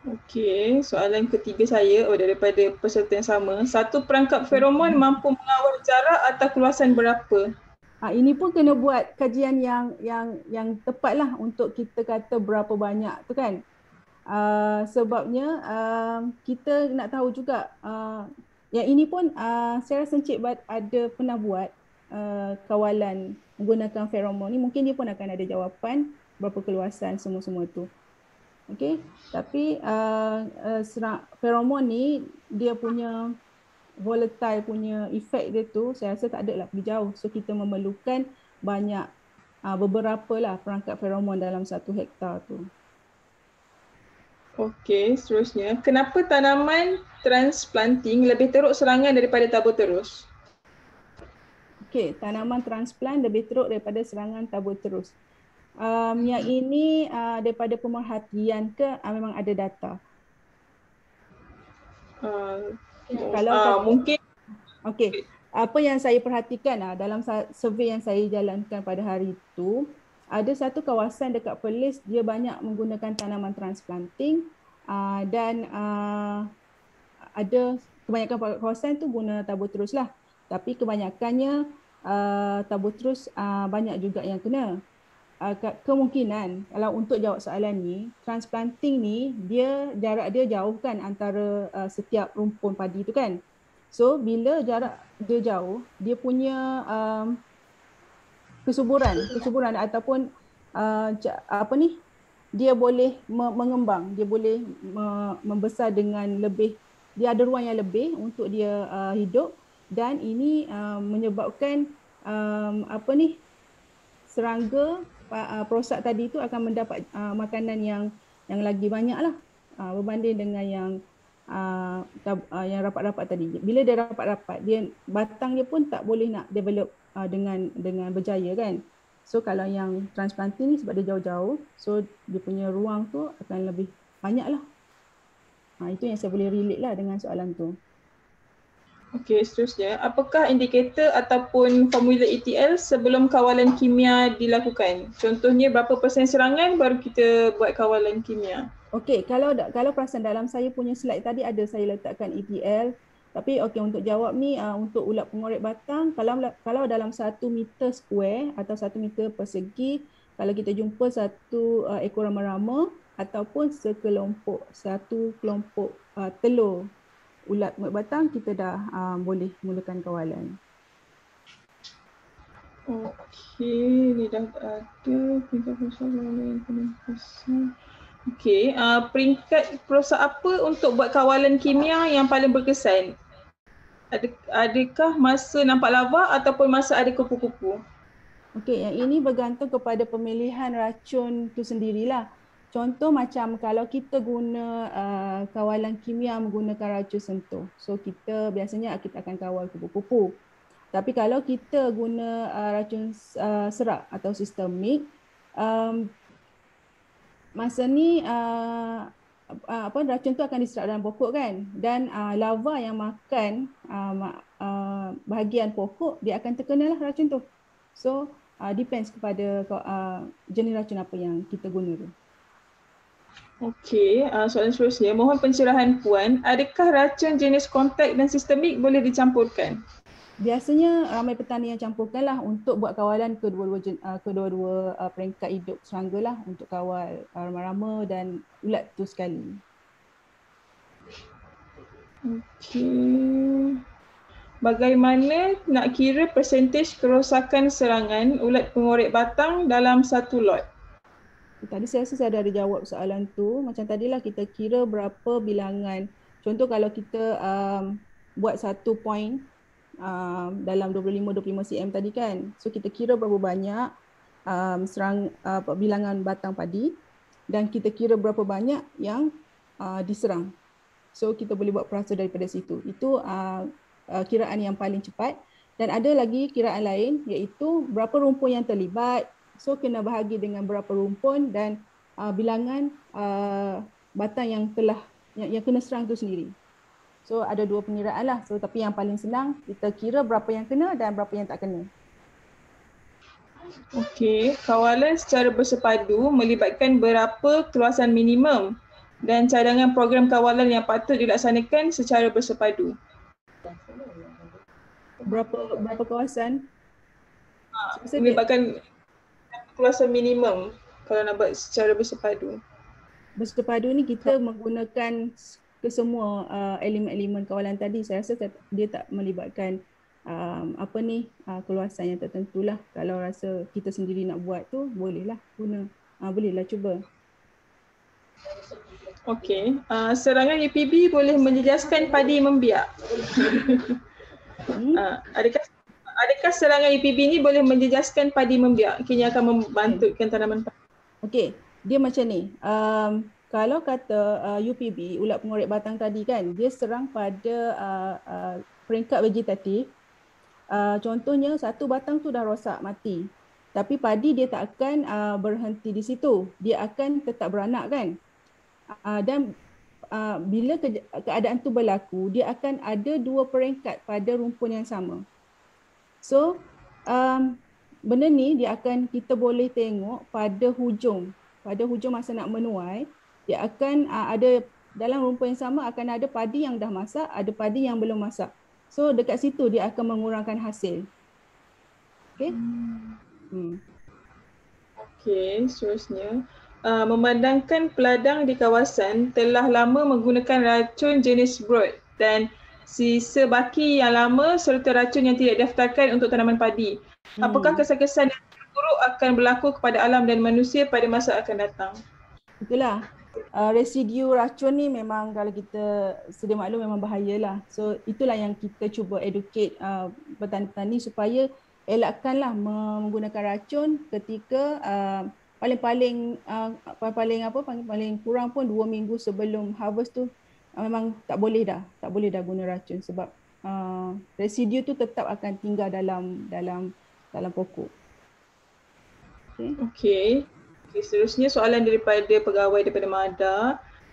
Okey, soalan ketiga saya oh, daripada peserta yang sama. Satu perangkap feromon mampu mengawal jarak atau keluasan berapa? Ha, ini pun kena buat kajian yang yang yang tepatlah untuk kita kata berapa banyak tu kan. Uh, sebabnya uh, kita nak tahu juga uh, yang ini pun uh, saya rasa Encik Bad ada pernah buat uh, kawalan menggunakan feromon ni mungkin dia pun akan ada jawapan berapa keluasan semua-semua tu. Okey, tapi uh, uh, serang feromon ni dia punya volatile punya efek dia tu saya rasa tak ada lah pergi jauh. So kita memerlukan banyak uh, beberapa lah perangkat feromon dalam satu hektar tu. Okey, seterusnya. Kenapa tanaman transplanting lebih teruk serangan daripada tabur terus? Okey, tanaman transplant lebih teruk daripada serangan tabur terus um, yang ini uh, daripada pemerhatian ke uh, memang ada data? Uh, kalau uh, kata, mungkin okey apa yang saya perhatikan uh, dalam survei yang saya jalankan pada hari itu ada satu kawasan dekat Perlis dia banyak menggunakan tanaman transplanting uh, dan uh, ada kebanyakan kawasan tu guna tabur terus lah tapi kebanyakannya uh, tabur terus uh, banyak juga yang kena uh, kemungkinan kalau untuk jawab soalan ni transplanting ni dia jarak dia jauh kan antara uh, setiap rumpun padi tu kan so bila jarak dia jauh dia punya um, kesuburan kesuburan ataupun uh, apa ni dia boleh me- mengembang dia boleh me- membesar dengan lebih dia ada ruang yang lebih untuk dia uh, hidup dan ini uh, menyebabkan um, apa ni serangga uh, ah, prostat tadi itu akan mendapat uh, makanan yang yang lagi banyaklah uh, berbanding dengan yang uh, uh, yang rapat-rapat tadi. Bila dia rapat-rapat, dia batang dia pun tak boleh nak develop uh, dengan dengan berjaya kan. So kalau yang transplant ini sebab dia jauh-jauh, so dia punya ruang tu akan lebih banyaklah. Ha, itu yang saya boleh relate lah dengan soalan tu. Okey, seterusnya. Apakah indikator ataupun formula ETL sebelum kawalan kimia dilakukan? Contohnya berapa persen serangan baru kita buat kawalan kimia? Okey, kalau kalau perasan dalam saya punya slide tadi ada saya letakkan ETL. Tapi okey untuk jawab ni uh, untuk ulat pengorek batang kalau kalau dalam 1 meter square atau 1 meter persegi kalau kita jumpa satu uh, ekor rama-rama ataupun sekelompok satu kelompok uh, telur ulat mulut batang kita dah uh, boleh mulakan kawalan. Okey, ni dah ada peringkat perusahaan mana yang paling besar. Okey, uh, peringkat perusahaan apa untuk buat kawalan kimia yang paling berkesan? adakah masa nampak lava ataupun masa ada kupu-kupu? Okey, yang ini bergantung kepada pemilihan racun tu sendirilah. Contoh macam kalau kita guna uh, kawalan kimia menggunakan racun sentuh. So kita biasanya kita akan kawal kupu-kupu. Tapi kalau kita guna uh, racun uh, serak atau sistemik, um, masa ni uh, uh apa racun tu akan diserap dalam pokok kan dan uh, lava yang makan uh, uh, bahagian pokok dia akan terkenalah racun tu. So uh, depends kepada uh, jenis racun apa yang kita guna tu. Uh, Okey, uh, soalan seterusnya. Mohon pencerahan Puan, adakah racun jenis kontak dan sistemik boleh dicampurkan? Biasanya ramai petani yang campurkan lah untuk buat kawalan kedua-dua uh, kedua uh, peringkat hidup serangga lah untuk kawal uh, rama-rama dan ulat tu sekali. Okey. Bagaimana nak kira persentaj kerosakan serangan ulat pengorek batang dalam satu lot? Tadi saya rasa saya ada jawab soalan tu. Macam tadilah kita kira berapa bilangan. Contoh kalau kita um, buat satu point um, dalam 25-25 cm tadi kan. So kita kira berapa banyak um, serang uh, bilangan batang padi dan kita kira berapa banyak yang uh, diserang. So kita boleh buat perasa daripada situ. Itu uh, uh, kiraan yang paling cepat. Dan ada lagi kiraan lain iaitu berapa rumpun yang terlibat, So kena bahagi dengan berapa rumpun dan uh, bilangan uh, batang yang telah yang, yang kena serang tu sendiri. So ada dua pengiraan lah. So tapi yang paling senang kita kira berapa yang kena dan berapa yang tak kena. Okey, kawalan secara bersepadu melibatkan berapa keluasan minimum dan cadangan program kawalan yang patut dilaksanakan secara bersepadu. Berapa berapa kawasan? Ha, melibatkan aku rasa minimum kalau nak buat secara bersepadu. Bersepadu ni kita ha. menggunakan kesemua uh, elemen-elemen kawalan tadi. Saya rasa dia tak melibatkan um, apa ni uh, keluasan yang tertentu lah. Kalau rasa kita sendiri nak buat tu bolehlah guna. Uh, bolehlah cuba. Okey. Uh, serangan EPB boleh menjejaskan padi membiak. hmm? uh, adakah adakah serangan EPB ni boleh menjejaskan padi membiak? Kini akan membantutkan hmm. tanaman padi. Okey, dia macam ni. Um, kalau kata uh, UPB, ulat pengorek batang tadi kan, dia serang pada uh, uh, peringkat vegetatif. Uh, contohnya satu batang tu dah rosak, mati. Tapi padi dia tak akan uh, berhenti di situ. Dia akan tetap beranak kan. Uh, dan uh, bila ke- keadaan tu berlaku, dia akan ada dua peringkat pada rumpun yang sama. So um, benda ni dia akan kita boleh tengok pada hujung pada hujung masa nak menuai dia akan uh, ada dalam rumpun yang sama akan ada padi yang dah masak ada padi yang belum masak. So dekat situ dia akan mengurangkan hasil. Okay. Hmm. Hmm. Okay, seterusnya. Uh, memandangkan peladang di kawasan telah lama menggunakan racun jenis brod dan sisa baki yang lama serta racun yang tidak daftarkan untuk tanaman padi. Hmm. Apakah kesan-kesan yang buruk akan berlaku kepada alam dan manusia pada masa akan datang? Itulah. Uh, residu racun ni memang kalau kita sedia maklum memang bahayalah. So itulah yang kita cuba educate uh, petani-petani supaya elakkanlah menggunakan racun ketika ah, paling-paling uh, paling-paling apa paling-paling kurang pun dua minggu sebelum harvest tu Ah, memang tak boleh dah tak boleh dah guna racun sebab uh, residu tu tetap akan tinggal dalam dalam dalam pokok. Okey. Okey. Okay, seterusnya soalan daripada pegawai daripada Mada,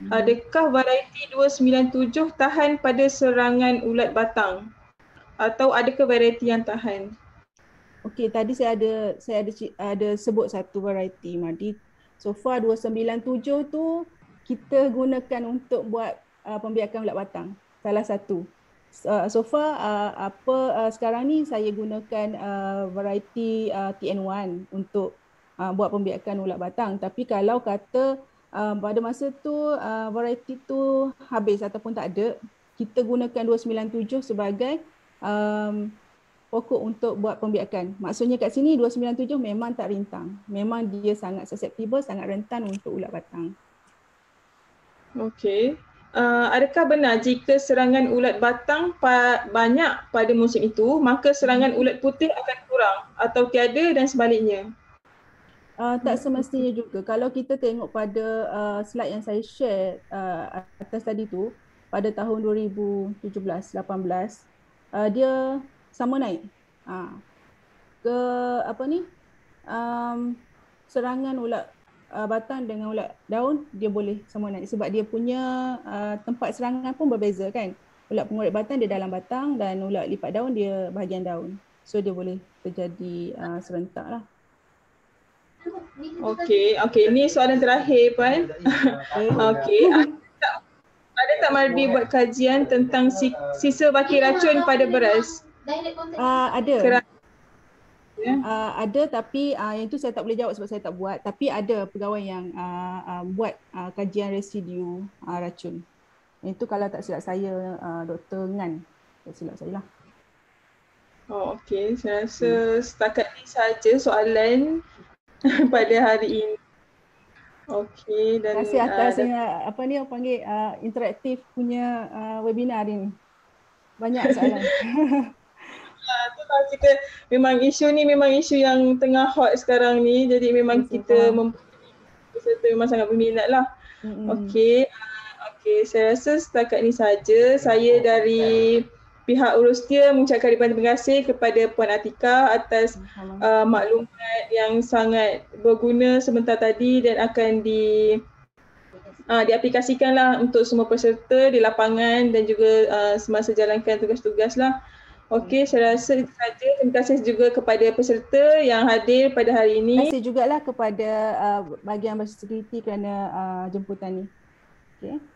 hmm. adakah variety 297 tahan pada serangan ulat batang atau adakah variety yang tahan? Okey, tadi saya ada saya ada ada sebut satu variety Madi. So far 297 tu kita gunakan untuk buat uh, pembiakan ulat batang salah satu uh, so far uh, apa uh, sekarang ni saya gunakan uh, variety uh, TN1 untuk uh, buat pembiakan ulat batang tapi kalau kata uh, pada masa tu uh, variety tu habis ataupun tak ada kita gunakan 297 sebagai um, pokok untuk buat pembiakan. Maksudnya kat sini 297 memang tak rintang. Memang dia sangat susceptible, sangat rentan untuk ulat batang. Okay. Uh, adakah benar jika serangan ulat batang pa- banyak pada musim itu, maka serangan ulat putih akan kurang atau tiada dan sebaliknya? Uh, tak semestinya juga. Kalau kita tengok pada uh, slide yang saya share uh, atas tadi tu, pada tahun 2017-18, uh, dia sama naik. Uh, ke apa ni? Um, serangan ulat uh, batang dengan ulat daun dia boleh sama naik sebab dia punya uh, tempat serangan pun berbeza kan ulat pengurit batang dia dalam batang dan ulat lipat daun dia bahagian daun so dia boleh terjadi uh, serentak lah Okay, okay. Ini soalan terakhir pun. Okay. Ada tak Marbi buat kajian tentang sisa baki racun pada beras? Uh, ada yeah. Ya. uh, ada tapi uh, yang itu saya tak boleh jawab sebab saya tak buat tapi ada pegawai yang uh, uh, buat uh, kajian residu uh, racun itu kalau tak silap saya uh, doktor ngan tak silap saya lah oh okey saya rasa hmm. setakat ini saja soalan pada hari ini okey dan terima kasih atas uh, dan... apa ni orang panggil uh, interaktif punya uh, webinar hari banyak soalan itulah kita memang isu ni memang isu yang tengah hot sekarang ni jadi memang yes, kita mem- peserta memang sangat berminat lah. Mm-hmm. Okey. Uh, saya rasa setakat ni saja. Saya dari pihak urus dia mengucapkan ribuan terima kasih kepada Puan Atika atas uh, maklumat yang sangat berguna sebentar tadi dan akan di uh, ah, diaplikasikanlah untuk semua peserta di lapangan dan juga uh, semasa jalankan tugas tugas lah. Okey, saya rasa saja. Terima kasih juga kepada peserta yang hadir pada hari ini. Terima kasih juga lah kepada uh, bagian bersekuriti kerana uh, jemputan ini. Okay.